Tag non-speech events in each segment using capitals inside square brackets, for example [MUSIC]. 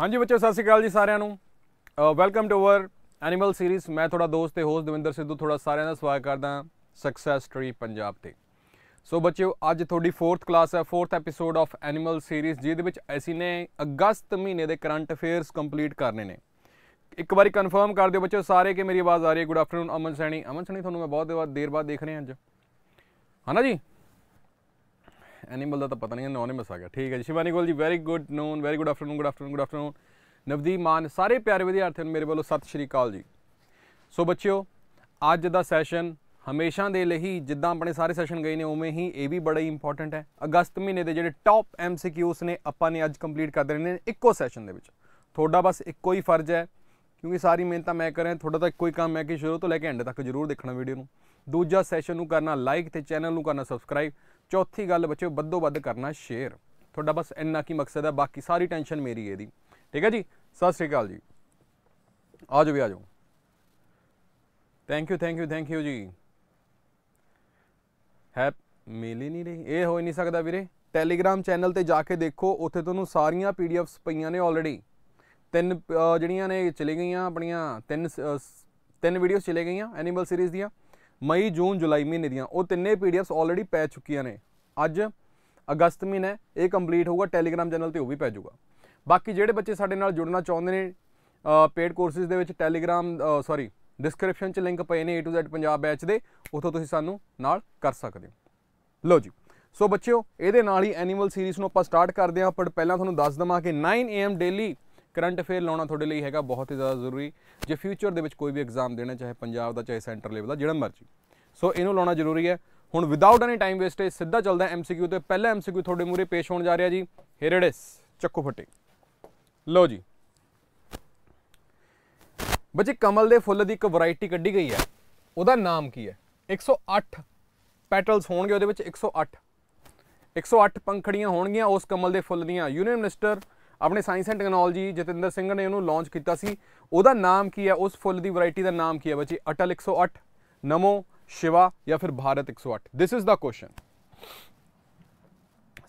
ਹਾਂਜੀ ਬੱਚਿਓ ਸਤਿ ਸ਼੍ਰੀ ਅਕਾਲ ਜੀ ਸਾਰਿਆਂ ਨੂੰ welcome to our animal series ਮੈਂ ਤੁਹਾਡਾ ਦੋਸਤ ਤੇ ਹੋਸਟ ਦਵਿੰਦਰ ਸਿੱਧੂ ਤੁਹਾਡਾ ਸਾਰਿਆਂ ਦਾ ਸਵਾਗਤ ਕਰਦਾ ਸਕਸੈਸ ਟਰੀ ਪੰਜਾਬ ਤੇ ਸੋ ਬੱਚਿਓ ਅੱਜ ਤੁਹਾਡੀ 4th ਕਲਾਸ ਹੈ 4th episode of animal series ਜਿਹਦੇ ਵਿੱਚ ਅਸੀਂ ਨੇ ਅਗਸਤ ਮਹੀਨੇ ਦੇ ਕਰੰਟ ਅਫੇਅਰਸ ਕੰਪਲੀਟ ਕਰਨੇ ਨੇ ਇੱਕ ਵਾਰੀ ਕਨਫਰਮ ਕਰ ਦਿਓ ਬੱਚਿਓ ਸਾਰੇ ਕਿ ਮੇਰੀ ਆਵਾਜ਼ ਆ ਰਹੀ ਹੈ ਗੁੱਡ ਆਫਟਰਨੂਨ ਅਮਨ ਸੈਣੀ ਅਮਨ ਸੈਣੀ ਤੁਹਾਨੂੰ ਮੈਂ ਬਹੁਤ ਦੇਰ ਬਾਅਦ ਦੇਖ ਰਿਹਾ ਅੱਜ ਹਨਾ ਜੀ ਐਨੀਮਲ ਦਾ ਤਾਂ ਪਤਾ ਨਹੀਂ ਐਨੋਨਿਮਸ ਆ ਗਿਆ ਠੀਕ ਹੈ ਜੀ Shivani Kaul ji very good noon very good afternoon good afternoon good afternoon Navdeep Maan ਸਾਰੇ ਪਿਆਰੇ ਵਿਦਿਆਰਥੀਆਂ ਨੂੰ ਮੇਰੇ ਵੱਲੋਂ ਸਤਿ ਸ਼੍ਰੀ ਅਕਾਲ ਜੀ ਸੋ ਬੱਚਿਓ ਅੱਜ ਦਾ ਸੈਸ਼ਨ ਹਮੇਸ਼ਾ ਦੇ ਲਈ ਜਿੱਦਾਂ ਆਪਣੇ ਸਾਰੇ ਸੈਸ਼ਨ ਗਏ ਨੇ ਉਵੇਂ ਹੀ ਇਹ ਵੀ ਬੜਾ ਇੰਪੋਰਟੈਂਟ ਹੈ ਅਗਸਤ ਮਹੀਨੇ ਦੇ ਜਿਹੜੇ ਟੌਪ ਐਮਸੀਕਿਊਸ ਨੇ ਆਪਾਂ ਨੇ ਅੱਜ ਕੰਪਲੀਟ ਕਰ ਦੇਣੇ ਨੇ ਇੱਕੋ ਸੈਸ਼ਨ ਦੇ ਵਿੱਚ ਤੁਹਾਡਾ ਬਸ ਇੱਕੋ ਹੀ ਫਰਜ਼ ਹੈ ਕਿਉਂਕਿ ਸਾਰੀ ਮਿਹਨਤ ਮੈਂ ਕਰ ਰਿਹਾ ਤੁਹਾਡਾ ਤਾਂ ਇੱਕੋ ਹੀ ਕੰਮ ਹੈ ਕਿ ਸ਼ੁਰੂ ਤੋਂ ਲੈ ਕੇ ਐਂਡ ਤੱਕ ਜ਼ਰੂਰ ਦੇਖਣਾ ਵੀਡੀਓ ਨੂੰ ਦੂਜਾ ਸੈਸ਼ਨ ਨੂੰ ਕਰਨਾ ਲਾਈਕ ਤੇ ਚੈਨਲ ਨੂੰ ਕਰਨਾ ਸਬਸਕ੍ਰਾਈਬ ਚੌਥੀ ਗੱਲ ਬੱਚਿਓ ਵੱਧੋ ਵੱਧ ਕਰਨਾ ਸ਼ੇਅਰ ਤੁਹਾਡਾ ਬਸ ਇੰਨਾ ਕੀ ਮਕਸਦ ਹੈ ਬਾਕੀ ਸਾਰੀ ਟੈਨਸ਼ਨ ਮੇਰੀ ਇਹਦੀ ਠੀਕ ਹੈ ਜੀ ਸਤਿ ਸ੍ਰੀ ਅਕਾਲ ਜੀ ਆਜੋ ਵੀ ਆਜੋ thank you thank you thank you ਜੀ ਹੈਪ ਮਿਲ ਹੀ ਨਹੀਂ ਰਹੀ ਇਹ ਹੋ ਨਹੀਂ ਸਕਦਾ ਵੀਰੇ ਟੈਲੀਗ੍ਰam ਚੈਨਲ ਤੇ ਜਾ ਕੇ ਦੇਖੋ ਉੱਥੇ ਤੁਹਾਨੂੰ ਸਾਰੀਆਂ ਪੀਡੀਐਫਸ ਪਈਆਂ ਨੇ ਆਲਰੇਡੀ ਤਿੰਨ ਜਿਹੜੀਆਂ ਨੇ ਚਲੇ ਗਈਆਂ ਆਪਣੀਆਂ ਤਿੰਨ ਤਿੰਨ ਵੀਡੀਓ ਚਲੇ ਗਈਆਂ ਐਨੀਮਲ ਸੀਰੀਜ਼ ਦੀਆਂ ਮਈ ਜੂਨ ਜੁਲਾਈ ਮਹੀਨੇ ਦੀਆਂ ਉਹ ਤਿੰਨੇ ਪੀਡੀਐਫਸ ਆਲਰੇਡੀ ਪੈ ਚੁੱਕੀਆਂ ਨੇ ਅੱਜ ਅਗਸਤ ਮਹੀਨਾ ਇਹ ਕੰਪਲੀਟ ਹੋਊਗਾ ਟੈਲੀਗ੍ਰam ਚੈਨਲ ਤੇ ਉਹ ਵੀ ਪੈ ਜਾਊਗਾ ਬਾਕੀ ਜਿਹੜੇ ਬੱਚੇ ਸਾਡੇ ਨਾਲ ਜੁੜਨਾ ਚਾਹੁੰਦੇ ਨੇ ਪੇਡ ਕੋਰਸਿਸ ਦੇ ਵਿੱਚ ਟੈਲੀਗ੍ਰam ਸੌਰੀ ਡਿਸਕ੍ਰਿਪਸ਼ਨ 'ਚ ਲਿੰਕ ਪਏ ਨੇ A to Z Punjab batch ਦੇ ਉਥੋਂ ਤੁਸੀਂ ਸਾਨੂੰ ਨਾਲ ਕਰ ਸਕਦੇ ਹੋ ਲਓ ਜੀ ਸੋ ਬੱਚਿਓ ਇਹਦੇ ਨਾਲ ਹੀ ਐਨੀਮਲ ਸੀਰੀਜ਼ ਨੂੰ ਆਪਾਂ ਸਟਾਰਟ ਕਰਦੇ ਹਾਂ ਪਰ ਪਹਿਲਾਂ ਤੁਹਾਨੂੰ ਦੱਸ ਦਵਾਂ ਕਿ 9 AM ਡੇਲੀ ਕਰੰਟ ਅਫੇਅਰ ਲਾਉਣਾ ਤੁਹਾਡੇ ਲਈ ਹੈਗਾ ਬਹੁਤ ਹੀ ਜ਼ਿਆਦਾ ਜ਼ਰੂਰੀ ਜੇ ਫਿਊਚਰ ਦੇ ਵਿੱਚ ਕੋਈ ਵੀ ਐਗਜ਼ਾਮ ਦੇਣਾ ਚਾਹੇ ਪੰਜਾਬ ਦਾ ਚਾਹੇ ਸੈਂਟਰ ਲੈਵਲ ਦਾ ਜਿਹੜਾ ਮਰਜ਼ੀ ਸੋ ਇਹਨੂੰ ਲਾਉਣਾ ਜ਼ਰੂਰੀ ਹੈ ਹੁਣ ਵਿਦਆਊਟ ਐਨੀ ਟਾਈਮ ਵੇਸਟੇਜ ਸਿੱਧਾ ਚੱਲਦਾ ਐਮਸੀਕਿਊ ਤੇ ਪਹਿਲਾ ਐਮਸੀਕਿਊ ਤੁਹਾਡੇ ਮੂਰੇ ਪੇਸ਼ ਹੋਣ ਜਾ ਰਿਹਾ ਜੀ ਹੇਅਰ ਇਟ ਇਸ ਚੱਕੋ ਫੱਟੇ ਲਓ ਜੀ ਬੱਚੇ ਕਮਲ ਦੇ ਫੁੱਲ ਦੀ ਇੱਕ ਵੈਰਾਈਟੀ ਕੱਢੀ ਗਈ ਹੈ ਉਹਦਾ ਨਾਮ ਕੀ ਹੈ 108 ਪੈਟਲਸ ਹੋਣਗੇ ਉਹਦੇ ਵਿੱਚ 108 108 ਪੰਖੜੀਆਂ ਹੋਣਗੀਆਂ ਉਸ ਕਮਲ ਦੇ ਫੁੱਲ ਦੀਆਂ ਯੂਨੀਅਨ ਮਿਨਿਸਟਰ ਆਪਣੇ science and technology Jitendra Singh ਨੇ ਉਹਨੂੰ ਲਾਂਚ ਕੀਤਾ ਸੀ ਉਹਦਾ ਨਾਮ ਕੀ ਹੈ ਉਸ ਫੁੱਲ ਦੀ ਵੈਰਾਈਟੀ ਦਾ ਨਾਮ ਕੀ ਹੈ ਬੱਚੇ ਅਟਲ 108 ਨਮੋ ਸ਼ਿਵਾ ਜਾਂ ਫਿਰ Bharat 108 this is the question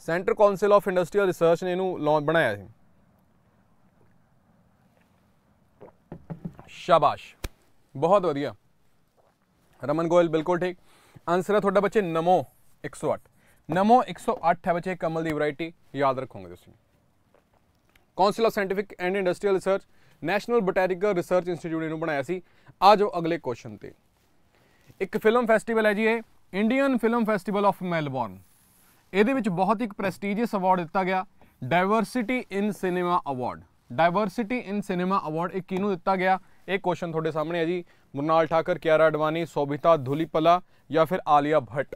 Centre Council of Industrial Research ਨੇ ਇਹਨੂੰ ਲਾਂਚ ਬਣਾਇਆ ਸੀ ਸ਼ਾਬਾਸ਼ ਬਹੁਤ ਵਧੀਆ ਰਮਨ ਗੋਇਲ ਬਿਲਕੁਲ ਠੀਕ ਆਨਸਰ ਹੈ ਤੁਹਾਡਾ ਬੱਚੇ ਨਮੋ 108 ਨਮੋ 108 ਹੈ ਬੱਚੇ ਕਮਲ ਦੀ ਵੈਰਾਈਟੀ ਯਾਦ ਰੱਖੋਗੇ ਤੁਸੀਂ Council of Scientific and Industrial Research National Botanical Research Institute ਇਹਨੂੰ ਬਣਾਇਆ ਸੀ ਆ ਜਾਓ ਅਗਲੇ ਕੁਐਸਚਨ ਤੇ ਇੱਕ ਫਿਲਮ ਫੈਸਟੀਵਲ ਹੈ ਜੀ ਇਹ Indian Film festival of Melbourne ਇਹਦੇ ਵਿੱਚ ਬਹੁਤ ਇੱਕ ਪ੍ਰੈਸਟੀਜੀਅਸ ਅਵਾਰਡ ਦਿੱਤਾ ਗਿਆ diversity in cinema award diversity in cinema award ਇਹ ਕਿਹਨੂੰ ਦਿੱਤਾ ਗਿਆ ਇਹ ਕੁਐਸਚਨ ਤੁਹਾਡੇ ਸਾਹਮਣੇ ਹੈ ਜੀ ਮਰਨਾਲ ਠਾਕਰ ਕਿਆਰਾ ਅਡਵਾਨੀ ਸੋਭਿਤਾ ਧੁਲੀਪਲਾ ਜਾਂ ਫਿਰ Alia Bhatt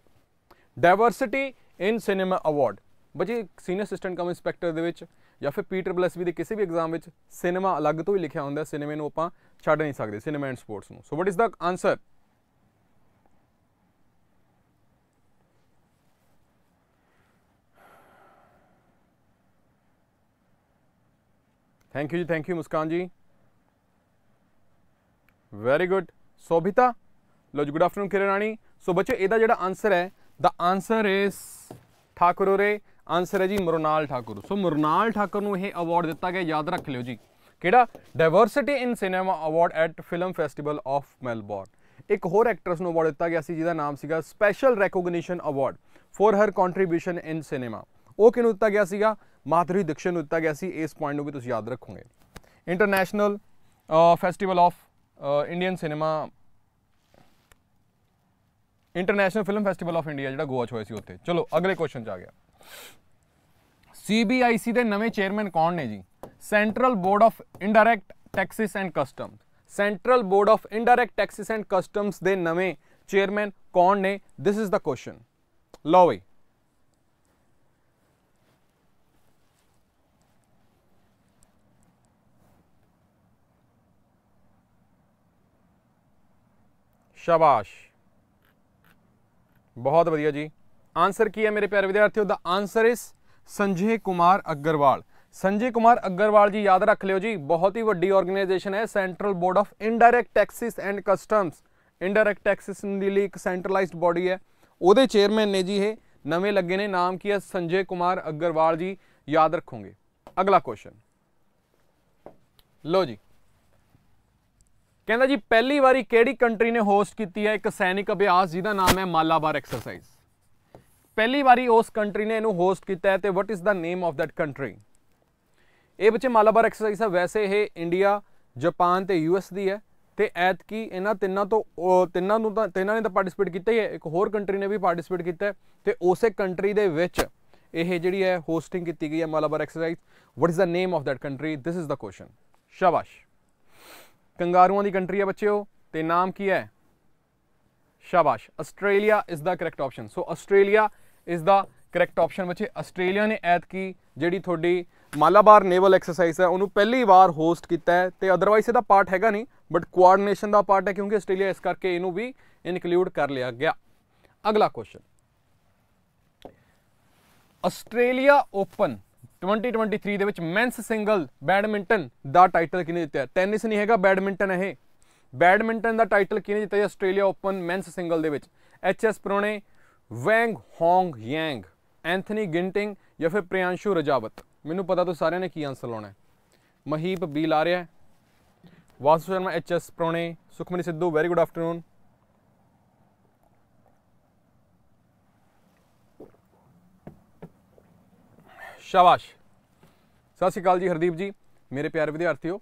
diversity in cinema award ਬੱਚੇ ਸੀਨੀਅਰ ਅਸਿਸਟੈਂਟ ਕਮ ਇੰਸਪੈਕਟਰ ਦੇ ਵਿੱਚ ਜਾਂ ਫਿਰ ਪੀਟਰ ਟ੍ਰਿਪਲ ਵੀ ਦੇ ਕਿਸੇ ਵੀ ਐਗਜ਼ਾਮ ਵਿੱਚ ਸਿਨੇਮਾ ਅਲੱਗ ਤੋਂ ਹੀ ਲਿਖਿਆ ਹੁੰਦਾ ਸਿਨੇਮੇ ਨੂੰ ਆਪਾਂ ਛੱਡ ਨਹੀਂ ਸਕਦੇ ਸਿਨੇਮਾ ਐਂਡ ਸਪੋਰਟਸ ਨੂੰ so what is the answer thank you ਜੀ thank you Muskan ji very good ਸੋਭਿਤਾ ਲੋ ਜੀ ਗੁੱਡ ਆਫਟਰਨੂਨ ਕਿਰਨ ਰਾਣੀ ਸੋ ਬੱਚੇ ਇਹਦਾ ਜਿਹੜਾ ਆਨਸਰ ਹੈ ਦਾ ਆਨਸਰ ਇਜ਼ ਠਾਕੁਰੋਰੇ ਆਨਸਰ ਹੈ ਜੀ ਮਰਨਾਲ ਠਾਕੁਰ ਸੋ ਮਰਨਾਲ ਠਾਕੁਰ ਨੂੰ ਇਹ ਅਵਾਰਡ ਦਿੱਤਾ ਗਿਆ ਯਾਦ ਰੱਖ ਲਿਓ ਜੀ ਕਿਹੜਾ diversity in cinema award at film festival of Melbourne ਇੱਕ ਹੋਰ ਐਕਟਰਸ ਨੂੰ ਅਵਾਰਡ ਦਿੱਤਾ ਗਿਆ ਸੀ ਜਿਹਦਾ ਨਾਮ ਸੀਗਾ special recognition award for her contribution in cinema ਉਹ ਕਿਹਨੂੰ ਦਿੱਤਾ ਗਿਆ ਸੀਗਾ ਮਾਧੁਰੀ ਦਿਕਸ਼ਨ ਨੂੰ ਦਿੱਤਾ ਗਿਆ ਸੀ ਇਸ ਪੁਆਇੰਟ ਨੂੰ ਵੀ ਤੁਸੀਂ ਯਾਦ ਰੱਖੋਗੇ international festival of Indian cinema international film festival of India ਜਿਹੜਾ ਗੋਆ ਚ ਹੋਇਆ ਸੀ ਉੱਥੇ ਚਲੋ ਅਗਲੇ ਕੁਐਸਚਨ ਚ ਆ ਗਿਆ सीबीआईसी के नवे चेयरमैन कौन ने जी central board of indirect taxes and custom central board of indirect taxes and customs के नवे चेयरमैन कौन ने दिस इज द क्वेश्चन लो वे शबाश बहुत बढ़िया जी ਆਨਸਰ ਕੀ ਹੈ ਮੇਰੇ ਪਿਆਰੇ ਵਿਦਿਆਰਥੀਓ ਦਾ ਆਨਸਰ इज संजय ਕੁਮਾਰ ਅਗਰਵਾਲ ਸੰਜੇ ਕੁਮਾਰ ਅਗਰਵਾਲ ਜੀ ਯਾਦ ਰੱਖ ਲਿਓ ਜੀ ਬਹੁਤ ਹੀ ਵੱਡੀ ਆਰਗੇਨਾਈਜੇਸ਼ਨ ਹੈ central board of indirect taxes and customs indirect taxes ਦੇ ਲਈ ਇੱਕ ਸੈਂਟਰਲਾਈਜ਼ਡ ਬਾਡੀ ਹੈ ਉਹਦੇ ਚੇਅਰਮੈਨ ਨੇ ਜੀ ਇਹ ਨਵੇਂ ਲੱਗੇ ਨੇ ਨਾਮ ਕੀ ਹੈ ਸੰਜੇ ਕੁਮਾਰ ਅਗਰਵਾਲ ਜੀ ਯਾਦ ਰੱਖੋਗੇ ਅਗਲਾ ਕੁਐਸਚਨ ਲੋ ਜੀ ਕਹਿੰਦਾ ਜੀ ਪਹਿਲੀ ਵਾਰੀ ਕਿਹੜੀ ਕੰਟਰੀ ਨੇ ਹੋਸਟ ਕੀਤੀ ਹੈ ਇੱਕ ਸੈਨਿਕ ਅਭਿਆਸ ਜਿਹਦਾ ਨਾਮ ਹੈ ਮਾਲਾਬਾਰ ਐਕਸਰਸਾਈਜ਼ ਪਹਿਲੀ ਵਾਰੀ ਉਸ ਕੰਟਰੀ ਨੇ ਇਹਨੂੰ ਹੋਸਟ ਕੀਤਾ ਹੈ ਤੇ what is the name of that country ਇਹ ਬੱਚੇ ਮਾਲਾਬਾਰ ਐਕਸਰਸਾਈਜ਼ ਹੈ ਵੈਸੇ ਇਹ ਇੰਡੀਆ ਜਾਪਾਨ ਤੇ ਯੂਐਸ ਦੀ ਹੈ ਤੇ ਐਤ ਕੀ ਇਹਨਾਂ ਤਿੰਨਾਂ ਤੋਂ ਤਿੰਨਾਂ ਨੂੰ ਤਾਂ ਤਿੰਨਾਂ ਨੇ ਤਾਂ ਪਾਰਟਿਸਿਪੇਟ ਕੀਤਾ ਹੀ ਹੈ ਇੱਕ ਹੋਰ ਕੰਟਰੀ ਨੇ ਵੀ ਪਾਰਟਿਸਿਪੇਟ ਕੀਤਾ ਤੇ ਉਸੇ ਕੰਟਰੀ ਦੇ ਵਿੱਚ ਇਹ ਜਿਹੜੀ ਹੈ ਹੋਸਟਿੰਗ ਕੀਤੀ ਗਈ ਹੈ Malabar exercise what is the name of that country this is the question ਸ਼ਾਬਾਸ਼ ਕੰਗਾਰੂਆਂ ਦੀ ਕੰਟਰੀ ਹੈ ਬੱਚਿਓ ਤੇ ਨਾਮ ਕੀ ਹੈ ਸ਼ਾਬਾਸ਼ Australia is the correct option so Australia is the correct option ਬੱਚੇ ਆਸਟ੍ਰੇਲੀਆ ਨੇ ਐਤ ਕੀ ਜਿਹੜੀ ਤੁਹਾਡੀ ਮਾਲਾਬਾਰ ਨੇਵਲ ਐਕਸਰਸਾਈਜ਼ ਹੈ ਉਹਨੂੰ ਪਹਿਲੀ ਵਾਰ ਹੋਸਟ ਕੀਤਾ ਹੈ ਤੇ ਅਦਰਵਾਈਜ਼ ਇਹਦਾ ਪਾਰਟ ਹੈਗਾ ਨਹੀਂ ਬਟ ਕੋਆਰਡੀਨੇਸ਼ਨ ਦਾ ਪਾਰਟ ਹੈ ਕਿਉਂਕਿ ਆਸਟ੍ਰੇਲੀਆ ਇਸ ਕਰਕੇ ਇਹਨੂੰ ਵੀ ਇਨਕਲੂਡ ਕਰ ਲਿਆ ਗਿਆ ਅਗਲਾ ਕੁਐਸਚਨ ਆਸਟ੍ਰੇਲੀਆ ਓਪਨ 2023 ਦੇ ਵਿੱਚ ਮੈਨਸ ਸਿੰਗਲ ਬੈਡਮਿੰਟਨ ਦਾ ਟਾਈਟਲ ਕਿਹਨੇ ਜਿੱਤਿਆ ਟੈਨਿਸ ਨਹੀਂ ਹੈਗਾ ਬੈਡਮਿੰਟਨ ਇਹ ਬੈਡਮਿੰਟਨ ਦਾ ਟਾਈਟਲ ਕਿਹਨੇ ਜਿੱਤਿਆ ਆਸਟ੍ਰੇਲੀਆ ਓਪਨ ਮੈਨਸ ਸਿੰਗਲ ਦੇ ਵਿੱਚ H S Prannoy Weng Hong Yang Anthony Ginting ਜਾਂ ਫਿਰ ਪ੍ਰਿਆਂਸ਼ੂ ਰਜਾਵਤ ਮੈਨੂੰ ਪਤਾ ਤੋਂ ਸਾਰਿਆਂ ਨੇ ਕੀ ਆਨਸਰ ਲਾਉਣਾ ਹੈ ਮਹੀਪ ਬੀ ਲਾ ਰਿਹਾ Vasu Sharma H S Prannoy Sukhmani Sidhu very good afternoon ਸ਼ਾਬਾਸ਼ ਸਤਿ ਸ਼੍ਰੀ ਅਕਾਲ ਜੀ ਹਰਦੀਪ ਜੀ ਮੇਰੇ ਪਿਆਰੇ ਵਿਦਿਆਰਥੀਓ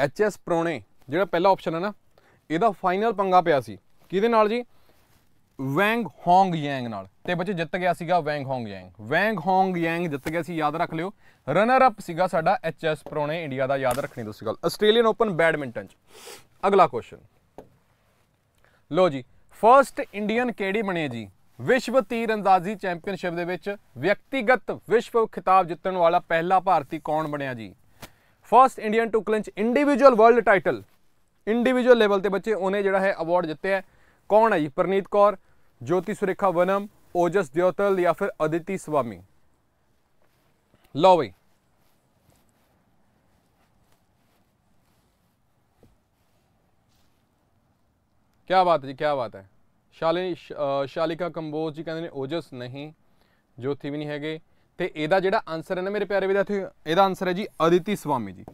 ਐਚ ਐਸ ਪ੍ਰੋਣੇ ਜਿਹੜਾ ਪਹਿਲਾ ਆਪਸ਼ਨ ਹੈ ਨਾ ਇਹਦਾ ਫਾਈਨਲ ਪੰਗਾ ਪਿਆ ਸੀ ਕਿਹਦੇ ਨਾਲ ਜੀ ਵੈਂਗ ਹੋਂਗ ਯੈਂਗ ਨਾਲ ਤੇ ਬੱਚੇ ਜਿੱਤ ਗਿਆ ਸੀਗਾ ਵੈਂਗ ਹੋਂਗ ਯੈਂਗ ਵੈਂਗ ਹੋਂਗ ਯੈਂਗ ਜਿੱਤ ਗਿਆ ਸੀ ਯਾਦ ਰੱਖ ਲਿਓ ਰਨਰ ਅਪ ਸੀਗਾ ਸਾਡਾ ਐਚ ਐਸ ਪ੍ਰੋਣੇ ਇੰਡੀਆ ਦਾ ਯਾਦ ਰੱਖਣੀ ਤੁਸੀਂ ਗੱਲ ਆਸਟ੍ਰੇਲੀਅਨ ਓਪਨ ਬੈਡਮਿੰਟਨ ਚ ਅਗਲਾ ਕੁਐਸਚਨ ਲੋ ਜੀ ਫਰਸਟ ਇੰਡੀਅਨ ਕਿਹੜੀ ਬਣੇ ਜੀ ਵਿਸ਼ਵ ਤੀਰੰਦਾਜ਼ੀ ਚੈਂਪੀਅਨਸ਼ਿਪ ਦੇ ਵਿੱਚ ਵਿਅਕਤੀਗਤ ਵਿਸ਼ਵ ਖਿਤਾਬ ਜਿੱਤਣ ਵਾਲਾ ਪਹਿਲਾ ਭਾਰਤੀ ਕੌਣ ਬਣਿਆ ਜੀ first Indian to clinch individual world title individual level ਤੇ ਬੱਚੇ ਉਹਨੇ ਜਿਹੜਾ ਹੈ ਅਵਾਰਡ ਜਿੱਤਿਆ ਕੌਣ ਹੈ ਜੀ ਪ੍ਰਨੀਤ ਕੌਰ ज्योति सुरेखा वनम ओजस द्योतल या फिर अदिति स्वामी लो भाई ਕਿਆ ਬਾਤ ਹੈ ਜੀ ਕਿਆ ਬਾਤ ਹੈ ਸ਼ਾਲਿਨੀ ਸ਼ਾਲਿਕਾ ਕੰਬੋਜ ਜੀ ਕਹਿੰਦੇ ਨੇ ਓਜਸ ਨਹੀਂ ਜੋਤੀ ਵੀ ਨਹੀਂ ਹੈਗੇ ਤੇ ਇਹਦਾ ਜਿਹੜਾ ਆਨਸਰ ਹੈ ਨਾ ਮੇਰੇ ਪਿਆਰੇ ਵਿਦਿਆਰਥੀਓ ਇਹਦਾ ਆਨਸਰ ਹੈ ਜੀ Aditi Swami ji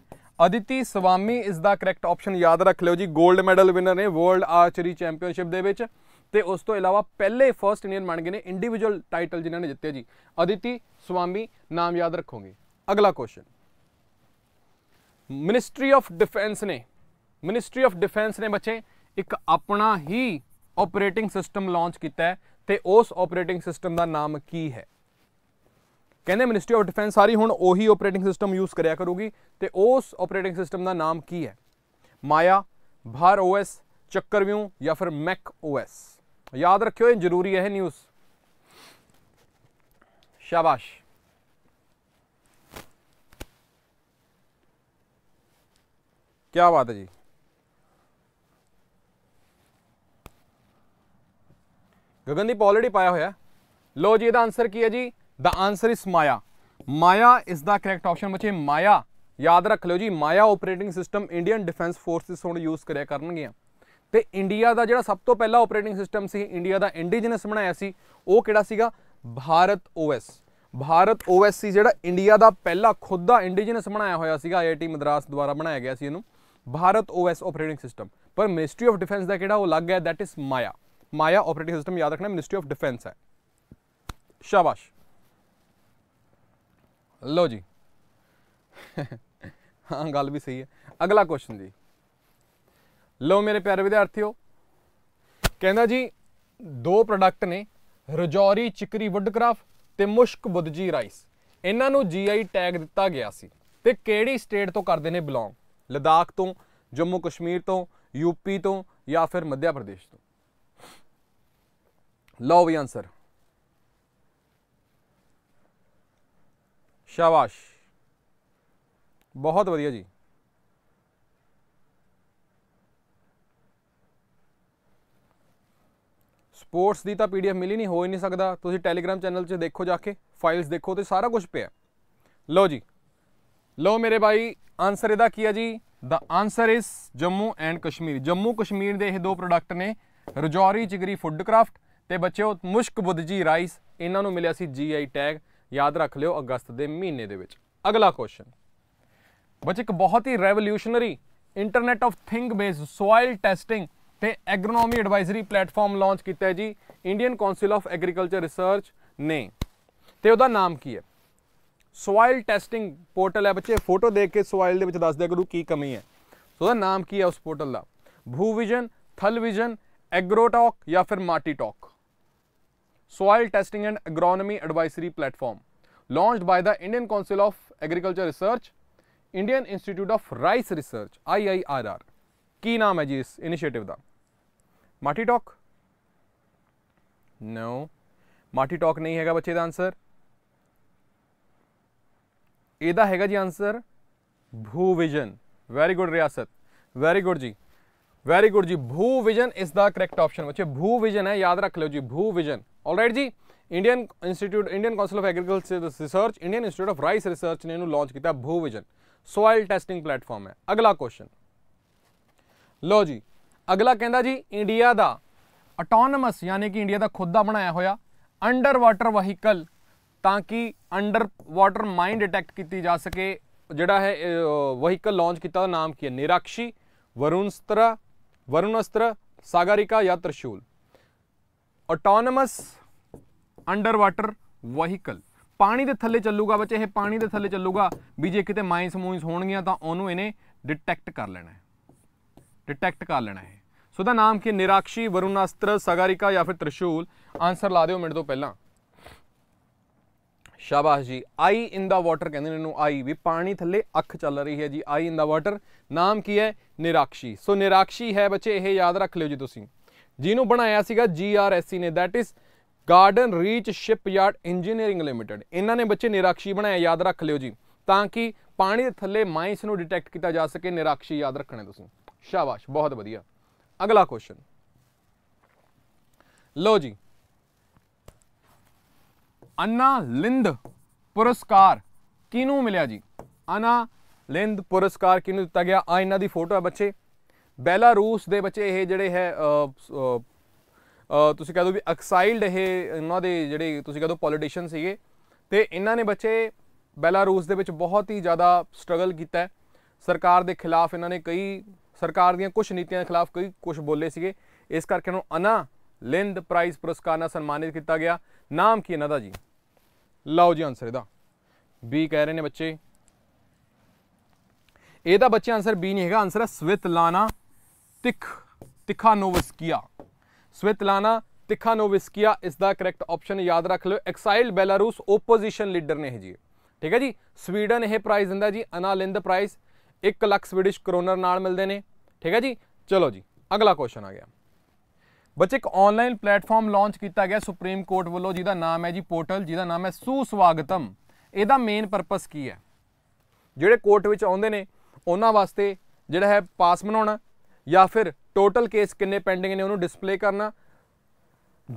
Aditi Swami is the correct option ਯਾਦ ਰੱਖ ਲਿਓ ਜੀ 골ਡ ਮੈਡਲ ਵਿਨਰ ਨੇ ਵਰਲਡ ਆਰਚਰੀ ਚੈਂਪੀਅਨਸ਼ਿਪ ਦੇ ਵਿੱਚ ਤੇ ਉਸ ਤੋਂ ਇਲਾਵਾ ਪਹਿਲੇ ਫਰਸਟ ਇੰਡੀਅਨ ਬਣ ਗਏ ਨੇ ਇੰਡੀਵਿਜੂਅਲ ਟਾਈਟਲ ਜਿਨ੍ਹਾਂ ਨੇ ਜਿੱਤੇ ਜੀ ਅਦਿਤੀ ਸਵਾਮੀ ਨਾਮ ਯਾਦ ਰੱਖੋਗੇ ਅਗਲਾ ਕੁਐਸਚਨ ਮਿਨਿਸਟਰੀ ਆਫ ਡਿਫੈਂਸ ਨੇ ਮਿਨਿਸਟਰੀ ਆਫ ਡਿਫੈਂਸ ਨੇ ਬੱਚੇ ਇੱਕ ਆਪਣਾ ਹੀ ਆਪਰੇਟਿੰਗ ਸਿਸਟਮ ਲਾਂਚ ਕੀਤਾ ਹੈ ਤੇ ਉਸ ਆਪਰੇਟਿੰਗ ਸਿਸਟਮ ਦਾ ਨਾਮ ਕੀ ਹੈ ਕਹਿੰਦੇ ਮਿਨਿਸਟਰੀ ਆਫ ਡਿਫੈਂਸ ਸਾਰੀ ਹੁਣ ਉਹੀ ਆਪਰੇਟਿੰਗ ਸਿਸਟਮ ਯੂਜ਼ ਕਰਿਆ ਕਰੂਗੀ ਤੇ ਉਸ ਆਪਰੇਟਿੰਗ ਸਿਸਟਮ ਦਾ ਨਾਮ ਕੀ ਹੈ ਮਾਇਆ ਭਾਰ OS ਚੱਕਰਵਿਊ ਜਾਂ ਫਿਰ ਮੈਕ OS ਯਾਦ ਰੱਖਿਓ ਇਹ ਜ਼ਰੂਰੀ ਹੈ ਇਹ ਨਿਊਜ਼ ਸ਼ਾਬਾਸ਼ ਕੀ ਬਾਤ ਹੈ ਜੀ ਗਗਨਦੀਪ ਆਲਰੇਡੀ ਪਾਇਆ ਹੋਇਆ ਲੋ ਜੀ ਇਹਦਾ ਆਨਸਰ ਕੀ ਹੈ ਜੀ ਦਾ ਆਨਸਰ ਇਸ ਮਾਇਆ ਮਾਇਆ ਇਸ ਦਾ ਕਰੈਕਟ ਆਪਸ਼ਨ ਬੱਚੇ ਮਾਇਆ ਯਾਦ ਰੱਖ ਲਿਓ ਜੀ Maya operating system Indian defence forces ਹੁਣ ਯੂਜ਼ ਕਰਿਆ ਕਰਨਗੇ ਤੇ ਇੰਡੀਆ ਦਾ ਜਿਹੜਾ ਸਭ ਤੋਂ ਪਹਿਲਾ ਆਪਰੇਟਿੰਗ ਸਿਸਟਮ ਸੀ ਇੰਡੀਆ ਦਾ ਇੰਡੀਜਨਸ ਬਣਾਇਆ ਸੀ ਉਹ ਕਿਹੜਾ ਸੀਗਾ ਭਾਰਤ OS ਭਾਰਤ OS ਸੀ ਜਿਹੜਾ ਇੰਡੀਆ ਦਾ ਪਹਿਲਾ ਖੁਦ ਦਾ ਇੰਡੀਜਨਸ ਬਣਾਇਆ ਹੋਇਆ ਸੀਗਾ IIT ਮਦਰਾਸ ਦੁਆਰਾ ਬਣਾਇਆ ਗਿਆ ਸੀ ਇਹਨੂੰ ਭਾਰਤ OS ਆਪਰੇਟਿੰਗ ਸਿਸਟਮ ਪਰ ਮਿਨਿਸਟਰੀ ਆਫ ਡਿਫੈਂਸ ਦਾ ਕਿਹੜਾ ਉਹ ਲੱਗ ਗਿਆ that is Maya Maya operating system ਯਾਦ ਰੱਖਣਾ ਮਿਨਿਸਟਰੀ ਆਫ ਡਿਫੈਂਸ ਹੈ ਸ਼ਾਬਾਸ਼ ਲੋ ਜੀ ਹਾਂ ਗੱਲ ਵੀ ਸਹੀ ਹੈ ਅਗਲਾ ਕੁਐਸਚਨ ਜੀ ਲਓ ਮੇਰੇ ਪਿਆਰੇ ਵਿਦਿਆਰਥੀਓ ਕਹਿੰਦਾ ਜੀ ਦੋ ਪ੍ਰੋਡਕਟ ਨੇ ਰਜੌਰੀ ਚਿਕਰੀ ਵੁੱਡਕ੍ਰਾਫਟ ਤੇ ਮੁਸ਼ਕ ਬੁੱਧਜੀ ਰਾਈਸ ਇਹਨਾਂ ਨੂੰ ਜੀਆਈ ਟੈਗ ਦਿੱਤਾ ਗਿਆ ਸੀ ਤੇ ਕਿਹੜੀ ਸਟੇਟ ਤੋਂ ਕਰਦੇ ਨੇ ਬਿਲੋਂਗ ਲਦਾਖ ਤੋਂ ਜੰਮੂ ਕਸ਼ਮੀਰ ਤੋਂ ਯੂਪੀ ਤੋਂ ਜਾਂ ਫਿਰ ਮੱਧਿਆ ਪ੍ਰਦੇਸ਼ ਤੋਂ ਲਓ ਵੀ ਆਨਸਰ ਸ਼ਾਬਾਸ਼ ਬਹੁਤ ਵਧੀਆ ਜੀ ਸਪੋਰਟਸ ਦੀ ਤਾਂ ਪੀਡੀਐਫ ਮਿਲ ਹੀ ਨਹੀਂ ਹੋ ਹੀ ਨਹੀਂ ਸਕਦਾ ਤੁਸੀਂ ਟੈਲੀਗ੍ਰam ਚੈਨਲ 'ਚ ਦੇਖੋ ਜਾ ਕੇ ਫਾਈਲਸ ਦੇਖੋ ਤੇ ਸਾਰਾ ਕੁਝ ਪਿਆ ਲਓ ਜੀ ਲਓ ਮੇਰੇ ਭਾਈ ਆਨਸਰ ਇਹਦਾ ਕੀ ਹੈ ਜੀ ਦਾ answer is Jammu and Kashmir Jammu Kashmir ਦੇ ਇਹ ਦੋ ਪ੍ਰੋਡਕਟ ਨੇ ਰਜੌਰੀ ਚਿਗਰੀ ਫੂਡ ਕ੍ਰਾਫਟ ਤੇ ਬੱਚਿਓ ਮੁਸ਼ਕ ਬੁੱਧਜੀ ਰਾਈਸ ਇਹਨਾਂ ਨੂੰ ਮਿਲਿਆ ਸੀ ਜੀਆਈ ਟੈਗ ਯਾਦ ਰੱਖ ਲਿਓ ਅਗਸਤ ਦੇ ਮਹੀਨੇ ਦੇ ਵਿੱਚ ਅਗਲਾ ਕੁਐਸਚਨ ਬੱਚੇ ਇੱਕ ਬਹੁਤ ਹੀ revolutionary internet of thing based soil testing तो एग्रोनोमी एडवाइजरी प्लेटफॉर्म लॉन्च किया जी Indian council of agriculture research ने तो नाम की है सोयल टैसटिंग पोर्टल है बच्चे फोटो देख के सोयल दस दे करूँ की कमी है तो नाम की है उस पोर्टल का भू विजन थल विजन एग्रोटॉक या फिर माटीटॉक soil testing and agronomy advisory platform launch by the Indian council of agriculture research Indian institute of rice research I I R R की नाम है जी इस इनिशिएटिव का ਮਾਟੀ ਟਾਕ ਨੋ ਮਾਟੀ ਟਾਕ ਨਹੀਂ ਹੈਗਾ ਬੱਚੇ ਦਾ ਆਨਸਰ ਇਹਦਾ ਹੈਗਾ ਜੀ answer Bhu vision very good Riyasat very good ਜੀ ਵੈਰੀ ਗੁੱਡ ਜੀ ਭੂ ਵਿਜਨ ਇਸ ਦਾ ਕਰੈਕਟ ਆਪਸ਼ਨ ਬੱਚੇ ਭੂ ਵਿਜਨ ਹੈ ਯਾਦ ਰੱਖ ਲਿਓ ਜੀ ਭੂ ਵਿਜਨ ਆਲਰਾਈਟ ਜੀ Indian institute Indian council of agriculture research Indian institute of rice research ਨੇ ਇਹਨੂੰ ਲਾਂਚ ਕੀਤਾ ਭੂ ਵਿਜਨ ਸੋਇਲ ਟੈਸਟਿੰਗ ਪਲੇਟਫਾਰਮ ਹੈ ਅਗਲਾ ਕੁਐਸਚਨ ਲੋ ਜੀ ਅਗਲਾ ਕਹਿੰਦਾ ਜੀ ਇੰਡੀਆ ਦਾ ਆਟੋਨਮਸ ਯਾਨੀ ਕਿ ਇੰਡੀਆ ਦਾ ਖੁਦ ਦਾ ਬਣਾਇਆ ਹੋਇਆ ਅੰਡਰ ਵਾਟਰ ਵਹੀਕਲ ਤਾਂ ਕਿ ਅੰਡਰ ਵਾਟਰ ਮਾਈਨ ਡਿਟੈਕਟ ਕੀਤੀ ਜਾ ਸਕੇ ਜਿਹੜਾ ਹੈ ਵਹੀਕਲ ਲਾਂਚ ਕੀਤਾ ਦਾ ਨਾਮ ਕੀ ਹੈ ਨਿਰਾਕਸ਼ੀ ਵਰੁਣ ਸਤਰਾ ਸਾਗਰਿਕਾ ਜਾਂ Trishul autonomous underwater vehicle ਪਾਣੀ ਦੇ ਥੱਲੇ ਚੱਲੂਗਾ ਬੱਚੇ ਇਹ ਪਾਣੀ ਦੇ ਥੱਲੇ ਚੱਲੂਗਾ ਵੀ ਜੇ ਕਿਤੇ ਮਾਈਨਸ ਮੂਇਨਸ ਹੋਣਗੀਆਂ ਤਾਂ ਉਹਨੂੰ ਇਹਨੇ ਡਿਟੈਕਟ ਕਰ ਲੈਣਾ ਹੈ ਡਿਟੈਕਟ ਕਰ ਲੈਣਾ ਹੈ ਸੋ ਦਾ ਨਾਮ ਕੀ ਨਿਰਾਕਸ਼ੀ ਵਰੁਣਾਸਤਰ ਸਗਾਰਿਕਾ ਜਾਂ ਫਿਰ ਤ੍ਰਿਸ਼ੂਲ ਆਨਸਰ ਲਾ ਦਿਓ ਮਿੰਟ ਤੋਂ ਪਹਿਲਾਂ ਸ਼ਾਬਾਸ਼ ਜੀ ਆਈ ਇਨ ਦਾ ਵਾਟਰ ਕਹਿੰਦੇ ਨੇ ਇਹਨੂੰ ਆਈ ਵੀ ਪਾਣੀ ਥੱਲੇ ਅੱਖ ਚੱਲ ਰਹੀ ਹੈ ਜੀ ਆਈ ਇਨ ਦਾ ਵਾਟਰ ਨਾਮ ਕੀ ਹੈ ਨਿਰਾਕਸ਼ੀ ਸੋ ਨਿਰਾਕਸ਼ੀ ਹੈ ਬੱਚੇ ਇਹ ਯਾਦ ਰੱਖ ਲਿਓ ਜੀ ਤੁਸੀਂ ਜਿਹਨੂੰ ਬਣਾਇਆ ਸੀਗਾ ਜੀਆਰਐਸਸੀ ਨੇ that is garden reach shipyard engineering limited ਇਹਨਾਂ ਨੇ ਬੱਚੇ ਨਿਰਾਕਸ਼ੀ ਬਣਾਇਆ ਯਾਦ ਰੱਖ ਲਿਓ ਜੀ ਤਾਂ ਕਿ ਪਾਣੀ ਦੇ ਥੱਲੇ ਮਾਈਨਸ ਨੂੰ ਡਿਟੈਕਟ ਕੀਤਾ ਜਾ ਸਕੇ ਨਿਰਾਕਸ਼ੀ ਯਾਦ ਰੱਖਣਾ ਤੁਸੀਂ ਸ਼ਾਬਾਸ਼ ਬਹੁਤ ਵਧੀਆ ਅਗਲਾ ਕੁਐਸਚਨ ਲੋ ਜੀ ਅਨਾ ਲਿੰਦ ਪੁਰਸਕਾਰ ਕਿਨੂੰ ਮਿਲਿਆ ਜੀ ਅਨਾ ਲਿੰਦ ਪੁਰਸਕਾਰ ਕਿਨੂੰ ਦਿੱਤਾ ਗਿਆ ਆ ਇਹਨਾਂ ਦੀ ਫੋਟੋ ਹੈ ਬੱਚੇ ਬੈਲਾਰੂਸ ਦੇ ਬੱਚੇ ਇਹ ਜਿਹੜੇ ਹੈ ਤੁਸੀਂ ਕਹਦੋ ਵੀ ਐਕਸਾਈਲਡ ਇਹ ਇਹਨਾਂ ਦੇ ਜਿਹੜੇ ਤੁਸੀਂ ਕਹਦੋ ਪੋਲੀਟੀਸ਼ੀਅਨ ਸੀਗੇ ਤੇ ਇਹਨਾਂ ਨੇ ਬੱਚੇ ਬੈਲਾਰੂਸ ਦੇ ਵਿੱਚ ਬਹੁਤ ਹੀ ਜ਼ਿਆਦਾ ਸਟਰਗਲ ਕੀਤਾ ਸਰਕਾਰ ਦੇ ਖਿਲਾਫ ਇਹਨਾਂ ਨੇ ਕਈ ਸਰਕਾਰ ਦੀਆਂ ਕੁਝ ਨੀਤੀਆਂ ਦੇ ਖਿਲਾਫ ਕਈ ਕੁਝ ਬੋਲੇ ਸੀਗੇ ਇਸ ਕਰਕੇ ਉਹਨੂੰ ਅਨਾ ਲਿੰਦ ਪ੍ਰਾਈਜ਼ ਪੁਰਸਕਾਰ ਨਾਲ ਸਨਮਾਨਿਤ ਕੀਤਾ ਗਿਆ ਨਾਮ ਕੀ ਇਹਨਾਂ ਦਾ ਜੀ ਲਓ ਜੀ ਆਨਸਰ ਇਹਦਾ ਬੀ ਕਹਿ ਰਹੇ ਨੇ ਬੱਚੇ ਇਹਦਾ ਬੱਚੇ ਆਨਸਰ ਬੀ ਨਹੀਂ ਹੈਗਾ ਆਨਸਰ ਹੈ ਸਵਿਤਲਾਨਾ ਤਿਖ ਤਿਖਾਨੋਵਸਕੀਆ ਸਵਿਤਲਾਨਾ ਤਿਖਾਨੋਵਸਕੀਆ ਇਸ ਦਾ ਕਰੈਕਟ ਆਪਸ਼ਨ ਯਾਦ ਰੱਖ ਲਿਓ ਐਕਸਾਈਲਡ ਬੈਲਾਰੂਸ ਓਪੋਜੀਸ਼ਨ ਲੀਡਰ ਨੇ ਇਹ ਜੀ ਠੀਕ ਹੈ ਜੀ ਸਵੀਡਨ ਇਹ ਪ੍ਰਾਈਜ਼ ਦਿੰਦਾ ਜੀ Anna Lindh prize 1 lakh Swedish kronor ਨਾਲ ਮਿਲਦੇ ਨੇ ਠੀਕ ਹੈ ਜੀ ਚਲੋ ਜੀ ਅਗਲਾ ਕੁਐਸਚਨ ਆ ਗਿਆ ਬੱਚੇ ਇੱਕ ਆਨਲਾਈਨ ਪਲੇਟਫਾਰਮ ਲਾਂਚ ਕੀਤਾ ਗਿਆ ਸੁਪਰੀਮ ਕੋਰਟ ਵੱਲੋਂ ਜਿਹਦਾ ਨਾਮ ਹੈ ਜੀ ਪੋਰਟਲ ਜਿਹਦਾ ਨਾਮ ਹੈ ਸੂ ਸਵਾਗਤਮ ਇਹਦਾ ਮੇਨ ਪਰਪਸ ਕੀ ਹੈ ਜਿਹੜੇ ਕੋਰਟ ਵਿੱਚ ਆਉਂਦੇ ਨੇ ਉਹਨਾਂ ਵਾਸਤੇ ਜਿਹੜਾ ਹੈ ਪਾਸ ਬਣਾਉਣਾ ਜਾਂ ਫਿਰ ਟੋਟਲ ਕੇਸ ਕਿੰਨੇ ਪੈਂਡਿੰਗ ਨੇ ਉਹਨੂੰ ਡਿਸਪਲੇ ਕਰਨਾ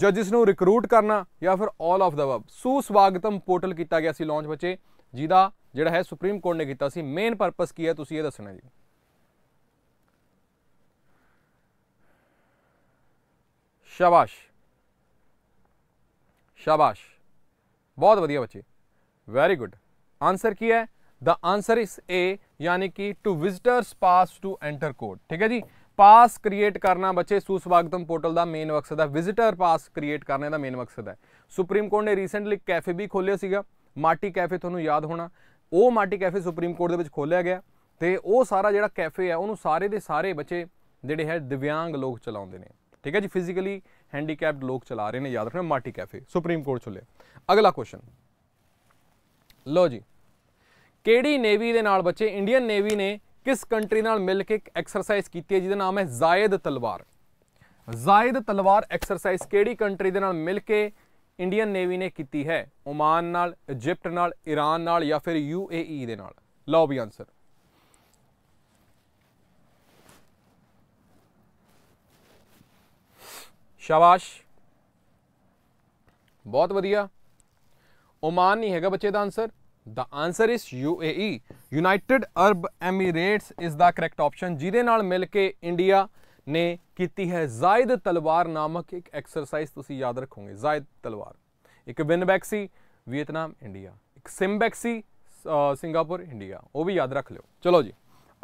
ਜੱਜਸ ਨੂੰ ਰਿਕਰੂਟ ਕਰਨਾ ਜਾਂ ਫਿਰ 올 ਆਫ ਦਾ ਵਬ ਸਵਾਗਤਮ ਪੋਰਟਲ ਕੀਤਾ ਗਿਆ ਸੀ ਲਾਂਚ ਬੱਚੇ ਜਿਹਦਾ ਜਿਹੜਾ ਹੈ ਸੁਪਰੀਮ ਕੋਰਟ ਨੇ ਕੀਤਾ ਸੀ ਮੇਨ ਪਰਪਸ ਕੀ ਹੈ ਤੁਸੀਂ ਇਹ ਦੱਸਣਾ ਜੀ ਸ਼ਾਬਾਸ਼ ਸ਼ਾਬਾਸ਼ ਬਹੁਤ ਵਧੀਆ ਬੱਚੇ ਵੈਰੀ ਗੁੱਡ ਆਨਸਰ ਕੀ ਹੈ ਦਾ ਆਨਸਰ ਇਸ ਏ ਯਾਨੀ ਕਿ to visitors pass to enter court ਠੀਕ ਹੈ ਜੀ ਪਾਸ ਕ੍ਰੀਏਟ ਕਰਨਾ ਬੱਚੇ ਸੁਸਵਾਗਤਮ ਪੋਰਟਲ ਦਾ ਮੇਨ ਮਕਸਦ ਹੈ ਵਿਜ਼ਿਟਰ ਪਾਸ ਕ੍ਰੀਏਟ ਕਰਨੇ ਦਾ ਮੇਨ ਮਕਸਦ ਹੈ ਸੁਪਰੀਮ ਕੋਰਟ ਨੇ ਰੀਸੈਂਟਲੀ ਕੈਫੇ ਵੀ ਖੋਲਿਆ ਸੀਗਾ ਮਾਟੀ ਕੈਫੇ ਤੁਹਾਨੂੰ ਯਾਦ ਹੋਣਾ ਉਹ ਮਾਟੀ ਕੈਫੇ ਸੁਪਰੀਮ ਕੋਰਟ ਦੇ ਵਿੱਚ ਖੋਲਿਆ ਗਿਆ ਤੇ ਉਹ ਸਾਰਾ ਜਿਹੜਾ ਕੈਫੇ ਹੈ ਉਹਨੂੰ ਸਾਰੇ ਦੇ ਸਾਰੇ ਬੱਚੇ ਜਿਹੜੇ ਹੈ ਦਿਵਿਆਂਗ ਲੋਕ ਚਲਾਉਂਦੇ ਨੇ ਠੀਕ ਹੈ ਜੀ ਫਿਜ਼ੀਕਲੀ ਹੈਂਡੀਕੈਪਡ ਲੋਕ ਚਲਾ ਰਹੇ ਨੇ ਯਾਦ ਰੱਖਣਾ ਮਾਟੀ ਕੈਫੇ ਸੁਪਰੀਮ ਕੋਰਟ ਚੁੱਲੇ ਅਗਲਾ ਕੁਐਸਚਨ ਲੋ ਜੀ ਕਿਹੜੀ ਨੇਵੀ ਦੇ ਨਾਲ ਬੱਚੇ ਇੰਡੀਅਨ ਨੇਵੀ ਨੇ ਕਿਸ ਕੰਟਰੀ ਨਾਲ ਮਿਲ ਕੇ ਇੱਕ ਐਕਸਰਸਾਈਜ਼ ਕੀਤੀ ਹੈ ਜਿਹਦਾ ਨਾਮ ਹੈ ਜ਼ਾਇਦ ਤਲਵਾਰ ਜ਼ਾਇਦ ਤਲਵਾਰ ਐਕਸਰਸਾਈਜ਼ ਕਿਹੜੀ ਕੰਟਰੀ ਦੇ ਨਾਲ ਮਿਲ ਕੇ ਇੰਡੀਅਨ ਨੇਵੀ ਨੇ ਕੀਤੀ ਹੈ ਓਮਾਨ ਨਾਲ ਇਜੀਪਟ ਨਾਲ ਈਰਾਨ ਨਾਲ ਜਾਂ ਫਿਰ ਯੂਏਈ ਦੇ ਨਾਲ ਲਓ ਵੀ ਆਨਸਰ ਸ਼ਾਬਾਸ਼ ਬਹੁਤ ਵਧੀਆ ਓਮਾਨ ਨਹੀਂ ਹੈਗਾ ਬੱਚੇ ਦਾ ਆਨਸਰ ਦਾ answer is UAE united Arab emirates is the correct option ਜਿਹਦੇ ਨਾਲ ਮਿਲ ਕੇ ਇੰਡੀਆ ਨੇ ਕੀਤੀ ਹੈ ਜ਼ਾਇਦ ਤਲਵਾਰ ਨਾਮਕ ਇੱਕ ਐਕਸਰਸਾਈਜ਼ ਤੁਸੀਂ ਯਾਦ ਰੱਖੋਗੇ ਜ਼ਾਇਦ ਤਲਵਾਰ ਇੱਕ ਵਿਨਬੈਕ ਸੀ ਵੀਅਤਨਾਮ ਇੰਡੀਆ ਇੱਕ ਬੈਕ ਸੀ ਸਿੰਗਾਪੁਰ ਇੰਡੀਆ ਉਹ ਵੀ ਯਾਦ ਰੱਖ ਲਿਓ ਚਲੋ ਜੀ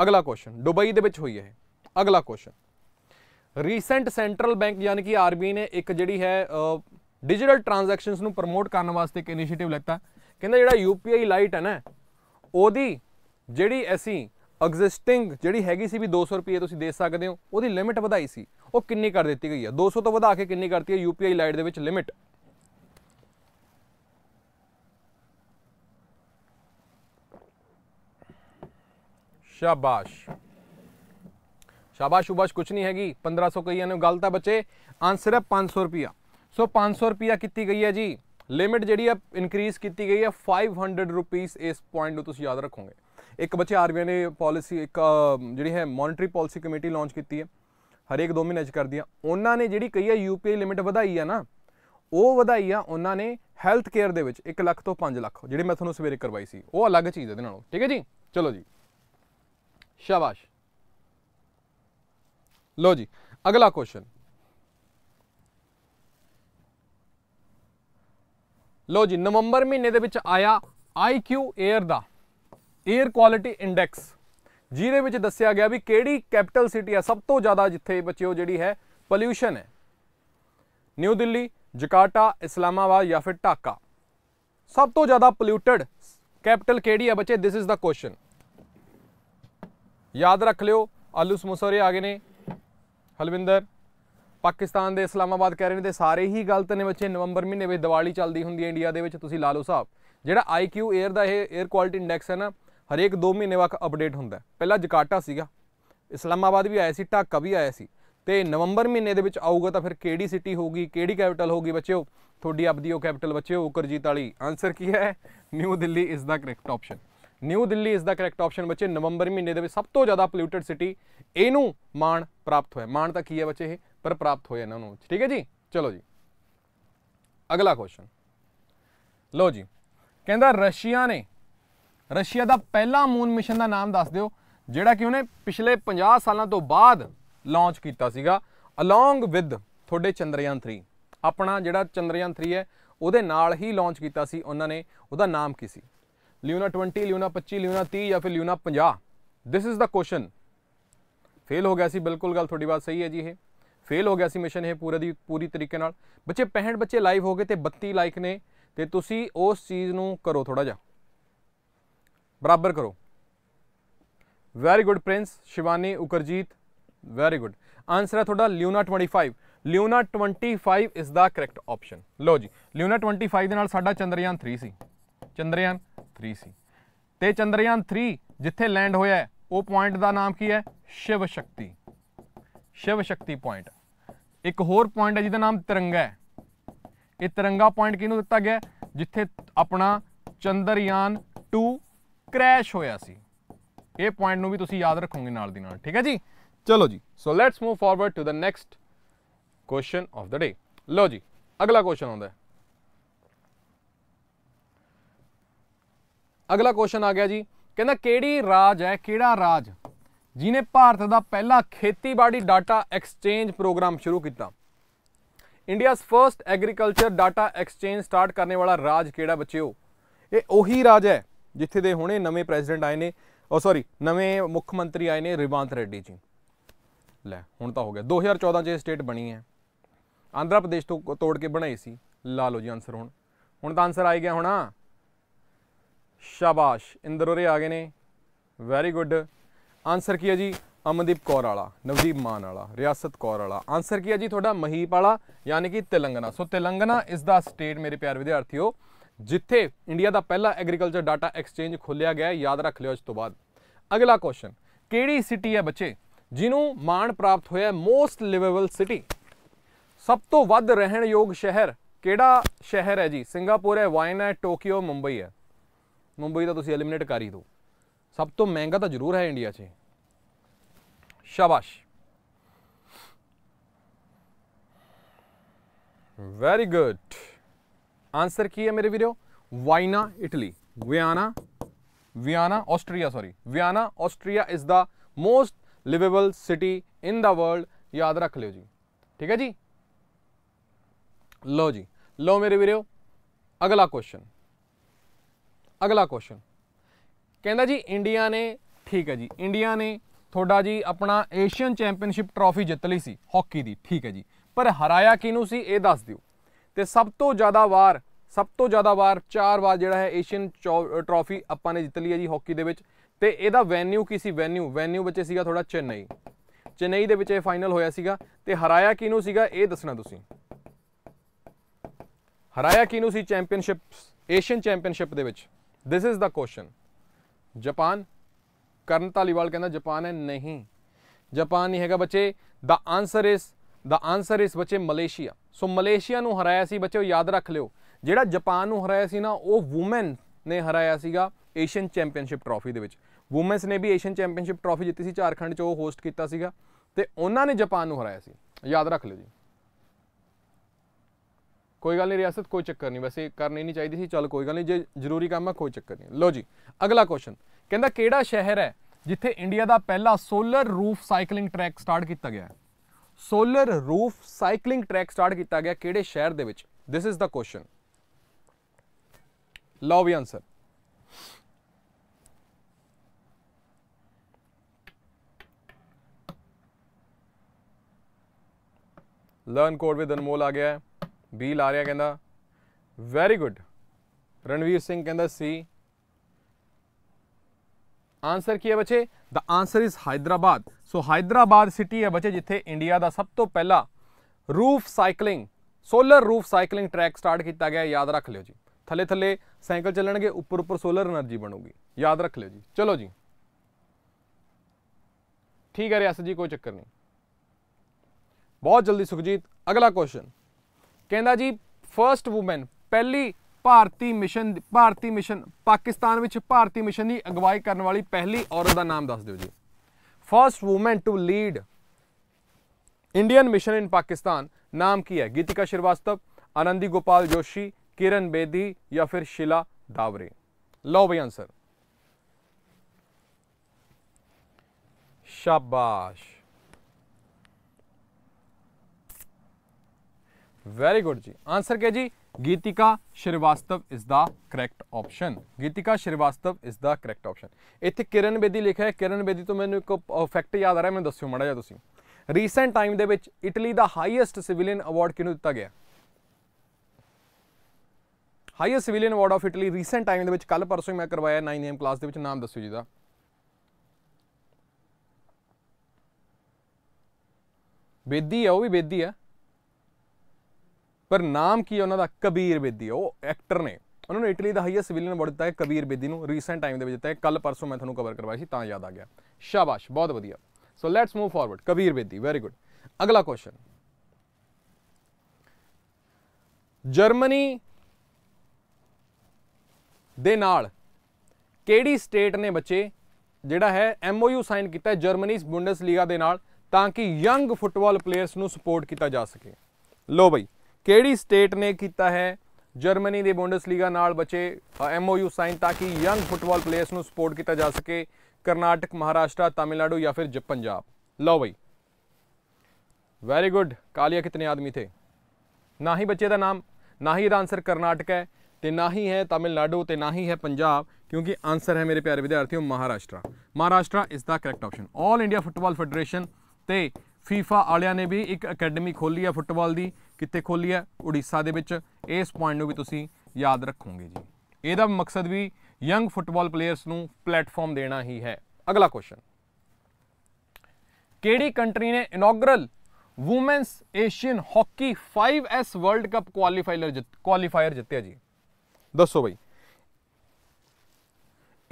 ਅਗਲਾ ਕੁਐਸਚਨ ਦੁਬਈ ਦੇ ਵਿੱਚ ਹੋਈ ਹੈ ਅਗਲਾ ਕੁਐਸਚਨ ਰੀਸੈਂਟ ਸੈਂਟਰਲ ਬੈਂਕ ਯਾਨੀ ਕਿ ਆਰਬੀ ਨੇ ਇੱਕ ਜਿਹੜੀ ਹੈ ਡਿਜੀਟਲ ਟ੍ਰਾਂਜੈਕਸ਼ਨਸ ਨੂੰ ਪ੍ਰਮੋਟ ਕਰਨ ਵਾਸਤੇ ਇੱਕ ਇਨੀਸ਼ੀਏਟਿਵ ਲੈਤਾ ਕਹਿੰਦਾ ਜਿਹੜਾ ਯੂਪੀਆਈ ਲਾਈਟ ਹੈ ਨਾ ਉਹਦੀ ਜਿਹੜੀ ਅਸੀਂ ਐਗਜ਼ਿਸਟਿੰਗ ਜਿਹੜੀ ਹੈਗੀ ਸੀ ਵੀ 200 ਰੁਪਏ ਤੁਸੀਂ ਦੇ ਸਕਦੇ ਹੋ ਉਹਦੀ ਲਿਮਿਟ ਵਧਾਈ ਸੀ ਉਹ ਕਿੰਨੀ ਕਰ ਦਿੱਤੀ ਗਈ ਹੈ 200 ਤੋਂ ਵਧਾ ਕੇ ਕਿੰਨੀ ਕਰਤੀ ਹੈ ਯੂਪੀਆਈ ਲਾਈਟ ਦੇ ਵਿੱਚ ਲਿਮਿਟ ਸ਼ਾਬਾਸ਼ ਸ਼ਾਬਾਸ਼ ਉਬਾਸ਼ ਕੁਝ ਨਹੀਂ ਹੈਗੀ 1500 ਕਈਆਂ ਨੇ ਗਲਤ ਆ ਬੱਚੇ ਆਨਸਰ ਹੈ 500 ਰੁਪਿਆ ਸੋ 500 ਰੁਪਿਆ ਕੀਤੀ ਗਈ ਹੈ ਜੀ ਲਿਮਿਟ ਜਿਹੜੀ ਆ ਇਨਕਰੀਜ਼ ਕੀਤੀ ਗਈ ਹੈ 500 ਰੁਪਏ ਇਸ ਪੁਆਇੰਟ ਨੂੰ ਤੁਸੀਂ ਯਾਦ ਰੱਖੋਗੇ ਇੱਕ ਬੱਚੇ ਆਰਬੀਆਈ ਨੇ ਪਾਲਿਸੀ ਇੱਕ ਜਿਹੜੀ ਹੈ ਮੋਨਿਟਰੀ ਪਾਲਿਸੀ ਕਮੇਟੀ ਲਾਂਚ ਕੀਤੀ ਹੈ ਹਰੇਕ 2 ਮਹੀਨੇ ਚ ਕਰਦੀ ਆ ਉਹਨਾਂ ਨੇ ਜਿਹੜੀ ਕਹੀ ਹੈ ਯੂਪੀਆਈ ਲਿਮਿਟ ਵਧਾਈ ਆ ਨਾ ਉਹ ਵਧਾਈ ਆ ਉਹਨਾਂ ਨੇ ਹੈਲਥ ਕੇਅਰ ਦੇ ਵਿੱਚ 1 ਲੱਖ ਤੋਂ 5 ਲੱਖ ਜਿਹੜੇ ਮੈਂ ਤੁਹਾਨੂੰ ਸਵੇਰੇ ਕਰਵਾਈ ਸੀ ਉਹ ਅਲੱਗ ਚੀਜ਼ ਹੈ ਇਹਦੇ ਨਾਲੋਂ ਠੀਕ ਹੈ ਜੀ ਚਲੋ ਜੀ ਸ਼ਾਬਾਸ਼ ਲੋ ਜੀ ਅਗਲਾ ਕੁਐਸਚਨ ਲੋ ਜੀ ਨਵੰਬਰ ਮਹੀਨੇ ਦੇ ਵਿੱਚ ਆਇਆ IQ Air ਦਾ ਏਅਰ ਕੁਆਲਿਟੀ ਇੰਡੈਕਸ ਜਿਹਦੇ ਵਿੱਚ ਦੱਸਿਆ ਗਿਆ ਵੀ ਕਿਹੜੀ ਕੈਪੀਟਲ ਸਿਟੀ ਆ ਸਭ ਤੋਂ ਜ਼ਿਆਦਾ ਜਿੱਥੇ ਬੱਚਿਓ ਜਿਹੜੀ ਹੈ ਪੋਲੂਸ਼ਨ ਹੈ ਨਿਊ ਦਿੱਲੀ ਜਕਾਰਟਾ ਇਸਲਾਮਾਬਾਦ ਜਾਂ ਫਿਰ ਢਾਕਾ ਸਭ ਤੋਂ ਜ਼ਿਆਦਾ ਪੋਲੂਟਡ ਕੈਪੀਟਲ ਕਿਹੜੀ ਹੈ ਬੱਚੇ ਥਿਸ ਇਜ਼ ਦਾ ਕੁਐਸਚਨ ਯਾਦ ਰੱਖ ਲਿਓ ਆਲੂ ਸਮੋਸੋਰੇ ਆ ਗਏ ਨੇ ਹਲਵਿੰਦਰ ਪਾਕਿਸਤਾਨ ਦੇ ਇਸਲਾਮਾਬਾਦ ਕਹਿ ਰਹੇ ਨੇ ਤੇ ਸਾਰੇ ਹੀ ਗਲਤ ਨੇ ਬੱਚੇ ਨਵੰਬਰ ਮਹੀਨੇ ਵਿੱਚ ਦੀਵਾਲੀ ਚੱਲਦੀ ਹੁੰਦੀ ਹੈ ਇੰਡੀਆ ਦੇ ਵਿੱਚ ਤੁਸੀਂ ਲਾ ਲਓ ਸਾਹਿਬ ਜਿਹੜਾ IQ 에ਅਰ ਦਾ ਇਹ 에ਅਰ ਕੁਆਲਿਟੀ ਇੰਡੈਕਸ ਹੈ ਨਾ ਹਰੇਕ 2 ਮਹੀਨੇ ਵਕ ਅਪਡੇਟ ਹੁੰਦਾ ਪਹਿਲਾਂ ਜਕਾਟਾ ਸੀਗਾ ਇਸਲਾਮਾਬਾਦ ਵੀ ਆਇਆ ਸੀ ਢਾਕਾ ਵੀ ਆਇਆ ਸੀ ਤੇ ਨਵੰਬਰ ਮਹੀਨੇ ਦੇ ਵਿੱਚ ਆਊਗਾ ਤਾਂ ਫਿਰ ਕਿਹੜੀ ਸਿਟੀ ਹੋਗੀ ਕਿਹੜੀ ਕੈਪੀਟਲ ਹੋਗੀ ਬੱਚਿਓ ਤੁਹਾਡੀ ਆਪਦੀ ਉਹ ਕੈਪੀਟਲ ਬੱਚਿਓ ਕਰਜੀਤ ਵਾਲੀ ਆਨਸਰ ਕੀ ਹੈ new Delhi is the correct option new Delhi is the correct option ਬੱਚੇ ਨਵੰਬਰ ਮਹੀਨੇ ਦੇ ਵਿੱਚ ਸਭ ਤੋਂ ਜ਼ਿਆਦਾ ਪੋਲੂਟਡ ਸਿਟੀ ਇਹਨੂੰ ਮਾਣ ਪ੍ਰਾਪਤ ਹੋਇਆ ਮਾਣ ਤਾਂ ਕੀ ਹੈ ਬੱਚੇ ਇਹ ਪਰ ਪ੍ਰਾਪਤ ਹੋਇਆ ਇਹਨਾਂ ਨੂੰ ਠੀਕ ਹੈ ਜੀ ਚਲੋ ਜੀ ਅਗਲਾ ਕੁਐਸਚਨ ਲੋ ਜੀ ਕਹਿੰਦਾ ਰਸ਼ੀਆ ਨੇ ਰਸ਼ੀਆ ਦਾ ਪਹਿਲਾ ਮੂਨ ਮਿਸ਼ਨ ਦਾ ਨਾਮ ਦੱਸ ਦਿਓ ਜਿਹੜਾ ਕਿ ਉਹਨੇ ਪਿਛਲੇ 50 ਸਾਲਾਂ ਤੋਂ ਬਾਅਦ ਲਾਂਚ ਕੀਤਾ ਸੀਗਾ ਅਲੋਂਗ ਵਿਦ ਤੁਹਾਡੇ ਚੰਦਰਯਾਨ 3 ਆਪਣਾ ਜਿਹੜਾ ਚੰਦਰਯਾਨ 3 ਹੈ ਉਹਦੇ ਨਾਲ ਹੀ ਲਾਂਚ ਕੀਤਾ ਸੀ ਉਹਨਾਂ ਨੇ ਉਹਦਾ ਨਾਮ ਕੀ ਸੀ ਲਿਊਨਾ 20 ਲਿਊਨਾ 25 ਲਿਊਨਾ 30 ਜਾਂ ਫਿਰ Luna 50 this is the question fail ਹੋ ਗਿਆ ਸੀ ਬਿਲਕੁਲ ਗੱਲ ਤੁਹਾਡੀ ਬਾਤ ਸਹੀ ਹੈ ਜੀ ਇਹ ਫੇਲ ਹੋ ਗਿਆ ਸੀ ਮਿਸ਼ਨ ਇਹ ਪੂਰੇ ਦੀ ਪੂਰੀ ਤਰੀਕੇ ਨਾਲ ਬੱਚੇ 65 ਬੱਚੇ ਲਾਈਵ ਹੋ ਗਏ ਤੇ 32 ਲਾਈਕ ਨੇ ਤੇ ਤੁਸੀਂ ਉਸ ਚੀਜ਼ ਨੂੰ ਕਰੋ ਥੋੜਾ ਜਿਹਾ ਬਰਾਬਰ ਕਰੋ very good Prince Shivani Ukarjit very good answer ਹੈ ਤੁਹਾਡਾ Luna 25 Luna 25 is the correct option ਲਓ ਜੀ ਲਿਓਨਾ 25 ਦੇ ਨਾਲ ਸਾਡਾ ਚੰਦਰਯਾਨ 3 ਸੀ ਚੰਦਰਯਾਨ 3 ਸੀ ਤੇ ਚੰਦਰਯਾਨ 3 ਜਿੱਥੇ ਲੈਂਡ ਹੋਇਆ ਉਹ ਪੁਆਇੰਟ ਦਾ ਨਾਮ ਕੀ ਹੈ ਸ਼ਿਵ ਸ਼ਕਤੀ ਸ਼ਿਵ ਸ਼ਕਤੀ ਪੁਆਇੰਟ ਇੱਕ ਹੋਰ ਪੁਆਇੰਟ ਹੈ ਜਿਹਦਾ ਨਾਮ ਤਿਰੰਗਾ ਹੈ ਇਹ ਤਿਰੰਗਾ ਪੁਆਇੰਟ ਕਿਹਨੂੰ ਦਿੱਤਾ ਗਿਆ ਜਿੱਥੇ ਆਪਣਾ ਚੰਦਰਯਾਨ 2 ਕ੍ਰੈਸ਼ ਹੋਇਆ ਸੀ ਇਹ ਪੁਆਇੰਟ ਨੂੰ ਵੀ ਤੁਸੀਂ ਯਾਦ ਰੱਖੋਗੇ ਨਾਲ ਦੀ ਨਾਲ ਠੀਕ ਹੈ ਜੀ ਚਲੋ ਜੀ so let's move forward to the next question of the day ਲਓ ਜੀ ਅਗਲਾ ਕੁਐਸਚਨ ਆਉਂਦਾ ਹੈ ਅਗਲਾ ਕੁਐਸਚਨ ਆ ਗਿਆ ਜੀ ਕਹਿੰਦਾ ਕਿਹੜੀ ਰਾਜ ਹੈ ਕਿਹੜਾ ਰਾਜ ਜਿਨੇ ਭਾਰਤ ਦਾ ਪਹਿਲਾ ਖੇਤੀਬਾੜੀ ਡਾਟਾ ਐਕਸਚੇਂਜ ਪ੍ਰੋਗਰਾਮ ਸ਼ੁਰੂ ਕੀਤਾ India's first agriculture data exchange start ਕਰਨੇ ਵਾਲਾ ਰਾਜ ਕਿਹੜਾ ਬੱਚਿਓ ਇਹ ਉਹੀ ਰਾਜ ਹੈ ਜਿੱਥੇ ਦੇ ਹੁਣੇ ਨਵੇਂ ਪ੍ਰੈਜ਼ੀਡੈਂਟ ਆਏ ਨੇ ਔਰ ਸੌਰੀ ਨਵੇਂ ਮੁੱਖ ਮੰਤਰੀ ਆਏ ਨੇ ਰਿਵਾਂਤ ਰੈੱਡੀ ਜੀ ਲੈ ਹੁਣ ਤਾਂ ਹੋ ਗਿਆ 2014 ਚ ਇਹ ਸਟੇਟ ਬਣੀ ਹੈ ਆਂਧਰਾ ਪ੍ਰਦੇਸ਼ ਤੋਂ ਤੋੜ ਕੇ ਬਣਾਈ ਸੀ ਲਾ ਲਓ ਜੀ ਆਨਸਰ ਹੁਣ ਹੁਣ ਤਾਂ ਆਨਸਰ ਆਈ ਗਿਆ ਹੁਣਾ ਸ਼ਾਬਾਸ਼ ਇੰਦਰੋਰੇ ਆ ਗਏ ਨੇ ਵੈਰੀ ਗੁੱਡ ਆਨਸਰ ਕੀ ਹੈ ਜੀ ਅਮਨਦੀਪ ਕੌਰ ਵਾਲਾ ਨਵਦੀਪ ਮਾਨ ਵਾਲਾ ਰਿਆਸਤ ਕੌਰ ਵਾਲਾ ਆਨਸਰ ਕੀ ਹੈ ਜੀ ਤੁਹਾਡਾ ਮਹੀਪ ਵਾਲਾ ਯਾਨੀ ਕਿ ਤੇਲੰਗਨਾ ਸੋ ਤੇਲੰਗਨਾ ਇਸ ਦਾ ਸਟੇਟ ਮੇਰੇ ਪਿਆਰ ਵਿਦਿਆਰਥੀਓ ਜਿੱਥੇ ਇੰਡੀਆ ਦਾ ਪਹਿਲਾ ਐਗਰੀਕਲਚਰ ਡਾਟਾ ਐਕਸਚੇਂਜ ਖੋਲਿਆ ਗਿਆ ਯਾਦ ਰੱਖ ਲਿਓ ਇਸ ਤੋਂ ਬਾਅਦ ਅਗਲਾ ਕੁਐਸਚਨ ਕਿਹੜੀ ਸਿਟੀ ਹੈ ਬੱਚੇ ਜਿਹਨੂੰ ਮਾਣ ਪ੍ਰਾਪਤ ਹੋਇਆ ਮੋਸਟ ਲਿਵੇਬਲ ਸਿਟੀ ਸਭ ਤੋਂ ਵੱਧ ਰਹਿਣ ਯੋਗ ਸ਼ਹਿਰ ਕਿਹੜਾ ਸ਼ਹਿਰ ਹੈ ਜੀ ਸਿੰਗਾਪੁਰ ਹੈ ਵਾਈਨ ਹੈ ਟੋਕੀਓ ਮੁੰਬਈ ਹੈ ਮੁੰਬਈ ਤਾਂ ਤੁਸੀਂ ਐਲੀਮੀਨੇਟ ਕਰ ਹੀ ਦਿਓ ਸਭ ਤੋਂ ਮਹਿੰਗਾ ਤਾਂ ਜ਼ਰੂਰ ਹੈ ਇੰਡੀਆ 'ਚ ਸ਼ਾਬਾਸ਼ ਵੈਰੀ ਗੁੱਡ ਆਨਸਰ ਕੀ ਹੈ ਮੇਰੇ ਵੀਰੋ Vienna Italy Vienna Vienna Austria sorry Vienna Austria is the most liveable city in the world ਯਾਦ ਰੱਖ ਲਿਓ ਜੀ ਠੀਕ ਹੈ ਜੀ ਲਓ ਜੀ ਲਓ ਮੇਰੇ ਵੀਰੋ ਅਗਲਾ ਕੁਐਸਚਨ ਅਗਲਾ ਕੁਐਸਚਨ ਕਹਿੰਦਾ ਜੀ ਇੰਡੀਆ ਨੇ ਠੀਕ ਹੈ ਜੀ ਇੰਡੀਆ ਨੇ ਥੋੜਾ ਜੀ ਆਪਣਾ ਏਸ਼ੀਅਨ ਚੈਂਪੀਅਨਸ਼ਿਪ ਟਰਾਫੀ ਜਿੱਤ ਲਈ ਸੀ ਹਾਕੀ ਦੀ ਠੀਕ ਹੈ ਜੀ ਪਰ ਹਰਾਇਆ ਕਿਨੂੰ ਸੀ ਇਹ ਦੱਸ ਦਿਓ ਤੇ ਸਭ ਤੋਂ ਜ਼ਿਆਦਾ ਵਾਰ ਸਭ ਤੋਂ ਜ਼ਿਆਦਾ ਵਾਰ ਚਾਰ ਵਾਰ ਜਿਹੜਾ ਹੈ ਏਸ਼ੀਅਨ ਟਰੋਫੀ ਆਪਾਂ ਨੇ ਜਿੱਤ ਲਈ ਹੈ ਜੀ ਹਾਕੀ ਦੇ ਵਿੱਚ ਤੇ ਇਹਦਾ ਵੈਨਿਊ ਕੀ ਸੀ ਵੈਨਿਊ ਵੈਨਿਊ ਵਿੱਚ ਸੀਗਾ ਥੋੜਾ ਚੇਨਈ ਚੇਨਈ ਦੇ ਵਿੱਚ ਇਹ ਫਾਈਨਲ ਹੋਇਆ ਸੀਗਾ ਤੇ ਹਰਾਇਆ ਕਿਹਨੂੰ ਸੀਗਾ ਇਹ ਦੱਸਣਾ ਤੁਸੀਂ ਹਰਾਇਆ ਕਿਹਨੂੰ ਸੀ ਚੈਂਪੀਅਨਸ਼ਿਪਸ ਏਸ਼ੀਅਨ ਚੈਂਪੀਅਨਸ਼ਿਪ ਦੇ ਵਿੱਚ this is the question Japan Karan Taliwal ਕਹਿੰਦਾ ਜਾਪਾਨ ਹੈ ਨਹੀਂ ਜਾਪਾਨ ਨਹੀਂ ਹੈਗਾ ਬੱਚੇ ਦਾ answer is the answer is ਬੱਚੇ ਮਲੇਸ਼ੀਆ ਸੋ ਮਲੇਸ਼ੀਆ ਨੂੰ ਹਰਾਇਆ ਸੀ ਬੱਚਿਓ ਯਾਦ ਰੱਖ ਲਿਓ ਜਿਹੜਾ ਜਾਪਾਨ ਨੂੰ ਹਰਾਇਆ ਸੀ ਨਾ ਉਹ ਔਮਨ ਨੇ ਹਰਾਇਆ ਸੀਗਾ ਏਸ਼ੀਅਨ ਚੈਂਪੀਅਨਸ਼ਿਪ ਟਰਾਫੀ ਦੇ ਵਿੱਚ ਔਮਨਸ ਨੇ ਵੀ ਏਸ਼ੀਅਨ ਚੈਂਪੀਅਨਸ਼ਿਪ ਟਰਾਫੀ ਜਿੱਤੀ ਸੀ ਝਾਰਖੰਡ 'ਚ ਉਹ ਹੋਸਟ ਕੀਤਾ ਸੀਗਾ ਤੇ ਉਹਨਾਂ ਨੇ ਜਾਪਾਨ ਨੂੰ ਹਰਾਇਆ ਸੀ ਯਾਦ ਰੱਖ ਲਿਓ ਜੀ ਕੋਈ ਗੱਲ ਨਹੀਂ ਰਿਆਸਤ ਕੋਈ ਚੱਕਰ ਨਹੀਂ ਵੈਸੇ ਕਰਨੀ ਨਹੀਂ ਚਾਹੀਦੀ ਸੀ ਚੱਲ ਕੋਈ ਗੱਲ ਨਹੀਂ ਜੇ ਜ਼ਰੂਰੀ ਕੰਮ ਆ ਕੋਈ ਚੱਕਰ ਨਹੀਂ ਲਓ ਜੀ ਅਗਲਾ ਕੁਐਸਚਨ ਕਹਿੰਦਾ ਕਿਹੜਾ ਸ਼ਹਿਰ ਹੈ ਜਿੱਥੇ ਇੰਡੀਆ ਦਾ ਪਹਿਲਾ solar roof cycling track start ਕੀਤਾ ਗਿਆ ਹੈ solar roof cycling track start ਕੀਤਾ ਗਿਆ ਕਿਹੜੇ ਸ਼ਹਿਰ ਦੇ ਵਿੱਚ ਥਿਸ ਇਜ਼ ਦਾ ਕੁਐਸਚਨ ਲਓ ਵੀ answer learn code with Anmol ਆ ਗਿਆ ਹੈ ਬੀ ਲਾ ਰਿਹਾ ਕਹਿੰਦਾ ਵੈਰੀ ਗੁੱਡ ਰਣਵੀਰ ਸਿੰਘ ਕਹਿੰਦਾ ਸੀ ਆਨਸਰ ਕੀ ਹੈ ਬੱਚੇ ਦਾ answer is Hyderabad so Hyderabad city ਹੈ ਬੱਚੇ ਜਿੱਥੇ ਇੰਡੀਆ ਦਾ ਸਭ ਤੋਂ ਪਹਿਲਾ roof cycling solar roof cycling track start ਕੀਤਾ ਗਿਆ ਯਾਦ ਰੱਖ ਲਿਓ ਜੀ ਥੱਲੇ ਥੱਲੇ ਸਾਈਕਲ ਚੱਲਣਗੇ ਉੱਪਰ ਉੱਪਰ ਸੋਲਰ એનર્ਜੀ ਬਣੂਗੀ ਯਾਦ ਰੱਖ ਲਿਓ ਜੀ ਚਲੋ ਜੀ ਠੀਕ ਹੈ ਰਿਆਸਤ ਜੀ ਕੋਈ ਚੱਕਰ ਨਹੀਂ ਬਹੁਤ ਜਲਦੀ ਸੁਖਜੀਤ ਅਗਲਾ ਕੁਐਸਚਨ ਕਹਿੰਦਾ ਜੀ ਫਰਸਟ ਊਮਨ ਪਹਿਲੀ ਭਾਰਤੀ ਮਿਸ਼ਨ ਭਾਰਤੀ ਮਿਸ਼ਨ ਪਾਕਿਸਤਾਨ ਵਿੱਚ ਭਾਰਤੀ ਮਿਸ਼ਨ ਦੀ ਅਗਵਾਈ ਕਰਨ ਵਾਲੀ ਪਹਿਲੀ ਔਰਤ ਦਾ ਨਾਮ ਦੱਸ ਦਿਓ ਜੀ first woman to lead Indian mission in Pakistan ਨਾਮ ਕੀ ਹੈ ਗੀਤਿਕਾ ਸ਼੍ਰੀਵਾਸਤਵ ਅਨੰਦੀ ਗੋਪਾਲ ਜੋਸ਼ੀ ਕਿਰਨ ਬੇਦੀ ਜਾਂ ਫਿਰ ਸ਼ਿਲਾ ਦਾਵਰੇ ਲਓ ਬਈ ਆਨਸਰ ਸ਼ਾਬਾਸ਼ ਵੈਰੀ ਗੁੱਡ ਜੀ ਆਨਸਰ ਕਿਹ ਜੀ Geetika Srivastava is the correct option Geetika Srivastava is the correct option ਇੱਥੇ ਕਿਰਨ ਬੇਦੀ ਲਿਖਿਆ ਹੈ ਕਿਰਨ ਬੇਦੀ ਤੋਂ ਮੈਨੂੰ ਇੱਕ ਫੈਕਟ ਯਾਦ ਆ ਰਿਹਾ ਮੈਨੂੰ ਦੱਸਿਓ ਮੜਾ ਜਾ ਤੁਸੀਂ ਰੀਸੈਂਟ ਟਾਈਮ ਦੇ ਵਿੱਚ ਇਟਲੀ ਦਾ ਹਾਈਐਸਟ ਸਿਵਿਲਿਅਨ ਅਵਾਰਡ ਕਿਹਨੂੰ ਦਿੱਤਾ ਗਿਆ highest civilian award of Italy recent time ਦੇ ਵਿੱਚ ਕੱਲ ਪਰਸੋਂ ਮੈਂ ਕਰਵਾਇਆ 9 ਏਐਮ ਕਲਾਸ ਦੇ ਵਿੱਚ ਨਾਮ ਦੱਸਿਓ ਜੀ ਦਾ ਬੇਦੀ ਆ ਉਹ ਵੀ ਬੇਦੀ ਆ ਪਰ ਨਾਮ ਕੀ ਹੈ ਉਹਨਾਂ ਦਾ ਕਬੀਰ ਬੇਦੀ ਉਹ ਐਕਟਰ ਨੇ ਉਹਨਾਂ ਨੂੰ ਇਟਲੀ ਦਾ ਹਾਈਐਸਟ ਸਿਵਿਲੀਅਨ ਅਵਾਰਡ ਦਿੱਤਾ ਹੈ ਕਬੀਰ ਬੇਦੀ ਨੂੰ ਰੀਸੈਂਟ ਟਾਈਮ ਦੇ ਵਿੱਚ ਦਿੱਤਾ ਹੈ ਕੱਲ ਪਰਸੋਂ ਮੈਂ ਤੁਹਾਨੂੰ ਕਵਰ ਕਰਵਾਇਆ ਸੀ ਤਾਂ ਯਾਦ ਆ ਗਿਆ ਸ਼ਾਬਾਸ਼ ਬਹੁਤ ਵਧੀਆ so let's move forward Kabir Bedi very good ਅਗਲਾ ਕੁਐਸਚਨ ਜਰਮਨੀ ਦੇ ਨਾਲ ਕਿਹੜੀ ਸਟੇਟ ਨੇ ਬੱਚੇ ਜਿਹੜਾ ਹੈ ਐਮਓਯੂ ਸਾਈਨ ਕੀਤਾ ਹੈ ਜਰਮਨੀਸ ਬੁੰਡਸਲੀਗਾ ਦੇ ਨਾਲ ਤਾਂ ਕਿ ਯੰਗ ਫੁੱਟਬਾਲ ਪਲੇਅਰਸ ਨੂੰ ਸਪੋਰਟ ਕੀਤਾ ਜਾ ਸਕੇ ਲੋ ਬਈ ਕਿਹੜੀ ਸਟੇਟ ਨੇ ਕੀਤਾ ਹੈ ਜਰਮਨੀ ਦੇ ਬੁੰਡਸਲੀਗਾ ਨਾਲ ਬਚੇ ਐਮਓਯੂ ਸਾਈਨ ਤਾਂ ਕਿ ਯੰਗ ਫੁੱਟਬਾਲ ਪਲੇਅਰਸ ਨੂੰ ਸਪੋਰਟ ਕੀਤਾ ਜਾ ਸਕੇ ਕਰਨਾਟਕ ਮਹਾਰਾਸ਼ਟਰ ਤਾਮਿਲਨਾਡੂ ਜਾਂ ਫਿਰ ਪੰਜਾਬ ਲਓ ਬਈ ਵੈਰੀ ਗੁੱਡ ਕਾਲੀਆ ਕਿਤਨੇ ਆਦਮੀ ਥੇ ਨਾ ਹੀ ਬੱਚੇ ਦਾ ਨਾਮ ਨਾ ਹੀ ਇਹਦਾ ਆਨਸਰ ਕਰਨਾਟਕ ਹੈ ਤੇ ਨਾ ਹੀ ਹੈ ਤਾਮਿਲਨਾਡੂ ਤੇ ਨਾ ਹੀ ਹੈ ਪੰਜਾਬ ਕਿਉਂਕਿ ਆਨਸਰ ਹੈ ਮੇਰੇ ਪਿਆਰੇ ਵਿਦਿਆਰਥੀਓ Maharashtra Maharashtra is the correct option 올 India football federation ਤੇ ਫੀਫਾ ਵਾਲਿਆਂ ਨੇ ਵੀ ਇੱਕ ਅਕੈਡਮੀ ਖੋਲੀ ਆ ਫੁੱਟਬਾਲ ਦੀ ਕਿੱਥੇ ਖੋਲੀ ਆ ਉੜੀਸਾ ਦੇ ਵਿੱਚ ਇਸ ਪੁਆਇੰਟ ਨੂੰ ਵੀ ਤੁਸੀਂ ਯਾਦ ਰੱਖੋਗੇ ਜੀ ਇਹਦਾ ਮਕਸਦ ਵੀ ਯੰਗ ਫੁੱਟਬਾਲ ਪਲੇਅਰਸ ਨੂੰ ਪਲੇਟਫਾਰਮ ਦੇਣਾ ਹੀ ਹੈ ਅਗਲਾ ਕੁਐਸਚਨ ਕਿਹੜੀ ਕੰਟਰੀ ਨੇ inaugural women's Asian hockey 5S world cup qualifier qualifier ਜਿੱਤਿਆ ਜੀ ਦੱਸੋ ਬਈ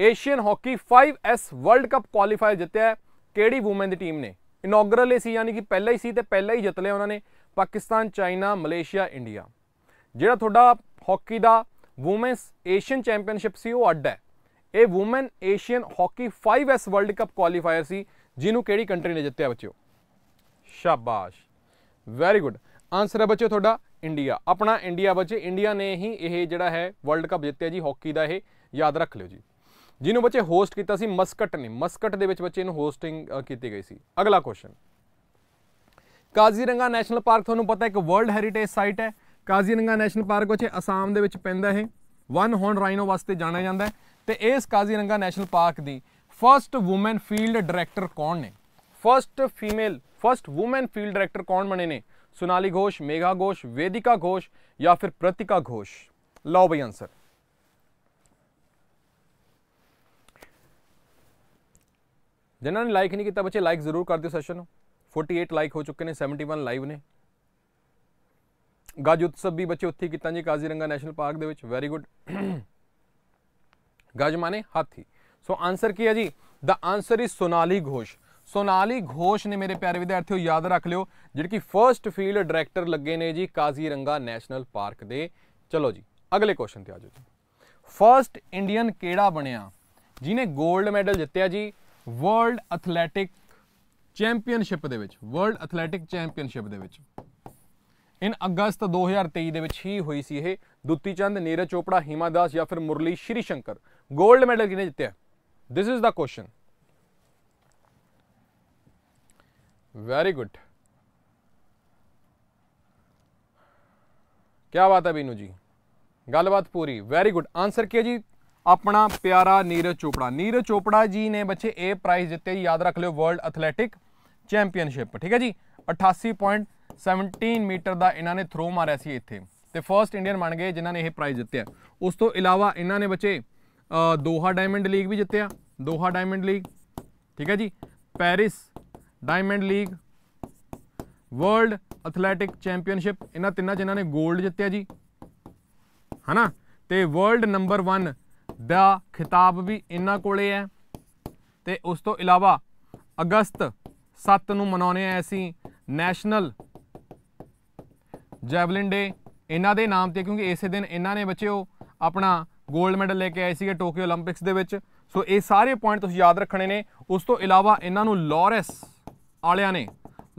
Asian hockey 5S world cup qualifier ਜਿੱਤਿਆ ਕਿਹੜੀ ਔਮਨ ਦੀ ਟੀਮ ਨੇ ਇਨੋਗਰਲ ਸੀ ਯਾਨੀ ਕਿ ਪਹਿਲਾ ਹੀ ਸੀ ਤੇ ਪਹਿਲਾ ਹੀ ਜਿੱਤ ਲਿਆ ਉਹਨਾਂ ਨੇ ਪਾਕਿਸਤਾਨ ਚਾਈਨਾ ਮਲੇਸ਼ੀਆ ਇੰਡੀਆ ਜਿਹੜਾ ਤੁਹਾਡਾ ਹਾਕੀ ਦਾ ਔਮਨਸ ਏਸ਼ੀਅਨ ਚੈਂਪੀਅਨਸ਼ਿਪ ਸੀ ਉਹ ਅੱਡ ਹੈ ਇਹ women Asian hockey 5S world cup qualifier ਸੀ ਜਿਹਨੂੰ ਕਿਹੜੀ ਕੰਟਰੀ ਨੇ ਜਿੱਤਿਆ ਬੱਚਿਓ ਸ਼ਾਬਾਸ਼ ਵੈਰੀ ਗੁੱਡ ਆਨਸਰ ਹੈ ਬੱਚਿਓ ਤੁਹਾਡਾ ਇੰਡੀਆ ਆਪਣਾ ਇੰਡੀਆ ਬੱਚੇ ਇੰਡੀਆ ਨੇ ਹੀ ਇਹ ਜਿਹੜਾ ਹੈ ਵਰਲਡ ਕੱਪ ਜਿੱਤਿਆ ਜੀ ਹਾਕੀ ਦਾ ਇਹ ਯਾਦ ਰੱਖ ਲਿਓ ਜੀ ਜਿਹਨੂੰ ਬੱਚੇ ਹੋਸਟ ਕੀਤਾ ਸੀ ਮਸਕਟ ਨੇ ਮਸਕਟ ਦੇ ਵਿੱਚ ਬੱਚੇ ਨੂੰ ਹੋਸਟਿੰਗ ਕੀਤੀ ਗਈ ਸੀ ਅਗਲਾ ਕੁਐਸਚਨ ਕਾਜ਼ੀਰੰਗਾ ਨੈਸ਼ਨਲ ਪਾਰਕ ਤੁਹਾਨੂੰ ਪਤਾ ਇੱਕ ਵਰਲਡ ਹੈਰੀਟੇਜ ਸਾਈਟ ਹੈ ਕਾਜ਼ੀਰੰਗਾ ਨੈਸ਼ਨਲ ਪਾਰਕ ਵਿੱਚ ਅਸਾਮ ਦੇ ਵਿੱਚ ਪੈਂਦਾ ਹੈ ਵਨ ਹੌਨ ਰਾਈਨੋ ਵਾਸਤੇ ਜਾਣਿਆ ਜਾਂਦਾ ਤੇ ਇਸ ਕਾਜ਼ੀਰੰਗਾ ਨੈਸ਼ਨਲ ਪਾਰਕ ਦੀ ਫਰਸਟ ਔਮਨ ਫੀਲਡ ਡਾਇਰੈਕਟਰ ਕੌਣ ਨੇ first female first woman field director ਕੌਣ ਬਣੇ ਨੇ ਸੁਨਾਲੀ ਘੋਸ਼ ਮੇਗਾ ਘੋਸ਼ ਵੇਦਿਕਾ ਘੋਸ਼ ਜਾਂ ਫਿਰ ਪ੍ਰਤਿਕਾ ਘੋਸ਼ ਲਓ ਬਈ ਆਨਸਰ ਜਿਨ੍ਹਾਂ ਨੇ ਲਾਈਕ ਨਹੀਂ ਕੀਤਾ ਬੱਚੇ ਲਾਈਕ ਜ਼ਰੂਰ ਕਰ ਦਿਓ ਸੈਸ਼ਨ ਨੂੰ 48 ਲਾਈਕ ਹੋ ਚੁੱਕੇ ਨੇ 71 ਲਾਈਵ ਨੇ ਗਾਜ ਉਤਸਵ ਵੀ ਬੱਚੇ ਉੱਥੇ ਕੀਤਾ ਜੀ ਕਾਜ਼ੀਰੰਗਾ ਨੈਸ਼ਨਲ ਪਾਰਕ ਦੇ ਵਿੱਚ ਵੈਰੀ ਗੁੱਡ ਗਾਜ ਮਾਨੇ ਹਾਥੀ ਸੋ ਆਨਸਰ ਕੀ ਹੈ ਜੀ ਦਾ ਆਨਸਰ ਇਜ਼ ਸੋਨਾਲੀ ਘੋਸ਼ ਸੋਨਾਲੀ ਘੋਸ਼ ਨੇ ਮੇਰੇ ਪਿਆਰੇ ਵਿਦਿਆਰਥੀਓ ਯਾਦ ਰੱਖ ਲਿਓ ਜਿਹੜੀ ਕਿ ਫਰਸਟ ਫੀਲਡ ਡਾਇਰੈਕਟਰ ਲੱਗੇ ਨੇ ਜੀ ਕਾਜ਼ੀਰੰਗਾ ਨੈਸ਼ਨਲ ਪਾਰਕ ਦੇ ਚਲੋ ਜੀ ਅਗਲੇ ਕੁਐਸਚਨ ਤੇ ਆ ਜਾਓ ਜੀ ਫਰਸਟ ਇੰਡੀਅਨ ਕਿਹੜਾ ਬਣਿਆ ਜਿਨੇ 골ਡ ਮੈਡਲ ਜਿੱਤਿਆ ਜੀ ਵਰਲਡ ਐਥਲੈਟਿਕ ਚੈਂਪੀਅਨਸ਼ਿਪ ਦੇ ਵਿੱਚ ਵਰਲਡ ਐਥਲੈਟਿਕ ਚੈਂਪੀਅਨਸ਼ਿਪ ਦੇ ਵਿੱਚ ਇਨ ਅਗਸਤ 2023 ਦੇ ਵਿੱਚ ਹੀ ਹੋਈ ਸੀ ਇਹ ਦੁੱਤੀ ਚੰਦ ਨੀਰਜ ਚੋਪੜਾ ਹਿਮਾ ਦਾਸ ਜਾਂ ਫਿਰ ਮੁਰਲੀ ਸ਼੍ਰੀ ਸ਼ੰਕਰ 골ਡ ਮੈਡਲ ਕਿਨੇ ਜਿੱਤਿਆ this is the question very good ਕੀ ਬਾਤ ਹੈ ਬੀਨੂ ਜੀ ਗੱਲਬਾਤ ਪੂਰੀ ਵੈਰੀ ਗੁੱਡ ਆਨਸਰ ਕੀ ਹੈ ਜੀ ਆਪਣਾ ਪਿਆਰਾ ਨੀਰਜ ਚੋਪੜਾ ਨੀਰਜ ਚੋਪੜਾ ਜੀ ਨੇ ਬੱਚੇ ਇਹ ਪ੍ਰਾਈਜ਼ ਜਿੱਤੇ ਯਾਦ ਰੱਖ ਲਿਓ ਵਰਲਡ ਐਥਲੈਟਿਕ ਚੈਂਪੀਅਨਸ਼ਿਪ ਠੀਕ ਹੈ ਜੀ 88.17 ਮੀਟਰ ਦਾ ਇਹਨਾਂ ਨੇ ਥਰੋ ਮਾਰਿਆ ਸੀ ਇੱਥੇ ਤੇ ਫਰਸਟ ਇੰਡੀਅਨ ਬਣ ਗਏ ਜਿਨ੍ਹਾਂ ਨੇ ਇਹ ਪ੍ਰਾਈਜ਼ ਜਿੱਤਿਆ ਉਸ ਤੋਂ ਇਲਾਵਾ ਇਹਨਾਂ ਨੇ ਬੱਚੇ ਦੋਹਾ ਡਾਇਮੰਡ ਲੀਗ ਵੀ ਜਿੱਤਿਆ ਦੋਹਾ ਡਾਇਮੰਡ ਲੀਗ ਠੀਕ ਹੈ ਜੀ Paris diamond league world athletic championship ਇਹਨਾਂ ਤਿੰਨਾਂ ਜਿਨ੍ਹਾਂ ਨੇ 골ਡ ਜਿੱਤਿਆ ਜੀ ਹਨਾ ਤੇ ਵਰਲਡ ਨੰਬਰ 1 ਦਾ ਖਿਤਾਬ ਵੀ ਇਹਨਾਂ ਕੋਲੇ ਹੈ ਤੇ ਉਸ ਤੋਂ ਇਲਾਵਾ ਅਗਸਤ 7 ਨੂੰ ਮਨਾਉਨੇ ਆ ਅਸੀਂ ਨੈਸ਼ਨਲ ਜੈਵਲਿਨ ਡੇ ਇਹਨਾਂ ਦੇ ਨਾਮ ਤੇ ਕਿਉਂਕਿ ਇਸੇ ਦਿਨ ਇਹਨਾਂ ਨੇ ਬੱਚਿਓ ਆਪਣਾ 골ਡ ਮੈਡਲ ਲੈ ਕੇ ਆਏ ਸੀਗੇ ਟੋਕੀਓ 올림픽ਸ ਦੇ ਵਿੱਚ ਸੋ ਇਹ ਸਾਰੇ ਪੁਆਇੰਟ ਤੁਸੀਂ ਯਾਦ ਰੱਖਣੇ ਨੇ ਉਸ ਤੋਂ ਇਲਾਵਾ ਇਹਨਾਂ ਨੂੰ ਲੌਰੈਸ ਆਲਿਆਂ ਨੇ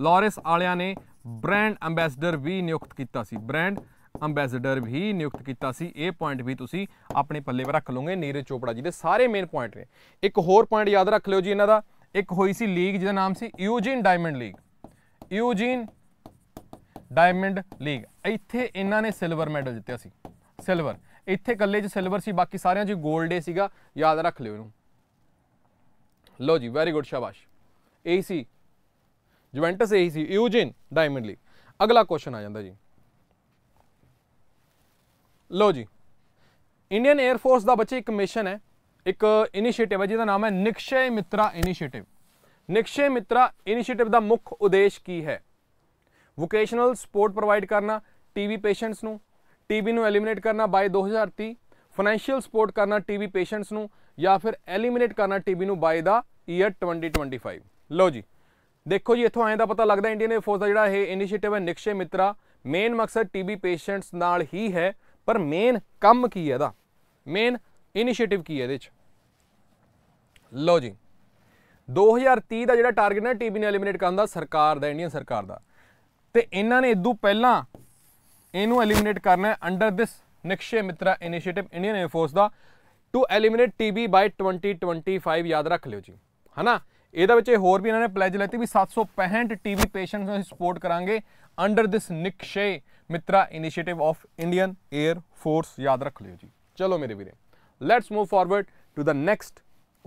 ਲੌਰੈਸ ਆਲਿਆਂ ਨੇ ਬ੍ਰਾਂਡ ਐਮਬੈਸਡਰ ਵੀ ਨਿਯੁਕਤ ਕੀਤਾ ਸੀ ਬ੍ਰਾਂਡ ਅੰਬੈਸਡਰ ਵੀ ਨਿਯੁਕਤ ਕੀਤਾ ਸੀ ਇਹ ਪੁਆਇੰਟ ਵੀ ਤੁਸੀਂ ਆਪਣੇ ਪੱਲੇ 'ਤੇ ਰੱਖ ਲਓਗੇ ਨੀਰਜ ਚੋਪੜਾ ਜੀ ਦੇ ਸਾਰੇ ਮੇਨ ਪੁਆਇੰਟ ਨੇ ਇੱਕ ਹੋਰ ਪੁਆਇੰਟ ਯਾਦ ਰੱਖ ਲਿਓ ਜੀ ਇਹਨਾਂ ਦਾ ਇੱਕ ਹੋਈ ਸੀ ਲੀਗ ਜਿਹਦਾ ਨਾਮ ਸੀ Eugene diamond league Eugene diamond league ਇੱਥੇ ਇਹਨਾਂ ਨੇ ਸਿਲਵਰ ਮੈਡਲ ਜਿੱਤਿਆ ਸੀ ਸਿਲਵਰ ਇੱਥੇ ਇਕੱਲੇ 'ਚ ਸਿਲਵਰ ਸੀ ਬਾਕੀ ਸਾਰਿਆਂ 'ਚ 골ਡ ਏ ਸੀਗਾ ਯਾਦ ਰੱਖ ਲਿਓ ਇਹਨੂੰ ਲੋ ਜੀ ਵੈਰੀ ਗੁੱਡ ਸ਼ਾਬਾਸ਼ ਇਹੀ ਸੀ ਜੁਵੈਂਟਸ ਇਹੀ ਸੀ ਯੂਜੀਨ ਡਾਇਮੰਡ ਲੀਗ ਅਗਲਾ ਕੁਐਸਚਨ ਆ ਜਾਂਦਾ ਜੀ ਲੋ ਜੀ ਇੰਡੀਅਨ 에ਅਰ ਫੋਰਸ ਦਾ ਬੱਚੇ ਇੱਕ ਮਿਸ਼ਨ ਹੈ ਇੱਕ ਇਨੀਸ਼ੀਏਟਿਵ ਹੈ ਜਿਹਦਾ ਨਾਮ ਹੈ ਨਿਕਸ਼ੇ ਮਿਤਰਾ ਇਨੀਸ਼ੀਏਟਿਵ ਨਿਕਸ਼ੇ ਮਿਤਰਾ ਇਨੀਸ਼ੀਏਟਿਵ ਦਾ ਮੁੱਖ ਉਦੇਸ਼ ਕੀ ਹੈ ਵੋਕੇਸ਼ਨਲ ਸਪੋਰਟ ਪ੍ਰੋਵਾਈਡ ਕਰਨਾ ਟੀਵੀ ਪੇਸ਼ੈਂਟਸ ਨੂੰ ਟੀਬੀ ਨੂੰ ਐਲੀਮੀਨੇਟ ਕਰਨਾ ਬਾਈ 2030 ਫਾਈਨੈਂਸ਼ੀਅਲ ਸਪੋਰਟ ਕਰਨਾ ਟੀਵੀ ਪੇਸ਼ੈਂਟਸ ਨੂੰ ਜਾਂ ਫਿਰ ਐਲੀਮੀਨੇਟ ਕਰਨਾ ਟੀਬੀ ਨੂੰ ਬਾਈ ਦਾ ਈਅਰ 2025 ਲੋ ਜੀ ਦੇਖੋ ਜੀ ਇੱਥੋਂ ਆਏ ਦਾ ਪਤਾ ਲੱਗਦਾ ਇੰਡੀਅਨ 에ਅਰ ਫੋਰਸ ਦਾ ਜਿਹੜਾ ਇਹ ਇਨੀਸ਼ੀਏਟਿਵ ਹੈ ਨਿਕਸ਼ੇ ਮਿਤਰਾ ਮੇਨ ਮਕਸਦ ਟੀਬੀ ਪੇਸ਼ੈਂਟਸ ਨਾਲ ਹੀ ਹੈ ਪਰ ਮੇਨ ਕੰਮ ਕੀ ਹੈ ਇਹਦਾ ਮੇਨ ਇਨੀਸ਼ੀਏਟਿਵ ਕੀ ਹੈ ਇਹਦੇ ਚ ਲੋ ਜੀ 2030 ਦਾ ਜਿਹੜਾ ਟਾਰਗੇਟ ਹੈ ਟੀਬੀ ਨੂੰ ਐਲੀਮੀਨੇਟ ਕਰਨ ਦਾ ਸਰਕਾਰ ਦਾ ਇੰਡੀਅਨ ਸਰਕਾਰ ਦਾ ਤੇ ਇਹਨਾਂ ਨੇ ਇਦੋਂ ਪਹਿਲਾਂ ਇਹਨੂੰ ਐਲੀਮੀਨੇਟ ਕਰਨਾ ਹੈ under this Nikshay Mitra initiative Indian air force ਦਾ ਟੂ ਐਲੀਮੀਨੇਟ ਟੀਬੀ ਬਾਈ 2025 ਯਾਦ ਰੱਖ ਲਿਓ ਜੀ ਹਨਾ ਇਹਦੇ ਵਿੱਚ ਇਹ ਹੋਰ ਵੀ ਇਹਨਾਂ ਨੇ ਪਲੇਜ ਲੈਤੀ ਵੀ 765 ਟੀਬੀ ਪੇਸ਼ੈਂਟਸ ਨੂੰ ਸਪੋਰਟ ਕਰਾਂਗੇ under this Nikshay Mitra initiative of Indian air force ਯਾਦ ਰੱਖ ਲਿਓ ਜੀ ਚਲੋ ਮੇਰੇ ਵੀਰੇ let's move forward to the next